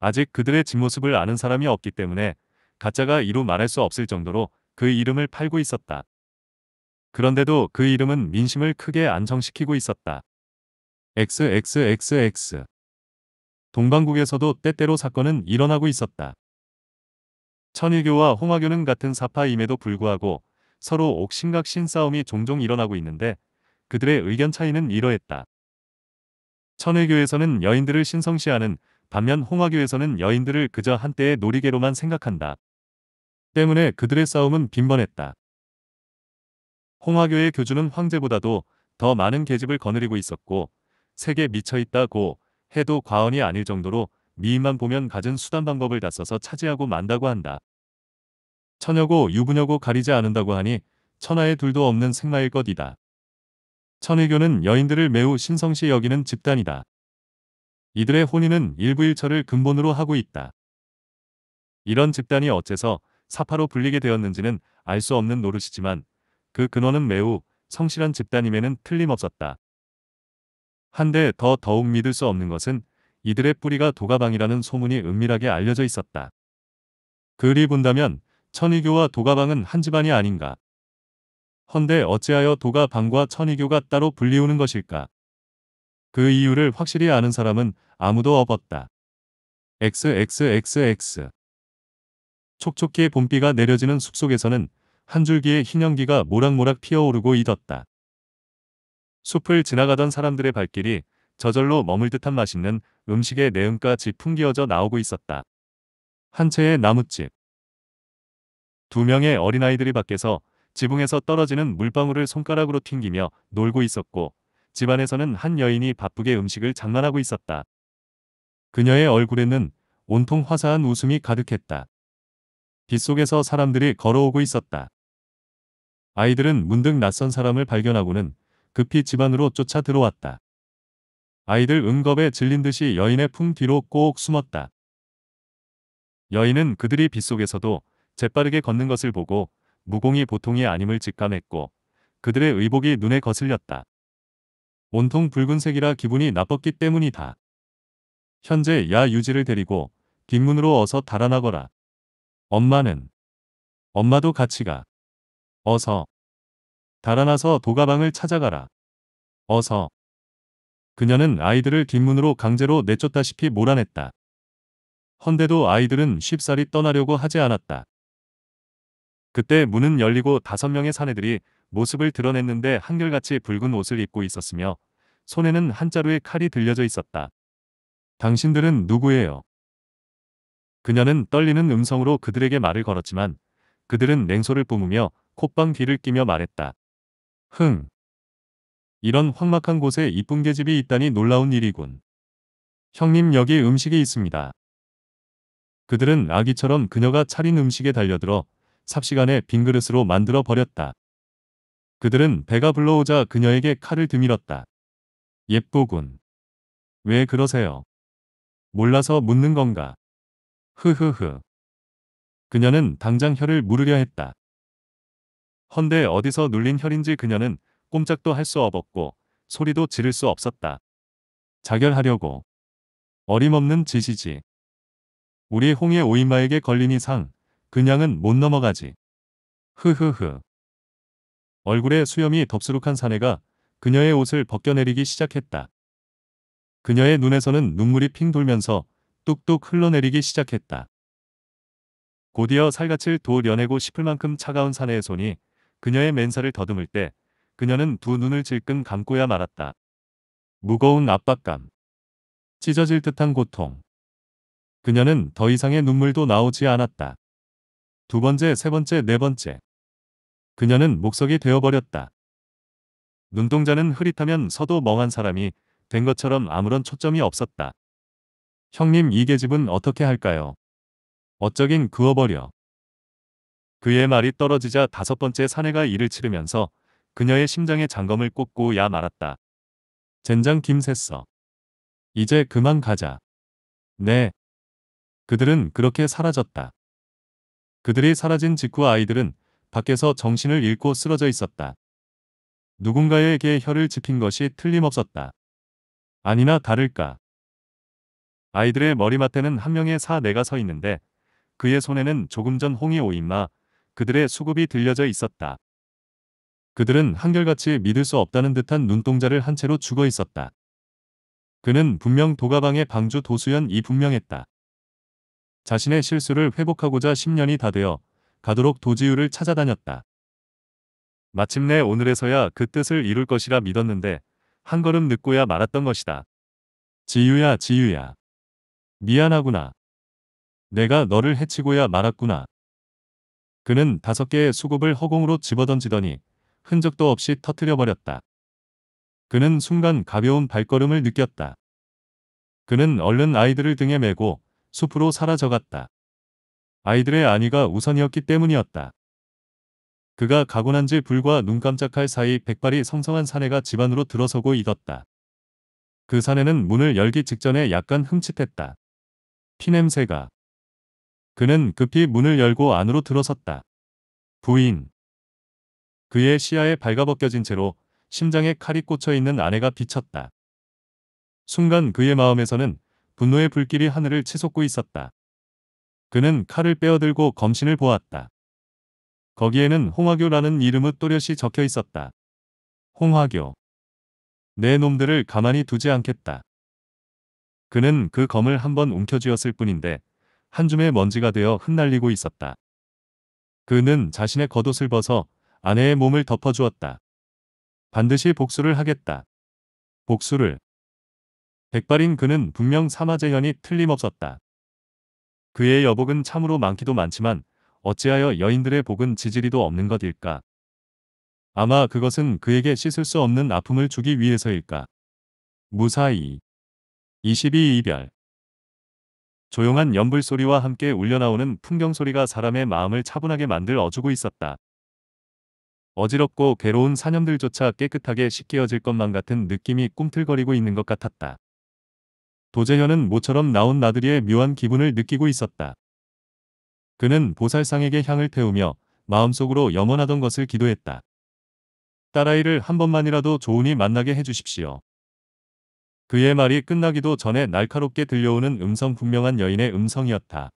아직 그들의 진모습을 아는 사람이 없기 때문에 가짜가 이루 말할 수 없을 정도로 그 이름을 팔고 있었다. 그런데도 그 이름은 민심을 크게 안정시키고 있었다. XXXX 동방국에서도 때때로 사건은 일어나고 있었다. 천일교와 홍화교는 같은 사파임에도 불구하고 서로 옥신각신 싸움이 종종 일어나고 있는데 그들의 의견 차이는 이러했다. 천외교에서는 여인들을 신성시하는 반면 홍화교에서는 여인들을 그저 한때의 놀이개로만 생각한다. 때문에 그들의 싸움은 빈번했다. 홍화교의 교주는 황제보다도 더 많은 계집을 거느리고 있었고 세계 미쳐있다고 해도 과언이 아닐 정도로 미인만 보면 가진 수단 방법을 다 써서 차지하고 만다고 한다. 천여고 유부녀고 가리지 않는다고 하니 천하에 둘도 없는 생마일 것이다. 천의교는 여인들을 매우 신성시 여기는 집단이다. 이들의 혼인은 일부일처를 근본으로 하고 있다. 이런 집단이 어째서 사파로 불리게 되었는지는 알 수 없는 노릇이지만 그 근원은 매우 성실한 집단임에는 틀림없었다. 한데 더 더욱 믿을 수 없는 것은 이들의 뿌리가 도가방이라는 소문이 은밀하게 알려져 있었다. 그리 본다면 천의교와 도가방은 한 집안이 아닌가. 헌데 어찌하여 도가방과 천의교가 따로 불리우는 것일까. 그 이유를 확실히 아는 사람은 아무도 없었다. XXXX 촉촉히 봄비가 내려지는 숲속에서는 한 줄기의 흰 연기가 모락모락 피어오르고 잊었다. 숲을 지나가던 사람들의 발길이 저절로 머물 듯한 맛있는 음식의 내음까지 풍기어져 나오고 있었다. 한 채의 나무집, 두 명의 어린아이들이 밖에서 지붕에서 떨어지는 물방울을 손가락으로 튕기며 놀고 있었고 집안에서는 한 여인이 바쁘게 음식을 장난하고 있었다. 그녀의 얼굴에는 온통 화사한 웃음이 가득했다. 빗속에서 사람들이 걸어오고 있었다. 아이들은 문득 낯선 사람을 발견하고는 급히 집안으로 쫓아 들어왔다. 아이들 응겁에 질린 듯이 여인의 품 뒤로 꼭 숨었다. 여인은 그들이 빗속에서도 재빠르게 걷는 것을 보고 무공이 보통이 아님을 직감했고 그들의 의복이 눈에 거슬렸다. 온통 붉은색이라 기분이 나빴기 때문이다. 현재 야 유지를 데리고 뒷문으로 어서 달아나거라. 엄마는 엄마도 같이 가. 어서 달아나서 도가방을 찾아가라. 어서 그녀는 아이들을 뒷문으로 강제로 내쫓다시피 몰아냈다. 헌데도 아이들은 쉽사리 떠나려고 하지 않았다. 그때 문은 열리고 다섯 명의 사내들이 모습을 드러냈는데 한결같이 붉은 옷을 입고 있었으며 손에는 한자루의 칼이 들려져 있었다. 당신들은 누구예요? 그녀는 떨리는 음성으로 그들에게 말을 걸었지만 그들은 냉소를 뿜으며 콧방 귀를 끼며 말했다. 흥. 이런 황막한 곳에 이쁜 계집이 있다니 놀라운 일이군. 형님 여기 음식이 있습니다. 그들은 아기처럼 그녀가 차린 음식에 달려들어 삽시간에 빈 그릇으로 만들어 버렸다. 그들은 배가 불러오자 그녀에게 칼을 드밀었다. 예쁘군. 왜 그러세요? 몰라서 묻는 건가? 흐흐흐. 그녀는 당장 혀를 물으려 했다. 헌데 어디서 눌린 혀인지 그녀는 꼼짝도 할 수 없었고 소리도 지를 수 없었다. 자결하려고. 어림없는 짓이지. 우리 홍의 오이마에게 걸린 이상 그냥은 못 넘어가지. 흐흐흐. 얼굴에 수염이 덥수룩한 사내가 그녀의 옷을 벗겨내리기 시작했다. 그녀의 눈에서는 눈물이 핑 돌면서 뚝뚝 흘러내리기 시작했다. 곧이어 살갗을 도려내고 싶을 만큼 차가운 사내의 손이 그녀의 맨살을 더듬을 때 그녀는 두 눈을 질끈 감고야 말았다. 무거운 압박감. 찢어질 듯한 고통. 그녀는 더 이상의 눈물도 나오지 않았다. 두 번째, 세 번째, 네 번째. 그녀는 목석이 되어버렸다. 눈동자는 흐릿하면 서도 멍한 사람이 된 것처럼 아무런 초점이 없었다. 형님 이 계집은 어떻게 할까요? 어쩌긴 그어버려. 그의 말이 떨어지자 다섯 번째 사내가 이를 치르면서 그녀의 심장에 장검을 꽂고 야 말았다. 젠장 김새써. 이제 그만 가자. 네. 그들은 그렇게 사라졌다. 그들이 사라진 직후 아이들은 밖에서 정신을 잃고 쓰러져 있었다. 누군가에게 혀를 짚힌 것이 틀림없었다. 아니나 다를까. 아이들의 머리맡에는 한 명의 사내가 서 있는데 그의 손에는 조금 전 홍이 오인마 그들의 수급이 들려져 있었다. 그들은 한결같이 믿을 수 없다는 듯한 눈동자를 한 채로 죽어 있었다. 그는 분명 도가방의 방주 도수연 이 분명했다. 자신의 실수를 회복하고자 10년이 다 되어 가도록 도지유를 찾아다녔다. 마침내 오늘에서야 그 뜻을 이룰 것이라 믿었는데 한 걸음 늦고야 말았던 것이다. 지유야 지유야. 미안하구나. 내가 너를 해치고야 말았구나. 그는 다섯 개의 수급을 허공으로 집어던지더니 흔적도 없이 터뜨려버렸다. 그는 순간 가벼운 발걸음을 느꼈다. 그는 얼른 아이들을 등에 메고 숲으로 사라져갔다. 아이들의 안위가 우선이었기 때문이었다. 그가 가고난 지 불과 눈 깜짝할 사이 백발이 성성한 사내가 집안으로 들어서고 있었다. 그 사내는 문을 열기 직전에 약간 흠칫했다. 피냄새가. 그는 급히 문을 열고 안으로 들어섰다. 부인. 그의 시야에 발가벗겨진 채로 심장에 칼이 꽂혀 있는 아내가 비쳤다. 순간 그의 마음에서는 분노의 불길이 하늘을 치솟고 있었다. 그는 칼을 빼어들고 검신을 보았다. 거기에는 홍화교라는 이름의 또렷이 적혀 있었다. 홍화교. 내 놈들을 가만히 두지 않겠다. 그는 그 검을 한번 움켜쥐었을 뿐인데 한 줌의 먼지가 되어 흩날리고 있었다. 그는 자신의 겉옷을 벗어 아내의 몸을 덮어주었다. 반드시 복수를 하겠다. 복수를. 백발인 그는 분명 사마재현이 틀림없었다. 그의 여복은 참으로 많기도 많지만 어찌하여 여인들의 복은 지지리도 없는 것일까? 아마 그것은 그에게 씻을 수 없는 아픔을 주기 위해서일까? 무사히 22 이별 조용한 연불 소리와 함께 울려나오는 풍경 소리가 사람의 마음을 차분하게 만들 어주고 있었다. 어지럽고 괴로운 사념들조차 깨끗하게 씻겨질 것만 같은 느낌이 꿈틀거리고 있는 것 같았다. 도재현은 모처럼 나온 나들이의 묘한 기분을 느끼고 있었다. 그는 보살상에게 향을 태우며 마음속으로 염원하던 것을 기도했다. 딸아이를 한 번만이라도 좋은이 만나게 해주십시오. 그의 말이 끝나기도 전에 날카롭게 들려오는 음성 분명한 여인의 음성이었다.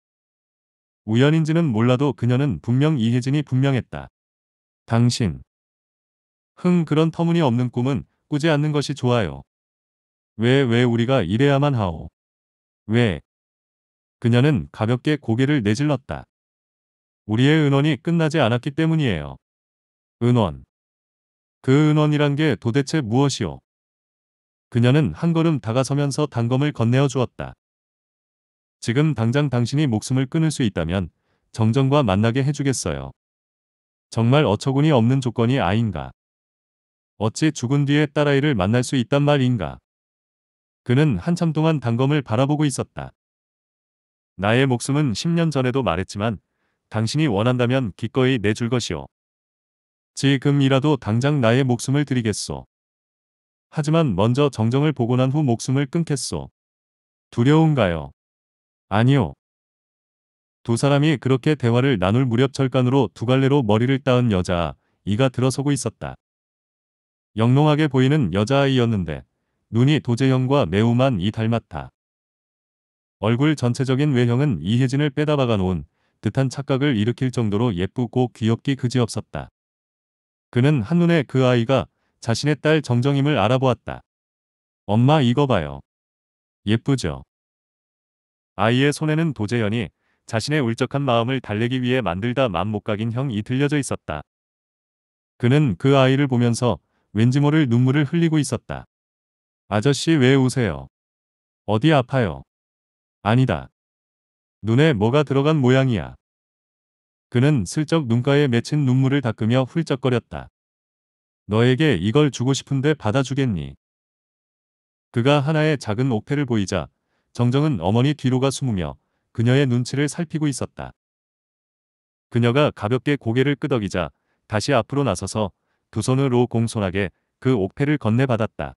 우연인지는 몰라도 그녀는 분명 이혜진이 분명했다. 당신. 흥 그런 터무니없는 꿈은 꾸지 않는 것이 좋아요. 왜, 왜 우리가 이래야만 하오? 왜? 그녀는 가볍게 고개를 내질렀다. 우리의 은원이 끝나지 않았기 때문이에요. 은원. 그 은원이란 게 도대체 무엇이오? 그녀는 한 걸음 다가서면서 단검을 건네어 주었다. 지금 당장 당신이 목숨을 끊을 수 있다면 정정과 만나게 해주겠어요. 정말 어처구니 없는 조건이 아인가. 어찌 죽은 뒤에 딸아이를 만날 수 있단 말인가. 그는 한참 동안 단검을 바라보고 있었다. 나의 목숨은 10년 전에도 말했지만 당신이 원한다면 기꺼이 내줄 것이오. 지금이라도 당장 나의 목숨을 드리겠소. 하지만 먼저 정정을 보고 난 후 목숨을 끊겠소. 두려운가요? 아니요. 두 사람이 그렇게 대화를 나눌 무렵 철간으로두 갈래로 머리를 따은 여자 이가 들어서고 있었다. 영롱하게 보이는 여자아이였는데 눈이 도재형과 매우많이 닮았다. 얼굴 전체적인 외형은 이혜진을 빼다 박아놓은 듯한 착각을 일으킬 정도로 예쁘고 귀엽기 그지없었다. 그는 한눈에 그 아이가 자신의 딸 정정임을 알아보았다. 엄마 이거 봐요. 예쁘죠? 아이의 손에는 도재현이 자신의 울적한 마음을 달래기 위해 만들다 맘못각인 형이 들려져 있었다. 그는 그 아이를 보면서 왠지 모를 눈물을 흘리고 있었다. 아저씨 왜 우세요? 어디 아파요? 아니다. 눈에 뭐가 들어간 모양이야. 그는 슬쩍 눈가에 맺힌 눈물을 닦으며 훌쩍거렸다. 너에게 이걸 주고 싶은데 받아주겠니? 그가 하나의 작은 옥패를 보이자 정정은 어머니 뒤로가 숨으며 그녀의 눈치를 살피고 있었다. 그녀가 가볍게 고개를 끄덕이자 다시 앞으로 나서서 두 손으로 공손하게 그 옥패를 건네받았다.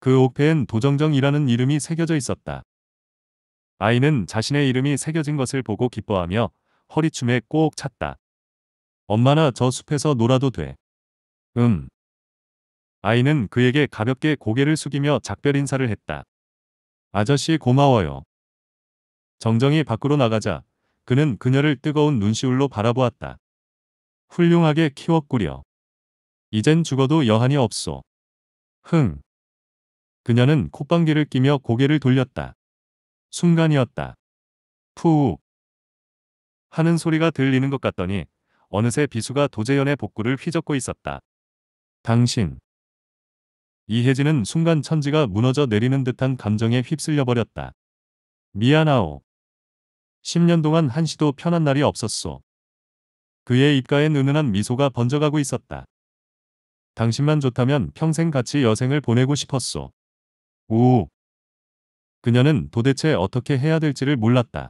그 옥패엔 도정정이라는 이름이 새겨져 있었다. 아이는 자신의 이름이 새겨진 것을 보고 기뻐하며 허리춤에 꼭 찼다. 엄마나 저 숲에서 놀아도 돼. 음. 아이는 그에게 가볍게 고개를 숙이며 작별 인사를 했다. 아저씨 고마워요. 정정이 밖으로 나가자 그는 그녀를 뜨거운 눈시울로 바라보았다. 훌륭하게 키웠구려. 이젠 죽어도 여한이 없소. 흥. 그녀는 콧방귀를 끼며 고개를 돌렸다. 순간이었다. 푸우 하는 소리가 들리는 것 같더니 어느새 비수가 도재연의 복구를 휘젓고 있었다. 당신 이혜진은 순간 천지가 무너져 내리는 듯한 감정에 휩쓸려 버렸다. 미안하오. 10년 동안 한시도 편한 날이 없었소. 그의 입가엔 은은한 미소가 번져가고 있었다. 당신만 좋다면 평생 같이 여생을 보내고 싶었소. 우. 그녀는 도대체 어떻게 해야 될지를 몰랐다.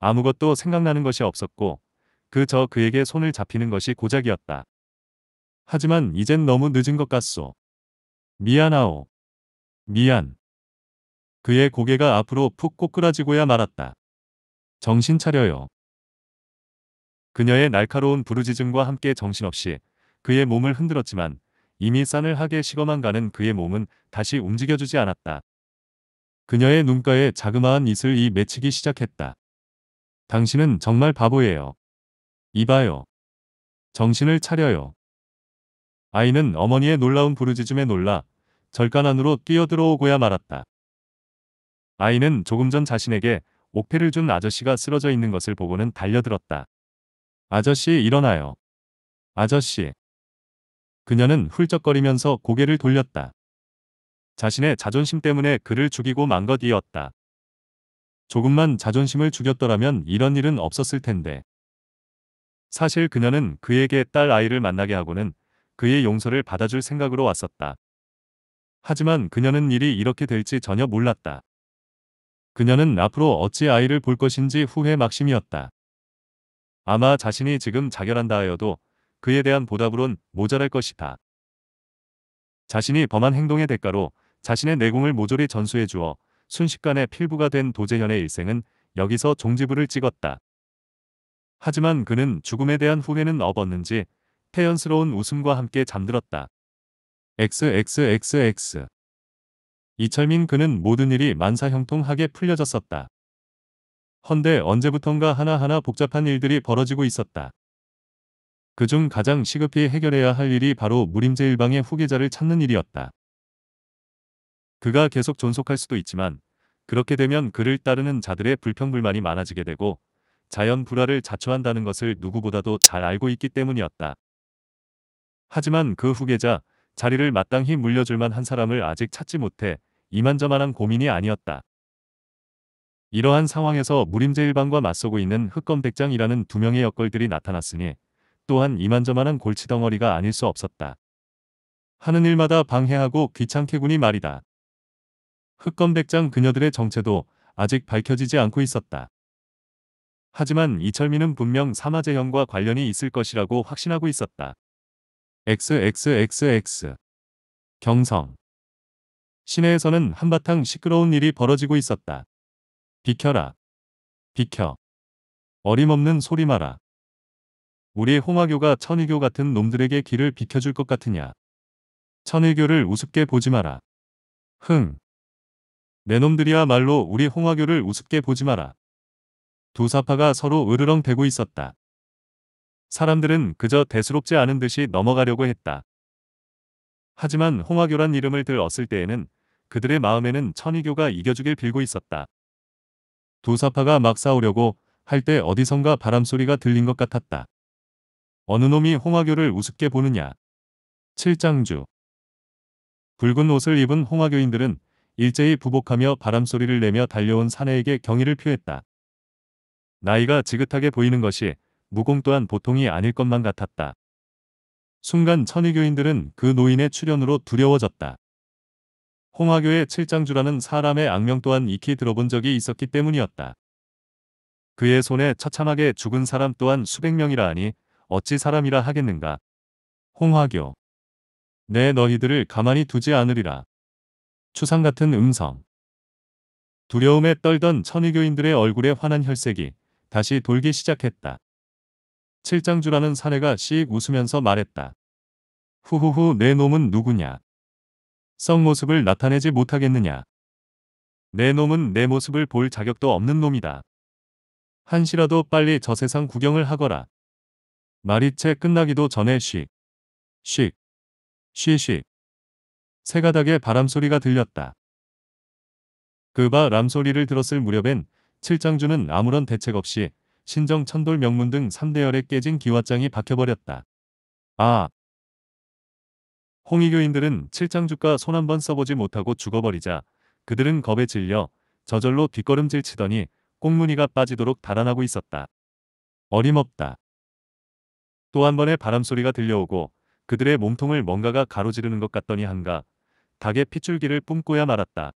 아무것도 생각나는 것이 없었고 그저 그에게 손을 잡히는 것이 고작이었다. 하지만 이젠 너무 늦은 것 같소. 미안하오. 미안. 그의 고개가 앞으로 푹 꼬꾸라지고야 말았다. 정신 차려요. 그녀의 날카로운 부르짖음과 함께 정신없이 그의 몸을 흔들었지만 이미 싼을 하게 식어만 가는 그의 몸은 다시 움직여주지 않았다. 그녀의 눈가에 자그마한 이슬 이 맺히기 시작했다. 당신은 정말 바보예요. 이봐요. 정신을 차려요. 아이는 어머니의 놀라운 부르짖음에 놀라 절간 안으로 뛰어들어오고야 말았다. 아이는 조금 전 자신에게 옥패를 준 아저씨가 쓰러져 있는 것을 보고는 달려들었다. 아저씨 일어나요. 아저씨. 그녀는 훌쩍거리면서 고개를 돌렸다. 자신의 자존심 때문에 그를 죽이고 만 것이었다. 조금만 자존심을 죽였더라면 이런 일은 없었을 텐데. 사실 그녀는 그에게 딸 아이를 만나게 하고는 그의 용서를 받아줄 생각으로 왔었다. 하지만 그녀는 일이 이렇게 될지 전혀 몰랐다. 그녀는 앞으로 어찌 아이를 볼 것인지 후회 막심이었다. 아마 자신이 지금 자결한다 하여도 그에 대한 보답으론 모자랄 것이다. 자신이 범한 행동의 대가로 자신의 내공을 모조리 전수해 주어 순식간에 필부가 된 도재현의 일생은 여기서 종지부를 찍었다. 하지만 그는 죽음에 대한 후회는 업었는지 태연스러운 웃음과 함께 잠들었다. XXXX 이철민 그는 모든 일이 만사형통하게 풀려졌었다. 헌데 언제부턴가 하나하나 복잡한 일들이 벌어지고 있었다. 그중 가장 시급히 해결해야 할 일이 바로 무림제 일방의 후계자를 찾는 일이었다. 그가 계속 존속할 수도 있지만 그렇게 되면 그를 따르는 자들의 불평불만이 많아지게 되고 자연 불화를 자초한다는 것을 누구보다도 잘 알고 있기 때문이었다. 하지만 그 후계자, 자리를 마땅히 물려줄 만한 사람을 아직 찾지 못해 이만저만한 고민이 아니었다. 이러한 상황에서 무림제 일방과 맞서고 있는 흑검백장이라는 두 명의 역걸들이 나타났으니 또한 이만저만한 골치덩어리가 아닐 수 없었다. 하는 일마다 방해하고 귀찮게군이 말이다. 흑검백장 그녀들의 정체도 아직 밝혀지지 않고 있었다. 하지만 이철민은 분명 사마재형과 관련이 있을 것이라고 확신하고 있었다. XXXX 경성 시내에서는 한바탕 시끄러운 일이 벌어지고 있었다. 비켜라. 비켜. 어림없는 소리 마라. 우리 홍화교가 천의교 같은 놈들에게 길을 비켜줄 것 같으냐. 천의교를 우습게 보지 마라. 흥. 내 놈들이야말로 우리 홍화교를 우습게 보지 마라. 두 사파가 서로 으르렁 대고 있었다. 사람들은 그저 대수롭지 않은 듯이 넘어가려고 했다. 하지만 홍화교란 이름을 들었을 때에는 그들의 마음에는 천의교가 이겨주길 빌고 있었다. 두 사파가 막 싸우려고 할 때 어디선가 바람소리가 들린 것 같았다. 어느 놈이 홍화교를 우습게 보느냐. 7장주 붉은 옷을 입은 홍화교인들은 일제히 부복하며 바람소리를 내며 달려온 사내에게 경의를 표했다. 나이가 지긋하게 보이는 것이 무공 또한 보통이 아닐 것만 같았다. 순간 천의교인들은 그 노인의 출현으로 두려워졌다. 홍화교의 칠장주라는 사람의 악명 또한 익히 들어본 적이 있었기 때문이었다. 그의 손에 처참하게 죽은 사람 또한 수백 명이라 하니 어찌 사람이라 하겠는가. 홍화교. 내 네, 너희들을 가만히 두지 않으리라. 추상 같은 음성. 두려움에 떨던 천의교인들의 얼굴에 환한 혈색이 다시 돌기 시작했다. 칠장주라는 사내가 씩 웃으면서 말했다. 후후후 내 놈은 누구냐. 썩 모습을 나타내지 못하겠느냐. 내 놈은 내 모습을 볼 자격도 없는 놈이다. 한시라도 빨리 저 세상 구경을 하거라. 말이채 끝나기도 전에 씩, 씩, 쉬씩. 새가닥의 바람소리가 들렸다. 그 바람소리를 들었을 무렵엔 칠장주는 아무런 대책 없이 신정 천돌 명문 등 3대열에 깨진 기와장이 박혀버렸다. 아! 홍의교인들은 칠장주가 손 한번 써보지 못하고 죽어버리자 그들은 겁에 질려 저절로 뒷걸음질 치더니 꽁무니가 빠지도록 달아나고 있었다. 어림없다. 또한 번의 바람소리가 들려오고 그들의 몸통을 뭔가가 가로지르는 것 같더니 한가 닭의 핏줄기를 뿜고야 말았다.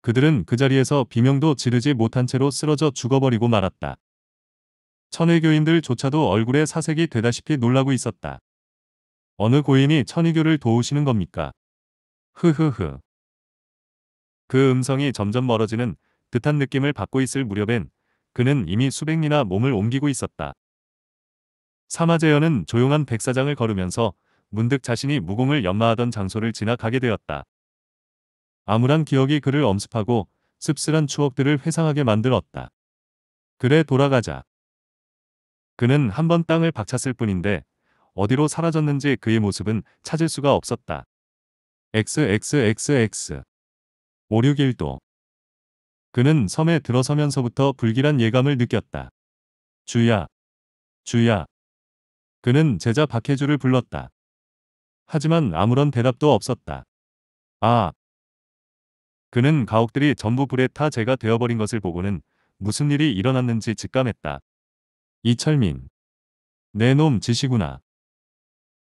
그들은 그 자리에서 비명도 지르지 못한 채로 쓰러져 죽어버리고 말았다. 천의교인들조차도 얼굴에 사색이 되다시피 놀라고 있었다. 어느 고인이 천의교를 도우시는 겁니까? 흐흐흐. 그 음성이 점점 멀어지는 듯한 느낌을 받고 있을 무렵엔 그는 이미 수백리나 몸을 옮기고 있었다. 사마제연은 조용한 백사장을 걸으면서 문득 자신이 무공을 연마하던 장소를 지나가게 되었다. 암울한 기억이 그를 엄습하고 씁쓸한 추억들을 회상하게 만들었다. 그래 돌아가자. 그는 한 번 땅을 박찼을 뿐인데 어디로 사라졌는지 그의 모습은 찾을 수가 없었다. XXXX 561도 그는 섬에 들어서면서부터 불길한 예감을 느꼈다. 주야, 주야, 그는 제자 박해주를 불렀다. 하지만 아무런 대답도 없었다. 아. 그는 가옥들이 전부 불에 타 재가 되어버린 것을 보고는 무슨 일이 일어났는지 직감했다. 이철민. 내 놈 지시구나.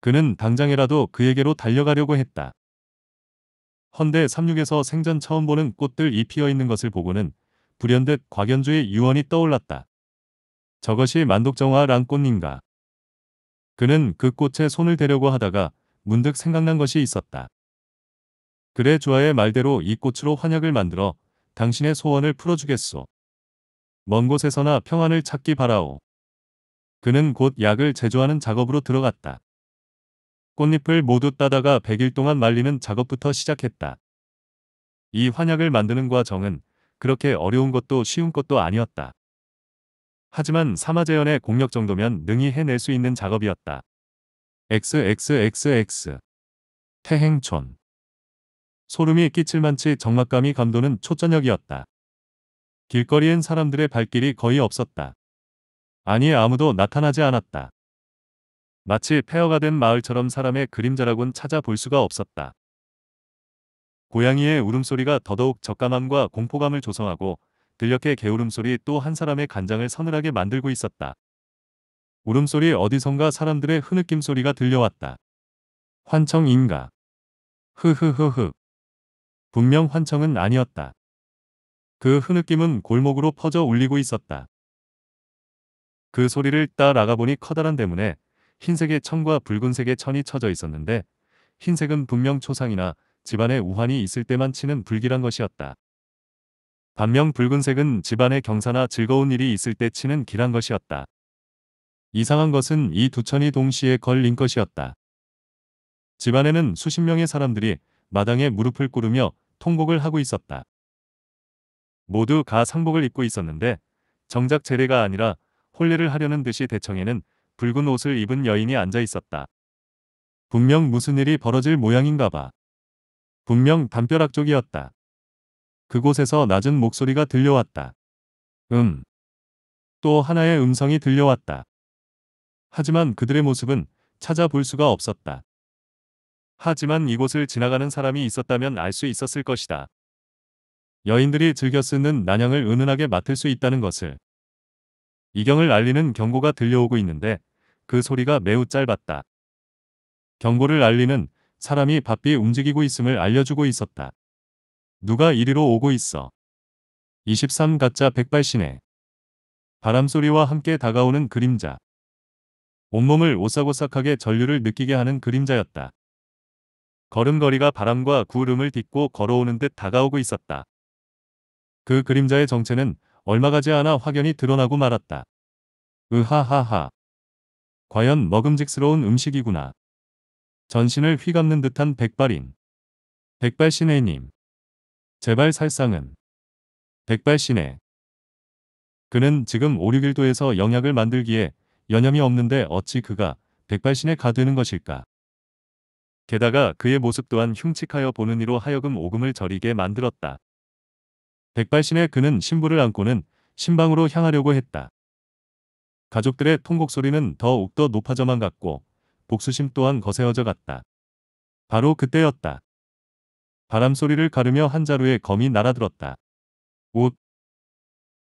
그는 당장이라도 그에게로 달려가려고 했다. 헌데 삼육에서 생전 처음 보는 꽃들이 피어 있는 것을 보고는 불현듯 곽연주의 유언이 떠올랐다. 저것이 만독정화란 꽃인가? 그는 그 꽃에 손을 대려고 하다가 문득 생각난 것이 있었다. 그래 주아의 말대로 이 꽃으로 환약을 만들어 당신의 소원을 풀어주겠소. 먼 곳에서나 평안을 찾기 바라오. 그는 곧 약을 제조하는 작업으로 들어갔다. 꽃잎을 모두 따다가 100일 동안 말리는 작업부터 시작했다. 이 환약을 만드는 과정은 그렇게 어려운 것도 쉬운 것도 아니었다. 하지만 사마재현의 공력 정도면 능히 해낼 수 있는 작업이었다. XXXX 태행촌 소름이 끼칠 만치 적막감이 감도는 초저녁이었다. 길거리엔 사람들의 발길이 거의 없었다. 아니 아무도 나타나지 않았다. 마치 폐허가 된 마을처럼 사람의 그림자라곤 찾아볼 수가 없었다. 고양이의 울음소리가 더더욱 적감함과 공포감을 조성하고 들녘의 게울음소리 또 한 사람의 간장을 서늘하게 만들고 있었다. 울음소리 어디선가 사람들의 흐느낌 소리가 들려왔다. 환청인가? 흐흐흐흐. 분명 환청은 아니었다. 그 흐느낌은 골목으로 퍼져 울리고 있었다. 그 소리를 따라가 보니 커다란 대문에 흰색의 천과 붉은색의 천이 쳐져 있었는데 흰색은 분명 초상이나 집안에 우환이 있을 때만 치는 불길한 것이었다. 반면 붉은색은 집안의 경사나 즐거운 일이 있을 때 치는 길한 것이었다. 이상한 것은 이 두 천이 동시에 걸린 것이었다. 집안에는 수십 명의 사람들이 마당에 무릎을 꿇으며 통곡을 하고 있었다. 모두 가상복을 입고 있었는데 정작 재례가 아니라 혼례를 하려는 듯이 대청에는 붉은 옷을 입은 여인이 앉아 있었다. 분명 무슨 일이 벌어질 모양인가 봐. 분명 담벼락 쪽이었다. 그곳에서 낮은 목소리가 들려왔다. 음. 또 하나의 음성이 들려왔다. 하지만 그들의 모습은 찾아볼 수가 없었다. 하지만 이곳을 지나가는 사람이 있었다면 알 수 있었을 것이다. 여인들이 즐겨 쓰는 난향을 은은하게 맡을 수 있다는 것을. 이경을 알리는 경고가 들려오고 있는데 그 소리가 매우 짧았다. 경고를 알리는 사람이 바삐 움직이고 있음을 알려주고 있었다. 누가 이리로 오고 있어. 23 가짜 백발신에 바람소리와 함께 다가오는 그림자. 온몸을 오싹오싹하게 전류를 느끼게 하는 그림자였다. 걸음걸이가 바람과 구름을 딛고 걸어오는 듯 다가오고 있었다. 그 그림자의 정체는 얼마 가지 않아 확연히 드러나고 말았다. 으하하하. 과연 먹음직스러운 음식이구나. 전신을 휘감는 듯한 백발인. 백발신의님 제발 살상은 백발신에 그는 지금 5, 6일도에서 영약을 만들기에 여념이 없는데 어찌 그가 백발신에 가되는 것일까. 게다가 그의 모습 또한 흉측하여 보는 이로 하여금 오금을 저리게 만들었다. 백발신에 그는 신부를 안고는 신방으로 향하려고 했다. 가족들의 통곡 소리는 더욱더 높아져만 갔고 복수심 또한 거세어져 갔다. 바로 그때였다. 바람소리를 가르며 한 자루에 검이 날아들었다. 옷.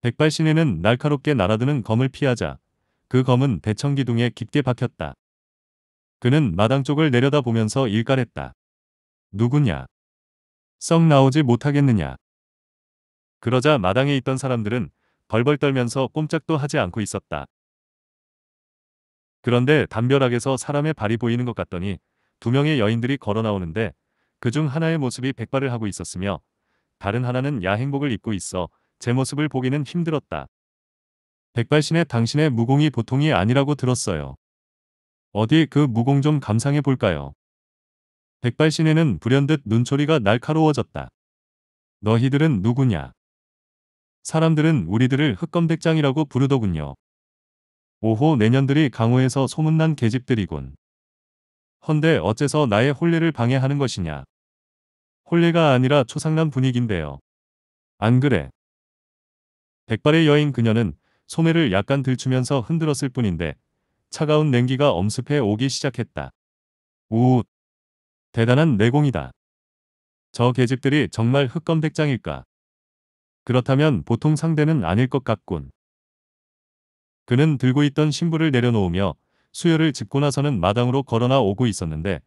백발신에는 날카롭게 날아드는 검을 피하자 그 검은 대청기둥에 깊게 박혔다. 그는 마당 쪽을 내려다보면서 일갈했다. 누구냐? 썩 나오지 못하겠느냐? 그러자 마당에 있던 사람들은 벌벌 떨면서 꼼짝도 하지 않고 있었다. 그런데 담벼락에서 사람의 발이 보이는 것 같더니 두 명의 여인들이 걸어 나오는데 그중 하나의 모습이 백발을 하고 있었으며 다른 하나는 야행복을 입고 있어 제 모습을 보기는 힘들었다. 백발신의 당신의 무공이 보통이 아니라고 들었어요. 어디 그 무공 좀 감상해 볼까요? 백발신에는 불현듯 눈초리가 날카로워졌다. 너희들은 누구냐? 사람들은 우리들을 흑검백장이라고 부르더군요. 5호 내년들이 강호에서 소문난 계집들이군. 헌데 어째서 나의 혼례를 방해하는 것이냐? 홀례가 아니라 초상난 분위기인데요. 안 그래. 백발의 여인 그녀는 소매를 약간 들추면서 흔들었을 뿐인데 차가운 냉기가 엄습해 오기 시작했다. 우웃 대단한 내공이다. 저 계집들이 정말 흑검백장일까. 그렇다면 보통 상대는 아닐 것 같군. 그는 들고 있던 신부를 내려놓으며 수혈을 짚고 나서는 마당으로 걸어나 오고 있었는데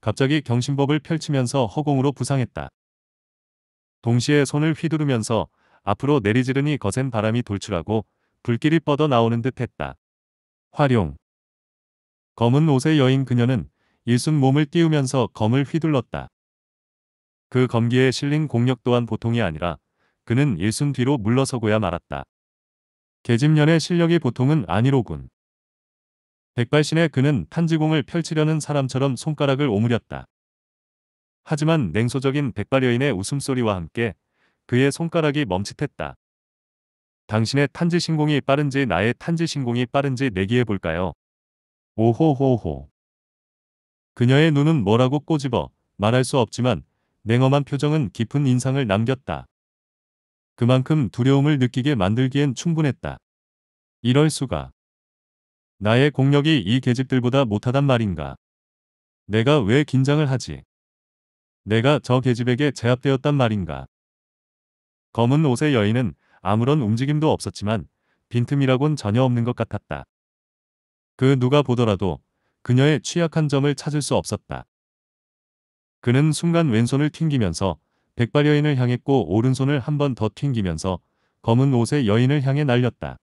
갑자기 경신법을 펼치면서 허공으로 부상했다. 동시에 손을 휘두르면서 앞으로 내리지르니 거센 바람이 돌출하고 불길이 뻗어 나오는 듯 했다. 활용 검은 옷의 여인 그녀는 일순 몸을 띄우면서 검을 휘둘렀다. 그 검기에 실린 공력 또한 보통이 아니라 그는 일순 뒤로 물러서고야 말았다. 계집년의 실력이 보통은 아니로군. 백발신에 그는 탄지공을 펼치려는 사람처럼 손가락을 오므렸다. 하지만 냉소적인 백발여인의 웃음소리와 함께 그의 손가락이 멈칫했다. 당신의 탄지 신공이 빠른지 나의 탄지 신공이 빠른지 내기해 볼까요? 오호호호. 그녀의 눈은 뭐라고 꼬집어 말할 수 없지만 냉엄한 표정은 깊은 인상을 남겼다. 그만큼 두려움을 느끼게 만들기엔 충분했다. 이럴 수가. 나의 공력이 이 계집들보다 못하단 말인가. 내가 왜 긴장을 하지? 내가 저 계집에게 제압되었단 말인가. 검은 옷의 여인은 아무런 움직임도 없었지만 빈틈이라곤 전혀 없는 것 같았다. 그 누가 보더라도 그녀의 취약한 점을 찾을 수 없었다. 그는 순간 왼손을 튕기면서 백발 여인을 향했고 오른손을 한 번 더 튕기면서 검은 옷의 여인을 향해 날렸다.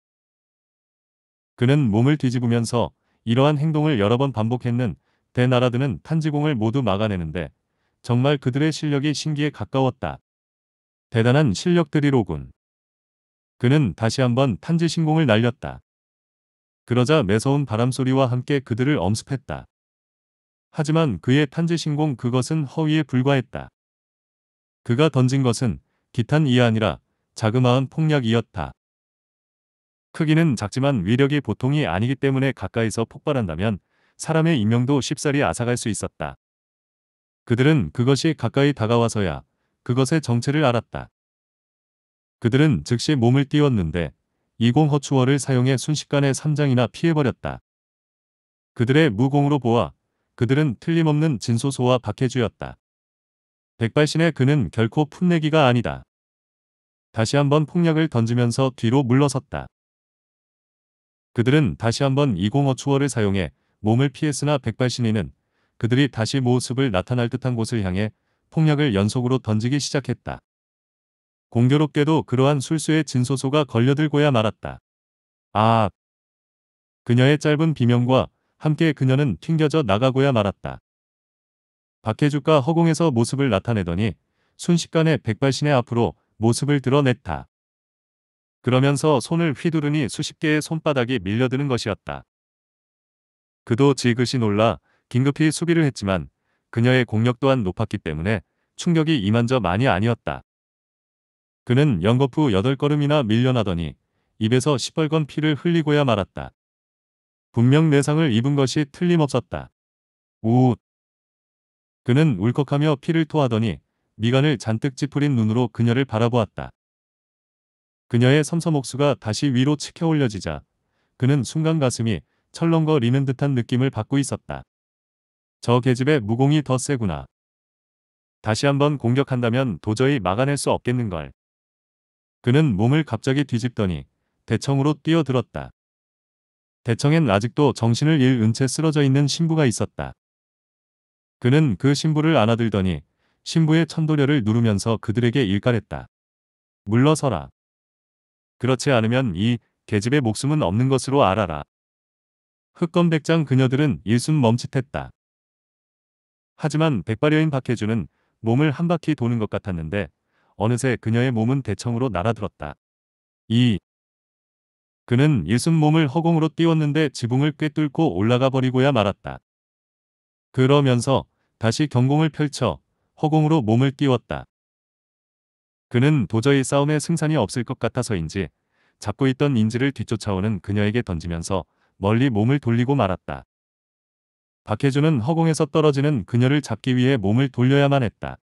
그는 몸을 뒤집으면서 이러한 행동을 여러 번 반복했는 대나라들은 탄지공을 모두 막아내는데 정말 그들의 실력이 신기에 가까웠다. 대단한 실력들이로군. 그는 다시 한번 탄지 신공을 날렸다. 그러자 매서운 바람소리와 함께 그들을 엄습했다. 하지만 그의 탄지 신공 그것은 허위에 불과했다. 그가 던진 것은 기탄이 아니라 자그마한 폭약이었다. 크기는 작지만 위력이 보통이 아니기 때문에 가까이서 폭발한다면 사람의 인명도 쉽사리 앗아갈 수 있었다. 그들은 그것이 가까이 다가와서야 그것의 정체를 알았다. 그들은 즉시 몸을 띄웠는데 이공허추월을 사용해 순식간에 삼장이나 피해버렸다. 그들의 무공으로 보아 그들은 틀림없는 진소소와 박해주였다. 백발신의 그는 결코 풋내기가 아니다. 다시 한번 폭력을 던지면서 뒤로 물러섰다. 그들은 다시 한번 205 추월을 사용해 몸을 피했으나 백발신인는 그들이 다시 모습을 나타날 듯한 곳을 향해 폭력을 연속으로 던지기 시작했다. 공교롭게도 그러한 술수의 진소소가 걸려들고야 말았다. 아! 그녀의 짧은 비명과 함께 그녀는 튕겨져 나가고야 말았다. 박해주가 허공에서 모습을 나타내더니 순식간에 백발신의 앞으로 모습을 드러냈다. 그러면서 손을 휘두르니 수십 개의 손바닥이 밀려드는 것이었다. 그도 지그시 놀라 긴급히 수비를 했지만 그녀의 공력 또한 높았기 때문에 충격이 이만저많이 아니었다. 그는 연거푸 8걸음이나 밀려나더니 입에서 시뻘건 피를 흘리고야 말았다. 분명 내상을 입은 것이 틀림없었다. 우 그는 울컥하며 피를 토하더니 미간을 잔뜩 찌푸린 눈으로 그녀를 바라보았다. 그녀의 섬섬 옥수가 다시 위로 치켜 올려지자 그는 순간 가슴이 철렁거리는 듯한 느낌을 받고 있었다. 저 계집의 무공이 더 세구나. 다시 한번 공격한다면 도저히 막아낼 수 없겠는걸. 그는 몸을 갑자기 뒤집더니 대청으로 뛰어들었다. 대청엔 아직도 정신을 잃은 채 쓰러져 있는 신부가 있었다. 그는 그 신부를 안아들더니 신부의 천도려를 누르면서 그들에게 일갈했다. 물러서라. 그렇지 않으면 이 계집의 목숨은 없는 것으로 알아라. 흑검백장 그녀들은 일순 멈칫했다. 하지만 백발여인 박혜주는 몸을 한 바퀴 도는 것 같았는데 어느새 그녀의 몸은 대청으로 날아들었다. 이 그는 일순 몸을 허공으로 띄웠는데 지붕을 꿰뚫고 올라가 버리고야 말았다. 그러면서 다시 경공을 펼쳐 허공으로 몸을 띄웠다. 그는 도저히 싸움에 승산이 없을 것 같아서인지 잡고 있던 인지를 뒤쫓아오는 그녀에게 던지면서 멀리 몸을 돌리고 말았다. 박혜준은 허공에서 떨어지는 그녀를 잡기 위해 몸을 돌려야만 했다.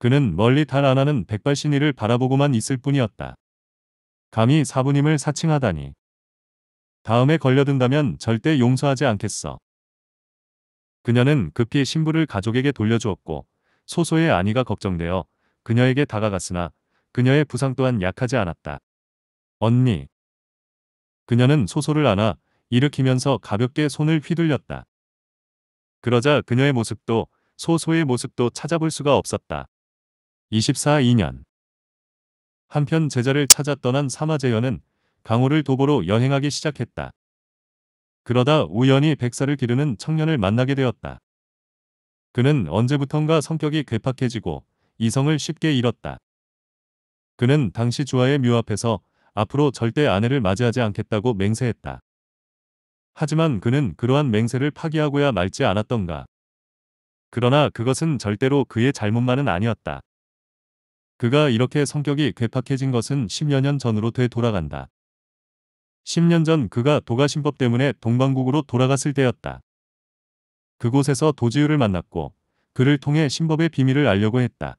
그는 멀리 달아나는 백발신이를 바라보고만 있을 뿐이었다. 감히 사부님을 사칭하다니. 다음에 걸려든다면 절대 용서하지 않겠어. 그녀는 급히 신부를 가족에게 돌려주었고 소소의 아니가 걱정되어 그녀에게 다가갔으나 그녀의 부상 또한 약하지 않았다. 언니. 그녀는 소소를 안아 일으키면서 가볍게 손을 휘둘렸다. 그러자 그녀의 모습도 소소의 모습도 찾아볼 수가 없었다. 24 2년 한편 제자를 찾아 떠난 사마재현은 강호를 도보로 여행하기 시작했다. 그러다 우연히 백사를 기르는 청년을 만나게 되었다. 그는 언제부턴가 성격이 괴팍해지고 이성을 쉽게 잃었다. 그는 당시 주하의 묘 앞에서 앞으로 절대 아내를 맞이하지 않겠다고 맹세했다. 하지만 그는 그러한 맹세를 파기하고야 말지 않았던가. 그러나 그것은 절대로 그의 잘못만은 아니었다. 그가 이렇게 성격이 괴팍해진 것은 10여 년 전으로 되돌아간다. 10년 전 그가 도가신법 때문에 동방국으로 돌아갔을 때였다. 그곳에서 도지유를 만났고 그를 통해 신법의 비밀을 알려고 했다.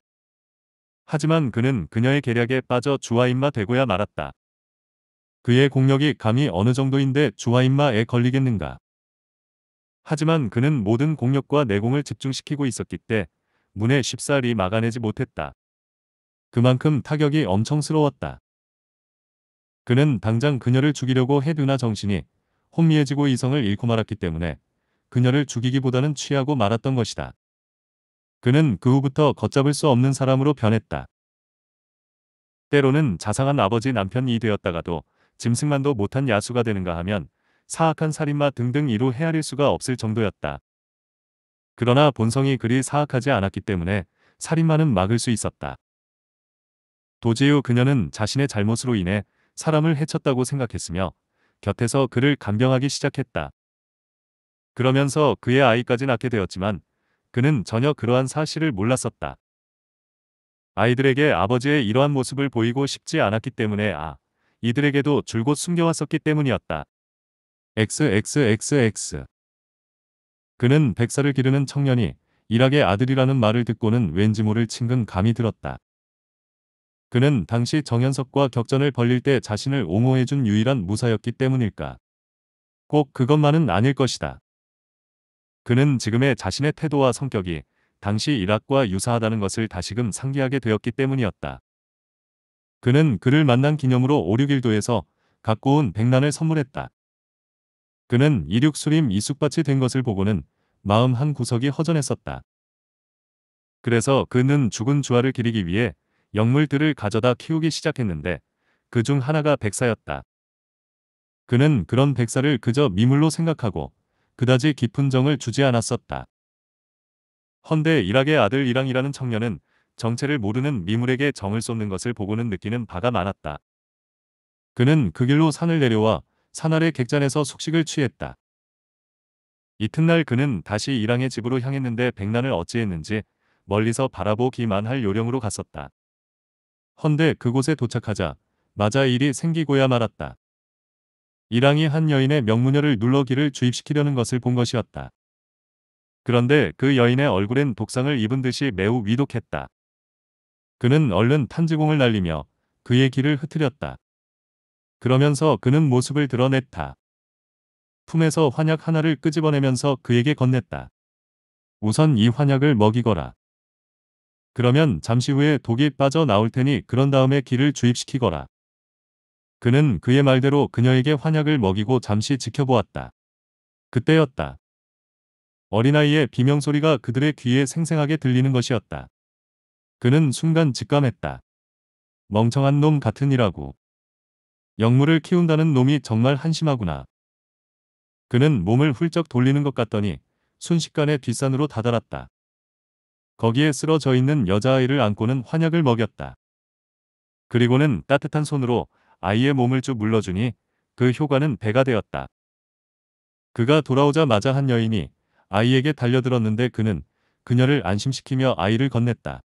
하지만 그는 그녀의 계략에 빠져 주하인마 되고야 말았다. 그의 공력이 감히 어느 정도인데 주하인마에 걸리겠는가. 하지만 그는 모든 공력과 내공을 집중시키고 있었기 때 문에 쉽사리 막아내지 못했다. 그만큼 타격이 엄청스러웠다. 그는 당장 그녀를 죽이려고 해두나 정신이 혼미해지고 이성을 잃고 말았기 때문에 그녀를 죽이기보다는 취하고 말았던 것이다. 그는 그 후부터 걷잡을 수 없는 사람으로 변했다. 때로는 자상한 아버지 남편이 되었다가도 짐승만도 못한 야수가 되는가 하면 사악한 살인마 등등 이로 헤아릴 수가 없을 정도였다. 그러나 본성이 그리 사악하지 않았기 때문에 살인마는 막을 수 있었다. 도지우 그녀는 자신의 잘못으로 인해 사람을 해쳤다고 생각했으며 곁에서 그를 간병하기 시작했다. 그러면서 그의 아이까지 낳게 되었지만 그는 전혀 그러한 사실을 몰랐었다. 아이들에게 아버지의 이러한 모습을 보이고 싶지 않았기 때문에 아, 이들에게도 줄곧 숨겨왔었기 때문이었다. XXXX 그는 백사를 기르는 청년이 일학의 아들이라는 말을 듣고는 왠지 모를 친근 감이 들었다. 그는 당시 정현석과 격전을 벌릴 때 자신을 옹호해준 유일한 무사였기 때문일까. 꼭 그것만은 아닐 것이다. 그는 지금의 자신의 태도와 성격이 당시 이락과 유사하다는 것을 다시금 상기하게 되었기 때문이었다. 그는 그를 만난 기념으로 오륙일도에서 갖고 온 백란을 선물했다. 그는 이륙수림 이숙밭이 된 것을 보고는 마음 한 구석이 허전했었다. 그래서 그는 죽은 주화를 기리기 위해 영물들을 가져다 키우기 시작했는데 그 중 하나가 백사였다. 그는 그런 백사를 그저 미물로 생각하고 그다지 깊은 정을 주지 않았었다. 헌데 이락의 아들 이랑이라는 청년은 정체를 모르는 미물에게 정을 쏟는 것을 보고는 느끼는 바가 많았다. 그는 그 길로 산을 내려와 산 아래 객잔에서 숙식을 취했다. 이튿날 그는 다시 이랑의 집으로 향했는데 백난을 어찌했는지 멀리서 바라보기만 할 요령으로 갔었다. 헌데 그곳에 도착하자 마자 일이 생기고야 말았다. 이랑이 한 여인의 명문녀를 눌러 길을 주입시키려는 것을 본 것이었다. 그런데 그 여인의 얼굴엔 독상을 입은 듯이 매우 위독했다. 그는 얼른 탄지공을 날리며 그의 길을 흐트렸다. 그러면서 그는 모습을 드러냈다. 품에서 환약 하나를 끄집어내면서 그에게 건넸다. 우선 이 환약을 먹이거라. 그러면 잠시 후에 독이 빠져나올 테니 그런 다음에 길을 주입시키거라. 그는 그의 말대로 그녀에게 환약을 먹이고 잠시 지켜보았다. 그때였다. 어린아이의 비명소리가 그들의 귀에 생생하게 들리는 것이었다. 그는 순간 직감했다. 멍청한 놈같은니라고 영물을 키운다는 놈이 정말 한심하구나. 그는 몸을 훌쩍 돌리는 것 같더니 순식간에 뒷산으로 다다랐다. 거기에 쓰러져 있는 여자아이를 안고는 환약을 먹였다. 그리고는 따뜻한 손으로 아이의 몸을 쭉 물러주니 그 효과는 배가 되었다. 그가 돌아오자마자 한 여인이 아이에게 달려들었는데 그는 그녀를 안심시키며 아이를 건넸다.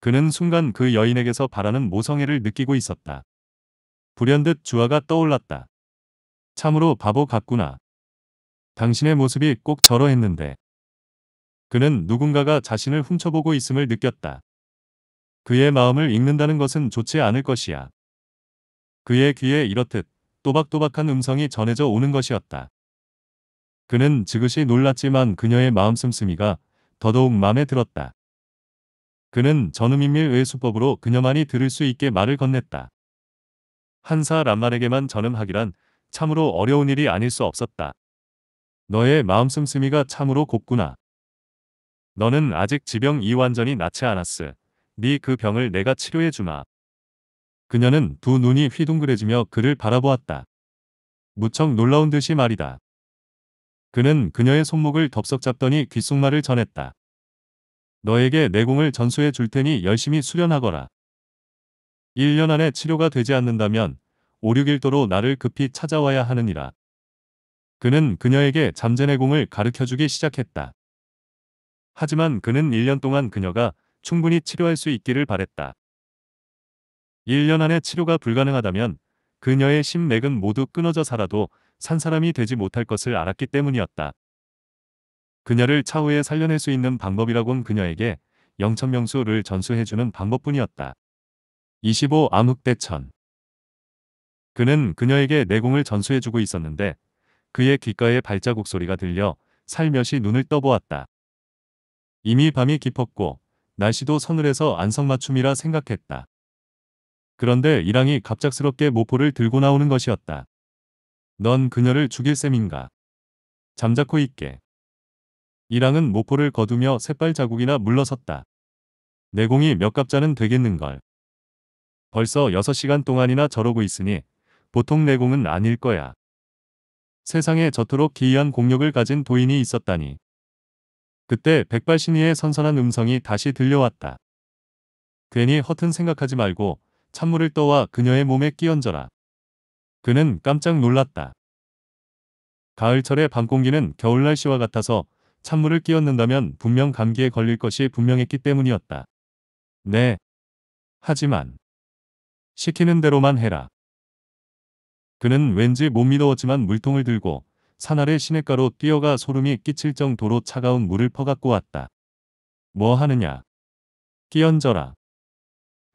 그는 순간 그 여인에게서 바라는 모성애를 느끼고 있었다. 불현듯 주아가 떠올랐다. 참으로 바보 같구나. 당신의 모습이 꼭 저러했는데. 그는 누군가가 자신을 훔쳐보고 있음을 느꼈다. 그의 마음을 읽는다는 것은 좋지 않을 것이야. 그의 귀에 이렇듯 또박또박한 음성이 전해져 오는 것이었다. 그는 지그시 놀랐지만 그녀의 마음 씀씀이가 더더욱 마음에 들었다. 그는 전음인밀 외수법으로 그녀만이 들을 수 있게 말을 건넸다. 한사 람만에게만 전음하기란 참으로 어려운 일이 아닐 수 없었다. 너의 마음 씀씀이가 참으로 곱구나. 너는 아직 지병이 완전히 낫지 않았으. 네그 병을 내가 치료해주마. 그녀는 두 눈이 휘둥그레지며 그를 바라보았다. 무척 놀라운 듯이 말이다. 그는 그녀의 손목을 덥석 잡더니 귓속말을 전했다. 너에게 내공을 전수해 줄 테니 열심히 수련하거라. 1년 안에 치료가 되지 않는다면 5, 6일도로 나를 급히 찾아와야 하느니라. 그는 그녀에게 잠재내공을 가르쳐주기 시작했다. 하지만 그는 1년 동안 그녀가 충분히 치료할 수 있기를 바랬다. 1년 안에 치료가 불가능하다면 그녀의 심맥은 모두 끊어져 살아도 산 사람이 되지 못할 것을 알았기 때문이었다. 그녀를 차후에 살려낼 수 있는 방법이라곤 그녀에게 영천명수를 전수해주는 방법뿐이었다. 25 암흑대천 그는 그녀에게 내공을 전수해주고 있었는데 그의 귓가에 발자국 소리가 들려 살며시 눈을 떠보았다. 이미 밤이 깊었고 날씨도 서늘해서 안성맞춤이라 생각했다. 그런데 이랑이 갑작스럽게 모포를 들고 나오는 것이었다. 넌 그녀를 죽일 셈인가? 잠자코 있게. 이랑은 모포를 거두며 새빨 자국이나 물러섰다. 내공이 몇 갑자는 되겠는걸. 벌써 6시간 동안이나 저러고 있으니 보통 내공은 아닐 거야. 세상에 저토록 기이한 공력을 가진 도인이 있었다니. 그때 백발신이의 선선한 음성이 다시 들려왔다. 괜히 허튼 생각하지 말고 찬물을 떠와 그녀의 몸에 끼얹어라. 그는 깜짝 놀랐다. 가을철의 밤 공기는 겨울 날씨와 같아서 찬물을 끼얹는다면 분명 감기에 걸릴 것이 분명했기 때문이었다. 네. 하지만 시키는 대로만 해라. 그는 왠지 못믿어웠지만 물통을 들고 산 아래 시냇가로 뛰어가 소름이 끼칠 정도로 차가운 물을 퍼갖고 왔다. 뭐 하느냐? 끼얹어라.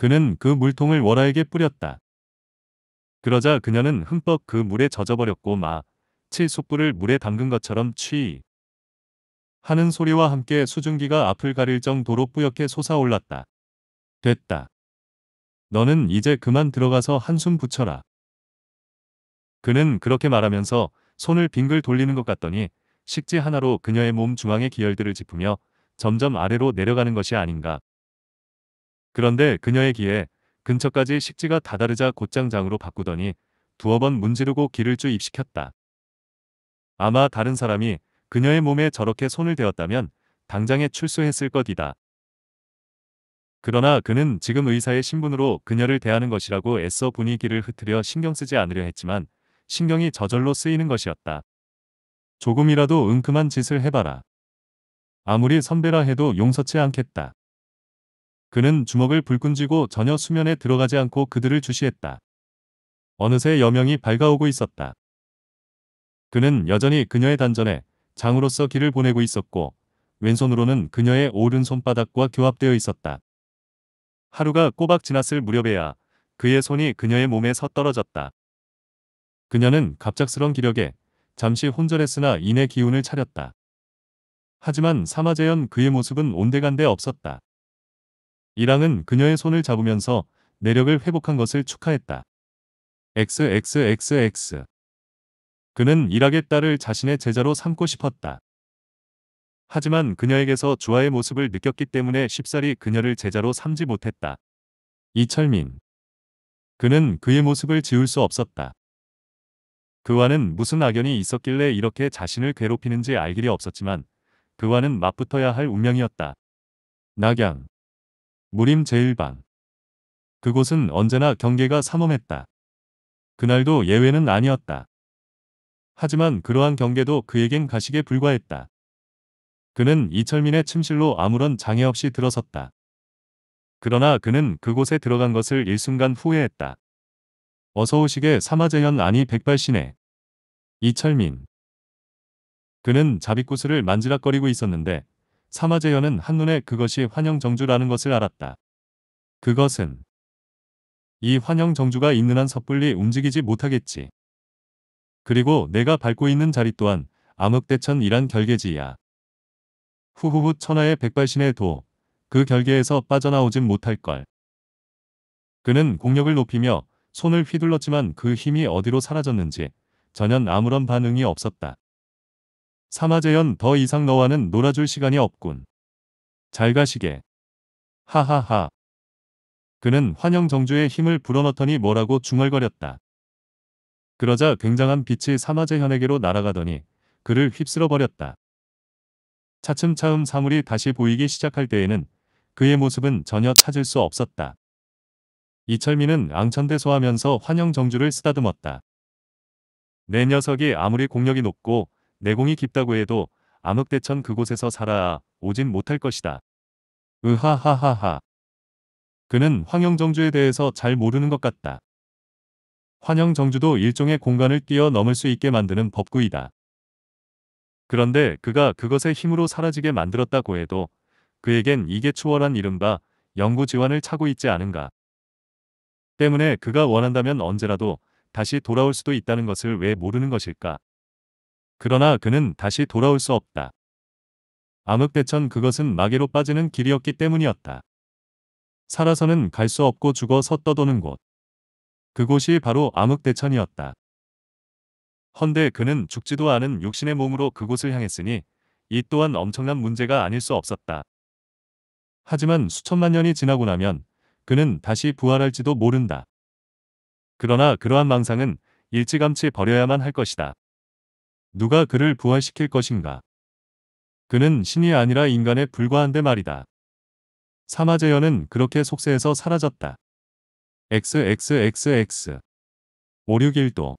그는 그 물통을 워라에게 뿌렸다. 그러자 그녀는 흠뻑 그 물에 젖어버렸고 마, 칠속불을 물에 담근 것처럼 취 하는 소리와 함께 수증기가 앞을 가릴 정도로 뿌옇게 솟아올랐다. 됐다. 너는 이제 그만 들어가서 한숨 붙여라. 그는 그렇게 말하면서 손을 빙글 돌리는 것 같더니 식지 하나로 그녀의 몸 중앙의 기혈들을 짚으며 점점 아래로 내려가는 것이 아닌가 그런데 그녀의 귀에 근처까지 식지가 다다르자 곧장 장으로 바꾸더니 두어 번 문지르고 귀를 주입시켰다. 아마 다른 사람이 그녀의 몸에 저렇게 손을 대었다면 당장에 출소했을 것이다. 그러나 그는 지금 의사의 신분으로 그녀를 대하는 것이라고 애써 분위기를 흐트려 신경 쓰지 않으려 했지만 신경이 저절로 쓰이는 것이었다. 조금이라도 은큼한 짓을 해봐라. 아무리 선배라 해도 용서치 않겠다. 그는 주먹을 불끈 쥐고 전혀 수면에 들어가지 않고 그들을 주시했다. 어느새 여명이 밝아오고 있었다. 그는 여전히 그녀의 단전에 장으로서 길을 보내고 있었고 왼손으로는 그녀의 오른손바닥과 교합되어 있었다. 하루가 꼬박 지났을 무렵에야 그의 손이 그녀의 몸에 서떨어졌다. 그녀는 갑작스런 기력에 잠시 혼절했으나 인내 기운을 차렸다. 하지만 사마재현 그의 모습은 온데간데 없었다. 이랑은 그녀의 손을 잡으면서 내력을 회복한 것을 축하했다. XXXX 그는 이락의 딸을 자신의 제자로 삼고 싶었다. 하지만 그녀에게서 주아의 모습을 느꼈기 때문에 쉽사리 그녀를 제자로 삼지 못했다. 이철민 그는 그의 모습을 지울 수 없었다. 그와는 무슨 악연이 있었길래 이렇게 자신을 괴롭히는지 알 길이 없었지만 그와는 맞붙어야 할 운명이었다. 낙양 무림 제1방 그곳은 언제나 경계가 삼엄했다. 그날도 예외는 아니었다. 하지만 그러한 경계도 그에겐 가식에 불과했다. 그는 이철민의 침실로 아무런 장애 없이 들어섰다. 그러나 그는 그곳에 들어간 것을 일순간 후회했다. 어서 오시게 사마재현 아니 백발신에 이철민. 그는 자비구슬을 만지락거리고 있었는데 사마제연은 한눈에 그것이 환영정주라는 것을 알았다. 그것은 이 환영정주가 있는 한 섣불리 움직이지 못하겠지. 그리고 내가 밟고 있는 자리 또한 암흑대천이란 결계지야. 후후후 천하의 백발신의 도, 그 결계에서 빠져나오진 못할걸. 그는 공력을 높이며 손을 휘둘렀지만 그 힘이 어디로 사라졌는지 전혀 아무런 반응이 없었다. 사마재현 더 이상 너와는 놀아줄 시간이 없군. 잘 가시게. 하하하. 그는 환영정주의 힘을 불어넣더니 뭐라고 중얼거렸다. 그러자 굉장한 빛이 사마재현에게로 날아가더니 그를 휩쓸어버렸다. 차츰차츰 사물이 다시 보이기 시작할 때에는 그의 모습은 전혀 찾을 수 없었다. 이철민은 앙천대소하면서 환영정주를 쓰다듬었다. 내 녀석이 아무리 공력이 높고 내공이 깊다고 해도 암흑대천 그곳에서 살아 오진 못할 것이다. 으하하하하. 그는 황영정주에 대해서 잘 모르는 것 같다. 환영정주도 일종의 공간을 뛰어넘을 수 있게 만드는 법구이다. 그런데 그가 그것의 힘으로 사라지게 만들었다고 해도 그에겐 이게 추월한 이른바 영구지환을 차고 있지 않은가. 때문에 그가 원한다면 언제라도 다시 돌아올 수도 있다는 것을 왜 모르는 것일까. 그러나 그는 다시 돌아올 수 없다. 암흑대천 그것은 마개로 빠지는 길이었기 때문이었다. 살아서는 갈 수 없고 죽어서 떠도는 곳. 그곳이 바로 암흑대천이었다. 헌데 그는 죽지도 않은 육신의 몸으로 그곳을 향했으니 이 또한 엄청난 문제가 아닐 수 없었다. 하지만 수천만 년이 지나고 나면 그는 다시 부활할지도 모른다. 그러나 그러한 망상은 일찌감치 버려야만 할 것이다. 누가 그를 부활시킬 것인가? 그는 신이 아니라 인간에 불과한데 말이다. 사마제연은 그렇게 속세에서 사라졌다. XXXX 561도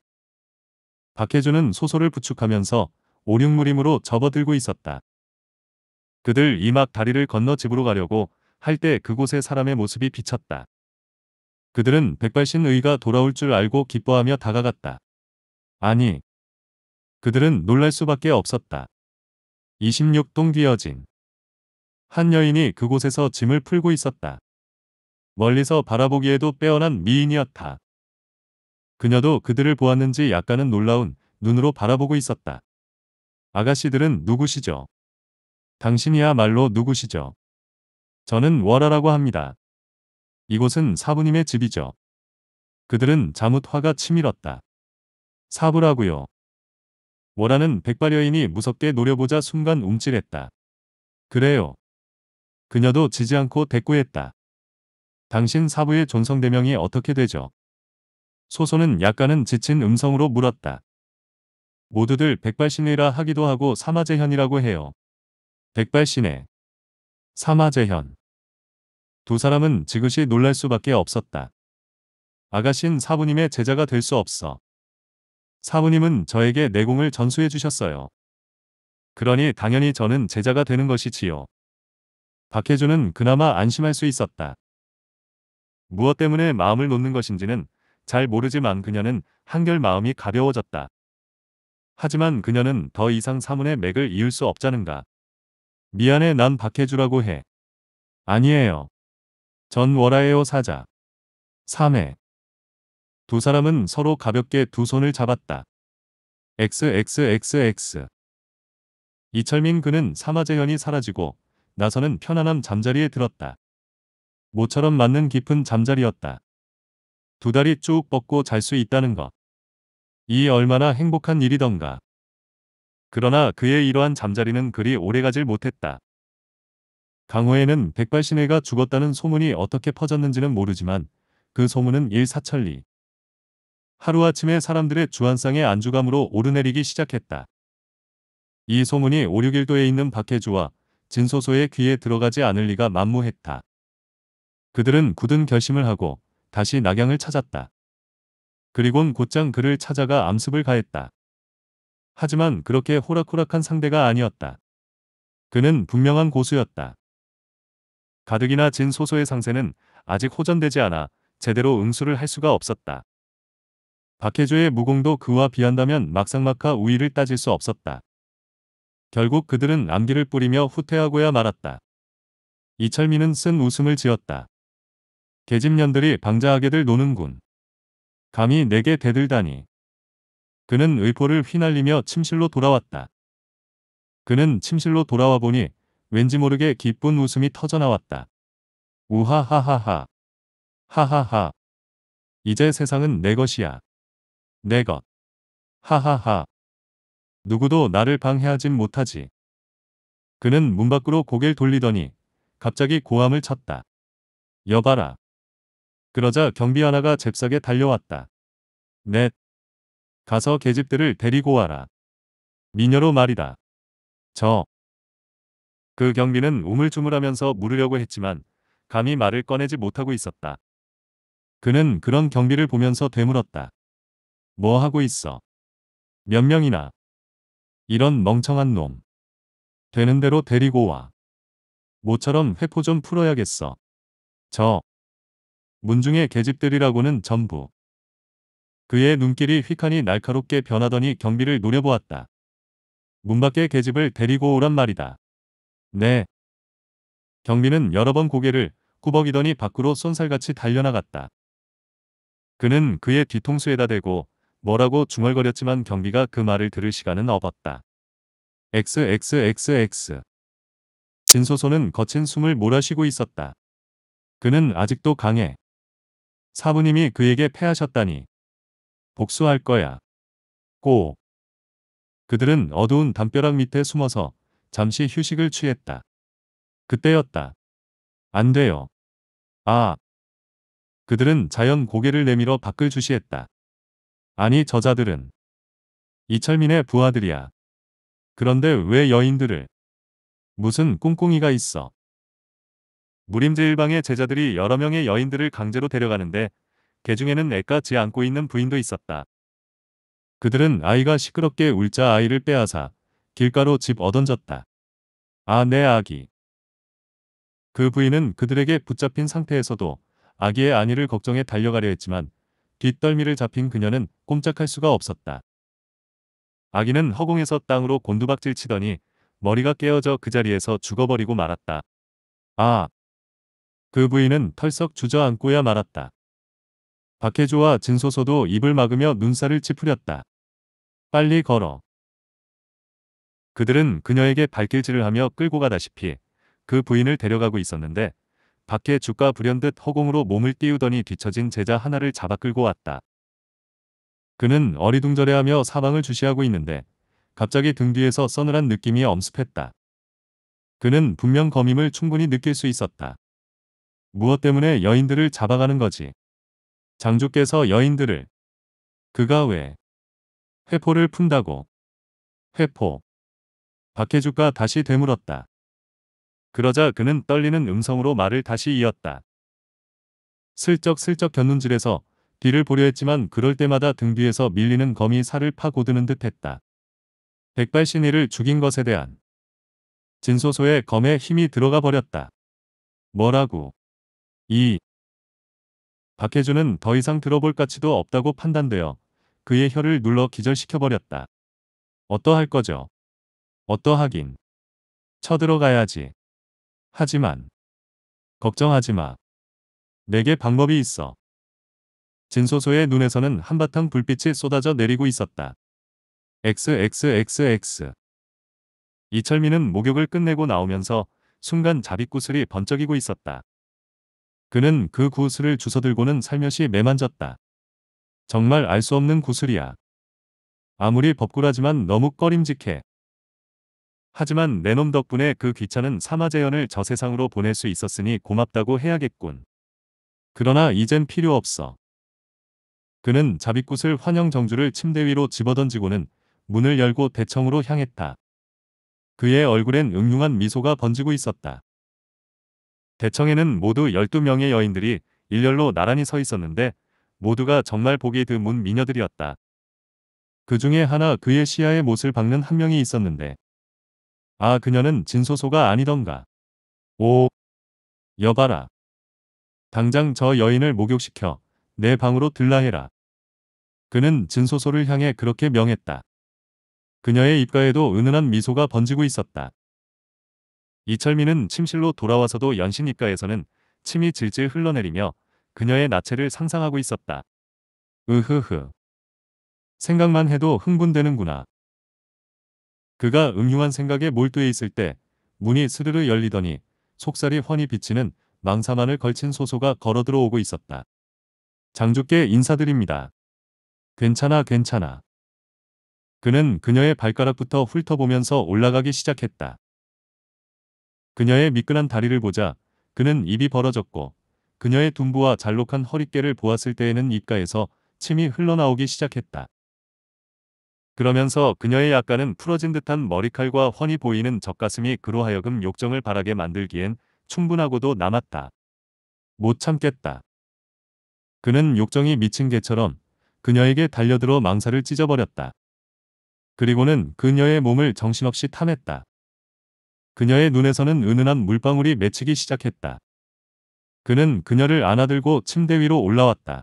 박혜준은 소설을 부축하면서 오륙무림으로 접어들고 있었다. 그들 이막 다리를 건너 집으로 가려고 할 때그곳에 사람의 모습이 비쳤다. 그들은 백발신 의가 돌아올 줄 알고 기뻐하며 다가갔다. 아니, 그들은 놀랄 수밖에 없었다. 26동 뒤어진 한 여인이 그곳에서 짐을 풀고 있었다. 멀리서 바라보기에도 빼어난 미인이었다. 그녀도 그들을 보았는지 약간은 놀라운 눈으로 바라보고 있었다. 아가씨들은 누구시죠? 당신이야말로 누구시죠? 저는 워라라고 합니다. 이곳은 사부님의 집이죠. 그들은 자뭇화가 치밀었다. 사부라고요. 원하는 백발여인이 무섭게 노려보자 순간 움찔했다. 그래요. 그녀도 지지 않고 대꾸했다. 당신 사부의 존성대명이 어떻게 되죠? 소소는 약간은 지친 음성으로 물었다. 모두들 백발신이라 하기도 하고 사마재현이라고 해요. 백발신의 사마재현두 사람은 지그시 놀랄 수밖에 없었다. 아가신 사부님의 제자가 될 수 없어. 사부님은 저에게 내공을 전수해 주셨어요. 그러니 당연히 저는 제자가 되는 것이지요. 박혜주는 그나마 안심할 수 있었다. 무엇 때문에 마음을 놓는 것인지는 잘 모르지만 그녀는 한결 마음이 가벼워졌다. 하지만 그녀는 더 이상 사문의 맥을 이을 수 없자는가. 미안해 난박혜주라고 해. 아니에요. 전월화에요 사자. 3회 두 사람은 서로 가볍게 두 손을 잡았다. XXXX 이철민 그는 사마재현이 사라지고 나서는 편안한 잠자리에 들었다. 모처럼 맞는 깊은 잠자리였다. 두 다리 쭉 뻗고 잘 수 있다는 것. 이 얼마나 행복한 일이던가. 그러나 그의 이러한 잠자리는 그리 오래가질 못했다. 강호에는 백발신혜가 죽었다는 소문이 어떻게 퍼졌는지는 모르지만 그 소문은 일사천리 하루아침에 사람들의 주안상의 안주감으로 오르내리기 시작했다. 이 소문이 오륙일도에 있는 박해주와 진소소의 귀에 들어가지 않을 리가 만무했다. 그들은 굳은 결심을 하고 다시 낙양을 찾았다. 그리곤 곧장 그를 찾아가 암습을 가했다. 하지만 그렇게 호락호락한 상대가 아니었다. 그는 분명한 고수였다. 가득이나 진 소소의 상세는 아직 호전되지 않아 제대로 응수를 할 수가 없었다. 박해조의 무공도 그와 비한다면 막상막하 우위를 따질 수 없었다. 결국 그들은 암기를 뿌리며 후퇴하고야 말았다. 이철민은 쓴 웃음을 지었다. 계집년들이 방자하게들 노는군. 감히 내게 대들다니. 그는 의포를 휘날리며 침실로 돌아왔다. 그는 침실로 돌아와 보니 왠지 모르게 기쁜 웃음이 터져나왔다. 우하하하하. 하하하. 이제 세상은 내 것이야. 내 것. 하하하. 누구도 나를 방해하진 못하지. 그는 문 밖으로 고개를 돌리더니 갑자기 고함을 쳤다. 여봐라. 그러자 경비 하나가 잽싸게 달려왔다. 넷. 가서 계집들을 데리고 와라. 미녀로 말이다. 저. 그 경비는 우물쭈물하면서 물으려고 했지만 감히 말을 꺼내지 못하고 있었다. 그는 그런 경비를 보면서 되물었다. 뭐 하고 있어? 몇 명이나? 이런 멍청한 놈. 되는 대로 데리고 와. 모처럼 회포 좀 풀어야겠어. 저. 문중의 계집들이라고는 전부. 그의 눈길이 휘칸이 날카롭게 변하더니 경비를 노려보았다. 문 밖의 계집을 데리고 오란 말이다. 네. 경비는 여러 번 고개를 꾸벅이더니 밖으로 손살같이 달려나갔다. 그는 그의 뒤통수에다 대고 뭐라고 중얼거렸지만 경비가 그 말을 들을 시간은 없었다. XXXX 진소소는 거친 숨을 몰아쉬고 있었다. 그는 아직도 강해. 사부님이 그에게 패하셨다니. 복수할 거야. 고. 그들은 어두운 담벼락 밑에 숨어서 잠시 휴식을 취했다. 그때였다. 안 돼요. 아. 그들은 자연 고개를 내밀어 밖을 주시했다. 아니 저자들은 이철민의 부하들이야. 그런데 왜 여인들을 무슨 꿍꿍이가 있어. 무림제일방의 제자들이 여러 명의 여인들을 강제로 데려가는데 개 그 중에는 애가 지 안고 있는 부인도 있었다. 그들은 아이가 시끄럽게 울자 아이를 빼앗아 길가로 집얻어졌다아 내 아기. 그 부인은 그들에게 붙잡힌 상태에서도 아기의 안위를 걱정해 달려가려 했지만 뒷덜미를 잡힌 그녀는 꼼짝할 수가 없었다. 아기는 허공에서 땅으로 곤두박질 치더니 머리가 깨어져 그 자리에서 죽어버리고 말았다. 아! 그 부인은 털썩 주저앉고야 말았다. 박혜조와 진소소도 입을 막으며 눈살을 찌푸렸다. 빨리 걸어. 그들은 그녀에게 발길질을 하며 끌고 가다시피 그 부인을 데려가고 있었는데 밖에 주가 불현듯 허공으로 몸을 띄우더니 뒤처진 제자 하나를 잡아 끌고 왔다. 그는 어리둥절해하며 사방을 주시하고 있는데 갑자기 등 뒤에서 서늘한 느낌이 엄습했다. 그는 분명 거임을 충분히 느낄 수 있었다. 무엇 때문에 여인들을 잡아가는 거지? 장주께서 여인들을 그가 왜 회포를 푼다고 회포 박해주가 다시 되물었다. 그러자 그는 떨리는 음성으로 말을 다시 이었다. 슬쩍슬쩍 견눈질해서 뒤를 보려 했지만 그럴 때마다 등 뒤에서 밀리는 검이 살을 파고드는 듯 했다. 백발신이를 죽인 것에 대한 진소소의 검에 힘이 들어가 버렸다. 뭐라고? 이 박혜준은 더 이상 들어볼 가치도 없다고 판단되어 그의 혀를 눌러 기절시켜버렸다. 어떠할 거죠? 어떠하긴. 쳐들어가야지. 하지만 걱정하지 마. 내게 방법이 있어. 진소소의 눈에서는 한바탕 불빛이 쏟아져 내리고 있었다. XXXX 이철민은 목욕을 끝내고 나오면서 순간 자빗구슬이 번쩍이고 있었다. 그는 그 구슬을 주워들고는 살며시 매만졌다. 정말 알 수 없는 구슬이야. 아무리 법굴하지만 너무 꺼림직해. 하지만 내놈 덕분에 그 귀찮은 사마재현을 저세상으로 보낼 수 있었으니 고맙다고 해야겠군. 그러나 이젠 필요 없어. 그는 자빗꽃을 환영 정주를 침대 위로 집어던지고는 문을 열고 대청으로 향했다. 그의 얼굴엔 응용한 미소가 번지고 있었다. 대청에는 모두 12명의 여인들이 일렬로 나란히 서 있었는데 모두가 정말 보기 드문 미녀들이었다. 그 중에 하나 그의 시야의 못을 박는 한 명이 있었는데 아 그녀는 진소소가 아니던가. 오. 여봐라. 당장 저 여인을 목욕시켜 내 방으로 들라 해라. 그는 진소소를 향해 그렇게 명했다. 그녀의 입가에도 은은한 미소가 번지고 있었다. 이철민은 침실로 돌아와서도 연신 입가에서는 침이 질질 흘러내리며 그녀의 나체를 상상하고 있었다. 으흐흐. 생각만 해도 흥분되는구나. 그가 음흉한 생각에 몰두해 있을 때 문이 스르르 열리더니 속살이 훤히 비치는 망사만을 걸친 소소가 걸어 들어오고 있었다. 장주께 인사드립니다. 괜찮아 괜찮아. 그는 그녀의 발가락부터 훑어보면서 올라가기 시작했다. 그녀의 미끈한 다리를 보자 그는 입이 벌어졌고 그녀의 둔부와 잘록한 허리깨를 보았을 때에는 입가에서 침이 흘러나오기 시작했다. 그러면서 그녀의 약간은 풀어진 듯한 머리칼과 훤히 보이는 젖가슴이 그로 하여금 욕정을 바라게 만들기엔 충분하고도 남았다. 못 참겠다. 그는 욕정이 미친 개처럼 그녀에게 달려들어 망사를 찢어버렸다. 그리고는 그녀의 몸을 정신없이 탐했다. 그녀의 눈에서는 은은한 물방울이 맺히기 시작했다. 그는 그녀를 안아들고 침대 위로 올라왔다.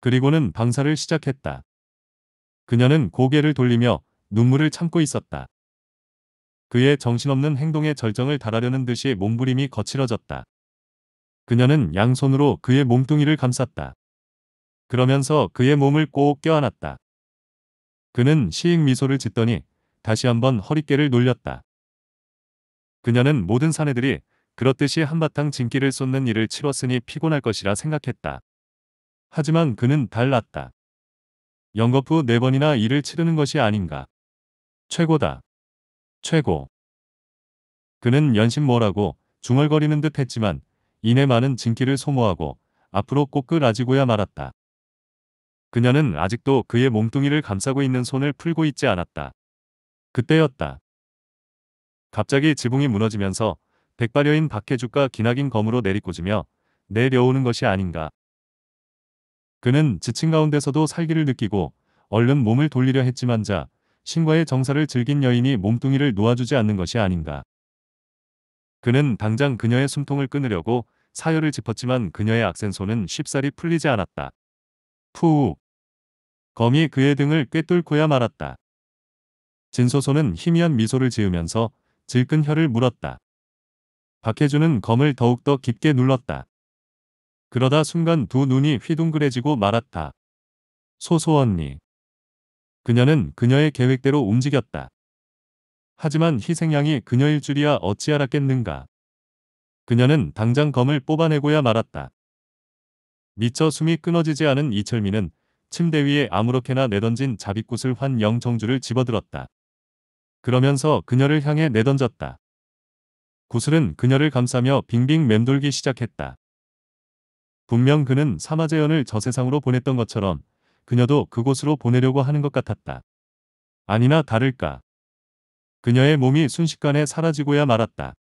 그리고는 방사를 시작했다. 그녀는 고개를 돌리며 눈물을 참고 있었다. 그의 정신없는 행동에 절정을 달하려는 듯이 몸부림이 거칠어졌다. 그녀는 양손으로 그의 몸뚱이를 감쌌다. 그러면서 그의 몸을 꼭 껴안았다. 그는 시익 미소를 짓더니 다시 한번 허리깨를 놀렸다. 그녀는 모든 사내들이 그렇듯이 한바탕 진기를 쏟는 일을 치렀으니 피곤할 것이라 생각했다. 하지만 그는 달랐다. 영겁 후 4번이나 일을 치르는 것이 아닌가. 최고다. 최고. 그는 연신 뭐라고 중얼거리는 듯 했지만 이내 많은 진기를 소모하고 앞으로 꼬끄라지고야 말았다. 그녀는 아직도 그의 몸뚱이를 감싸고 있는 손을 풀고 있지 않았다. 그때였다. 갑자기 지붕이 무너지면서 백발여인 박해주가 기나긴 검으로 내리꽂으며 내려오는 것이 아닌가. 그는 지친 가운데서도 살기를 느끼고 얼른 몸을 돌리려 했지만 자 신과의 정사를 즐긴 여인이 몸뚱이를 놓아주지 않는 것이 아닌가. 그는 당장 그녀의 숨통을 끊으려고 사열을 짚었지만 그녀의 악센손은 쉽사리 풀리지 않았다. 푸우. 검이 그의 등을 꿰뚫고야 말았다. 진소소는 희미한 미소를 지으면서 질끈 혀를 물었다. 박혜주는 검을 더욱더 깊게 눌렀다. 그러다 순간 두 눈이 휘둥그레지고 말았다. 소소 언니. 그녀는 그녀의 계획대로 움직였다. 하지만 희생양이 그녀일 줄이야 어찌 알았겠는가. 그녀는 당장 검을 뽑아내고야 말았다. 미처 숨이 끊어지지 않은 이철미는 침대 위에 아무렇게나 내던진 자빗굿을 환 영정주를 집어들었다. 그러면서 그녀를 향해 내던졌다. 구슬은 그녀를 감싸며 빙빙 맴돌기 시작했다. 분명 그는 사마재연을 저세상으로 보냈던 것처럼 그녀도 그곳으로 보내려고 하는 것 같았다. 아니나 다를까. 그녀의 몸이 순식간에 사라지고야 말았다.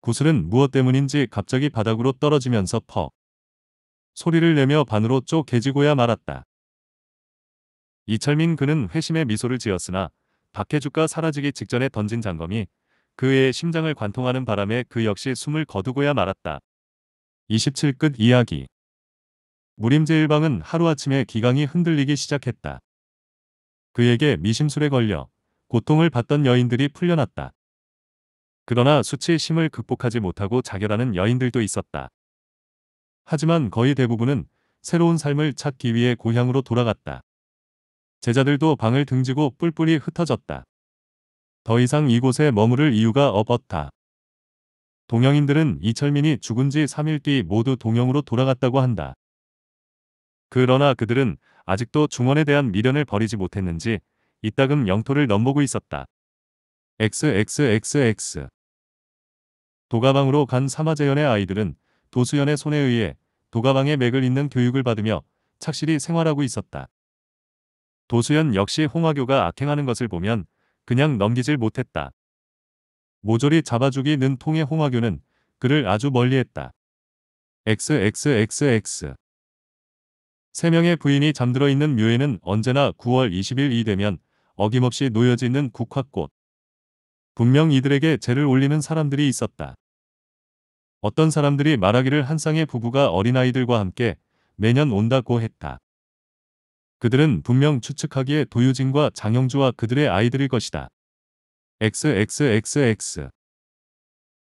구슬은 무엇 때문인지 갑자기 바닥으로 떨어지면서 퍽. 소리를 내며 반으로 쪼개지고야 말았다. 이철민 그는 회심의 미소를 지었으나 박해주가 사라지기 직전에 던진 장검이 그의 심장을 관통하는 바람에 그 역시 숨을 거두고야 말았다. 27끝 이야기 무림제 일방은 하루아침에 기강이 흔들리기 시작했다. 그에게 미심술에 걸려 고통을 받던 여인들이 풀려났다. 그러나 수치심을 극복하지 못하고 자결하는 여인들도 있었다. 하지만 거의 대부분은 새로운 삶을 찾기 위해 고향으로 돌아갔다. 제자들도 방을 등지고 뿔뿔이 흩어졌다. 더 이상 이곳에 머무를 이유가 없었다. 동양인들은 이철민이 죽은 지 3일 뒤 모두 동영으로 돌아갔다고 한다. 그러나 그들은 아직도 중원에 대한 미련을 버리지 못했는지 이따금 영토를 넘보고 있었다. XXXX 도가방으로 간사마재연의 아이들은 도수연의 손에 의해 도가방의 맥을 잇는 교육을 받으며 착실히 생활하고 있었다. 도수연 역시 홍화교가 악행하는 것을 보면 그냥 넘기질 못했다. 모조리 잡아 죽이는 통의 홍화교는 그를 아주 멀리했다. XXXX 세 명의 부인이 잠들어 있는 묘에는 언제나 9월 20일이 되면 어김없이 놓여지는 국화꽃. 분명 이들에게 죄를 올리는 사람들이 있었다. 어떤 사람들이 말하기를 한 쌍의 부부가 어린아이들과 함께 매년 온다고 했다. 그들은 분명 추측하기에 도유진과 장영주와 그들의 아이들일 것이다. XXXX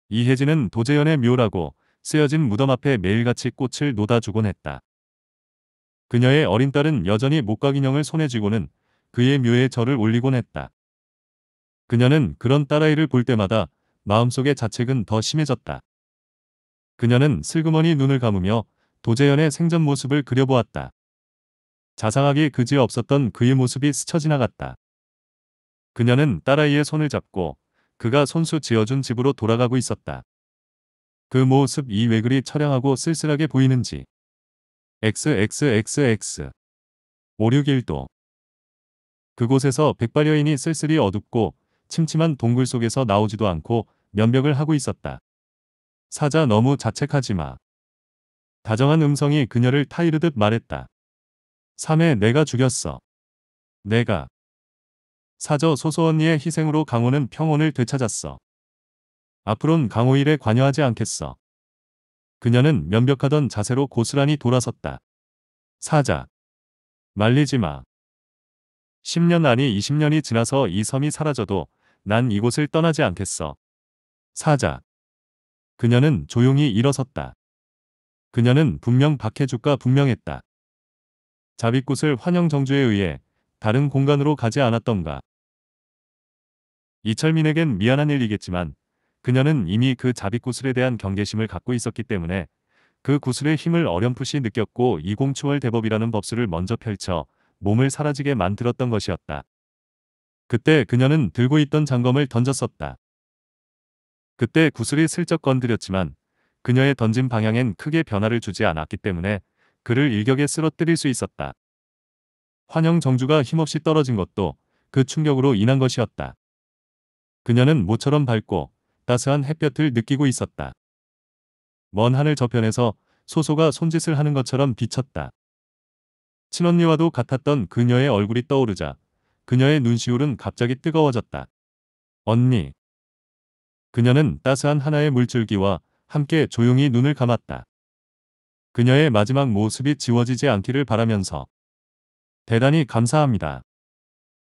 이혜진은 도재현의 묘라고 쓰여진 무덤 앞에 매일같이 꽃을 놓아주곤 했다. 그녀의 어린 딸은 여전히 목각인형을 손에 쥐고는 그의 묘에 절을 올리곤 했다. 그녀는 그런 딸아이를 볼 때마다 마음속의 자책은 더 심해졌다. 그녀는 슬그머니 눈을 감으며 도재현의 생전 모습을 그려보았다. 자상하기 그지없었던 그의 모습이 스쳐 지나갔다. 그녀는 딸아이의 손을 잡고 그가 손수 지어준 집으로 돌아가고 있었다. 그 모습이 왜 그리 처량하고 쓸쓸하게 보이는지. XXXX 561도 그곳에서 백발여인이 쓸쓸히 어둡고 침침한 동굴 속에서 나오지도 않고 면벽을 하고 있었다. 사자 너무 자책하지 마. 다정한 음성이 그녀를 타이르듯 말했다. 3회 내가 죽였어. 내가 사저 소소 언니의 희생으로 강호는 평온을 되찾았어. 앞으론 강호일에 관여하지 않겠어. 그녀는 면벽하던 자세로 고스란히 돌아섰다. 사자. 말리지 마. 10년 아니 20년이 지나서 이 섬이 사라져도 난 이곳을 떠나지 않겠어. 사자. 그녀는 조용히 일어섰다. 그녀는 분명 박해주가 분명했다. 자비꽃을 환영정주에 의해 다른 공간으로 가지 않았던가. 이철민에겐 미안한 일이겠지만 그녀는 이미 그자빗구슬에 대한 경계심을 갖고 있었기 때문에 그 구슬의 힘을 어렴풋이 느꼈고 이공초월 대법이라는 법수를 먼저 펼쳐 몸을 사라지게 만들었던 것이었다. 그때 그녀는 들고 있던 장검을 던졌었다. 그때 구슬이 슬쩍 건드렸지만 그녀의 던진 방향엔 크게 변화를 주지 않았기 때문에 그를 일격에 쓰러뜨릴 수 있었다. 환영 정주가 힘없이 떨어진 것도 그 충격으로 인한 것이었다. 그녀는 모처럼 밝고 따스한 햇볕을 느끼고 있었다. 먼 하늘 저편에서 소소가 손짓을 하는 것처럼 비쳤다. 친언니와도 같았던 그녀의 얼굴이 떠오르자 그녀의 눈시울은 갑자기 뜨거워졌다. 언니. 그녀는 따스한 하나의 물줄기와 함께 조용히 눈을 감았다. 그녀의 마지막 모습이 지워지지 않기를 바라면서 대단히 감사합니다.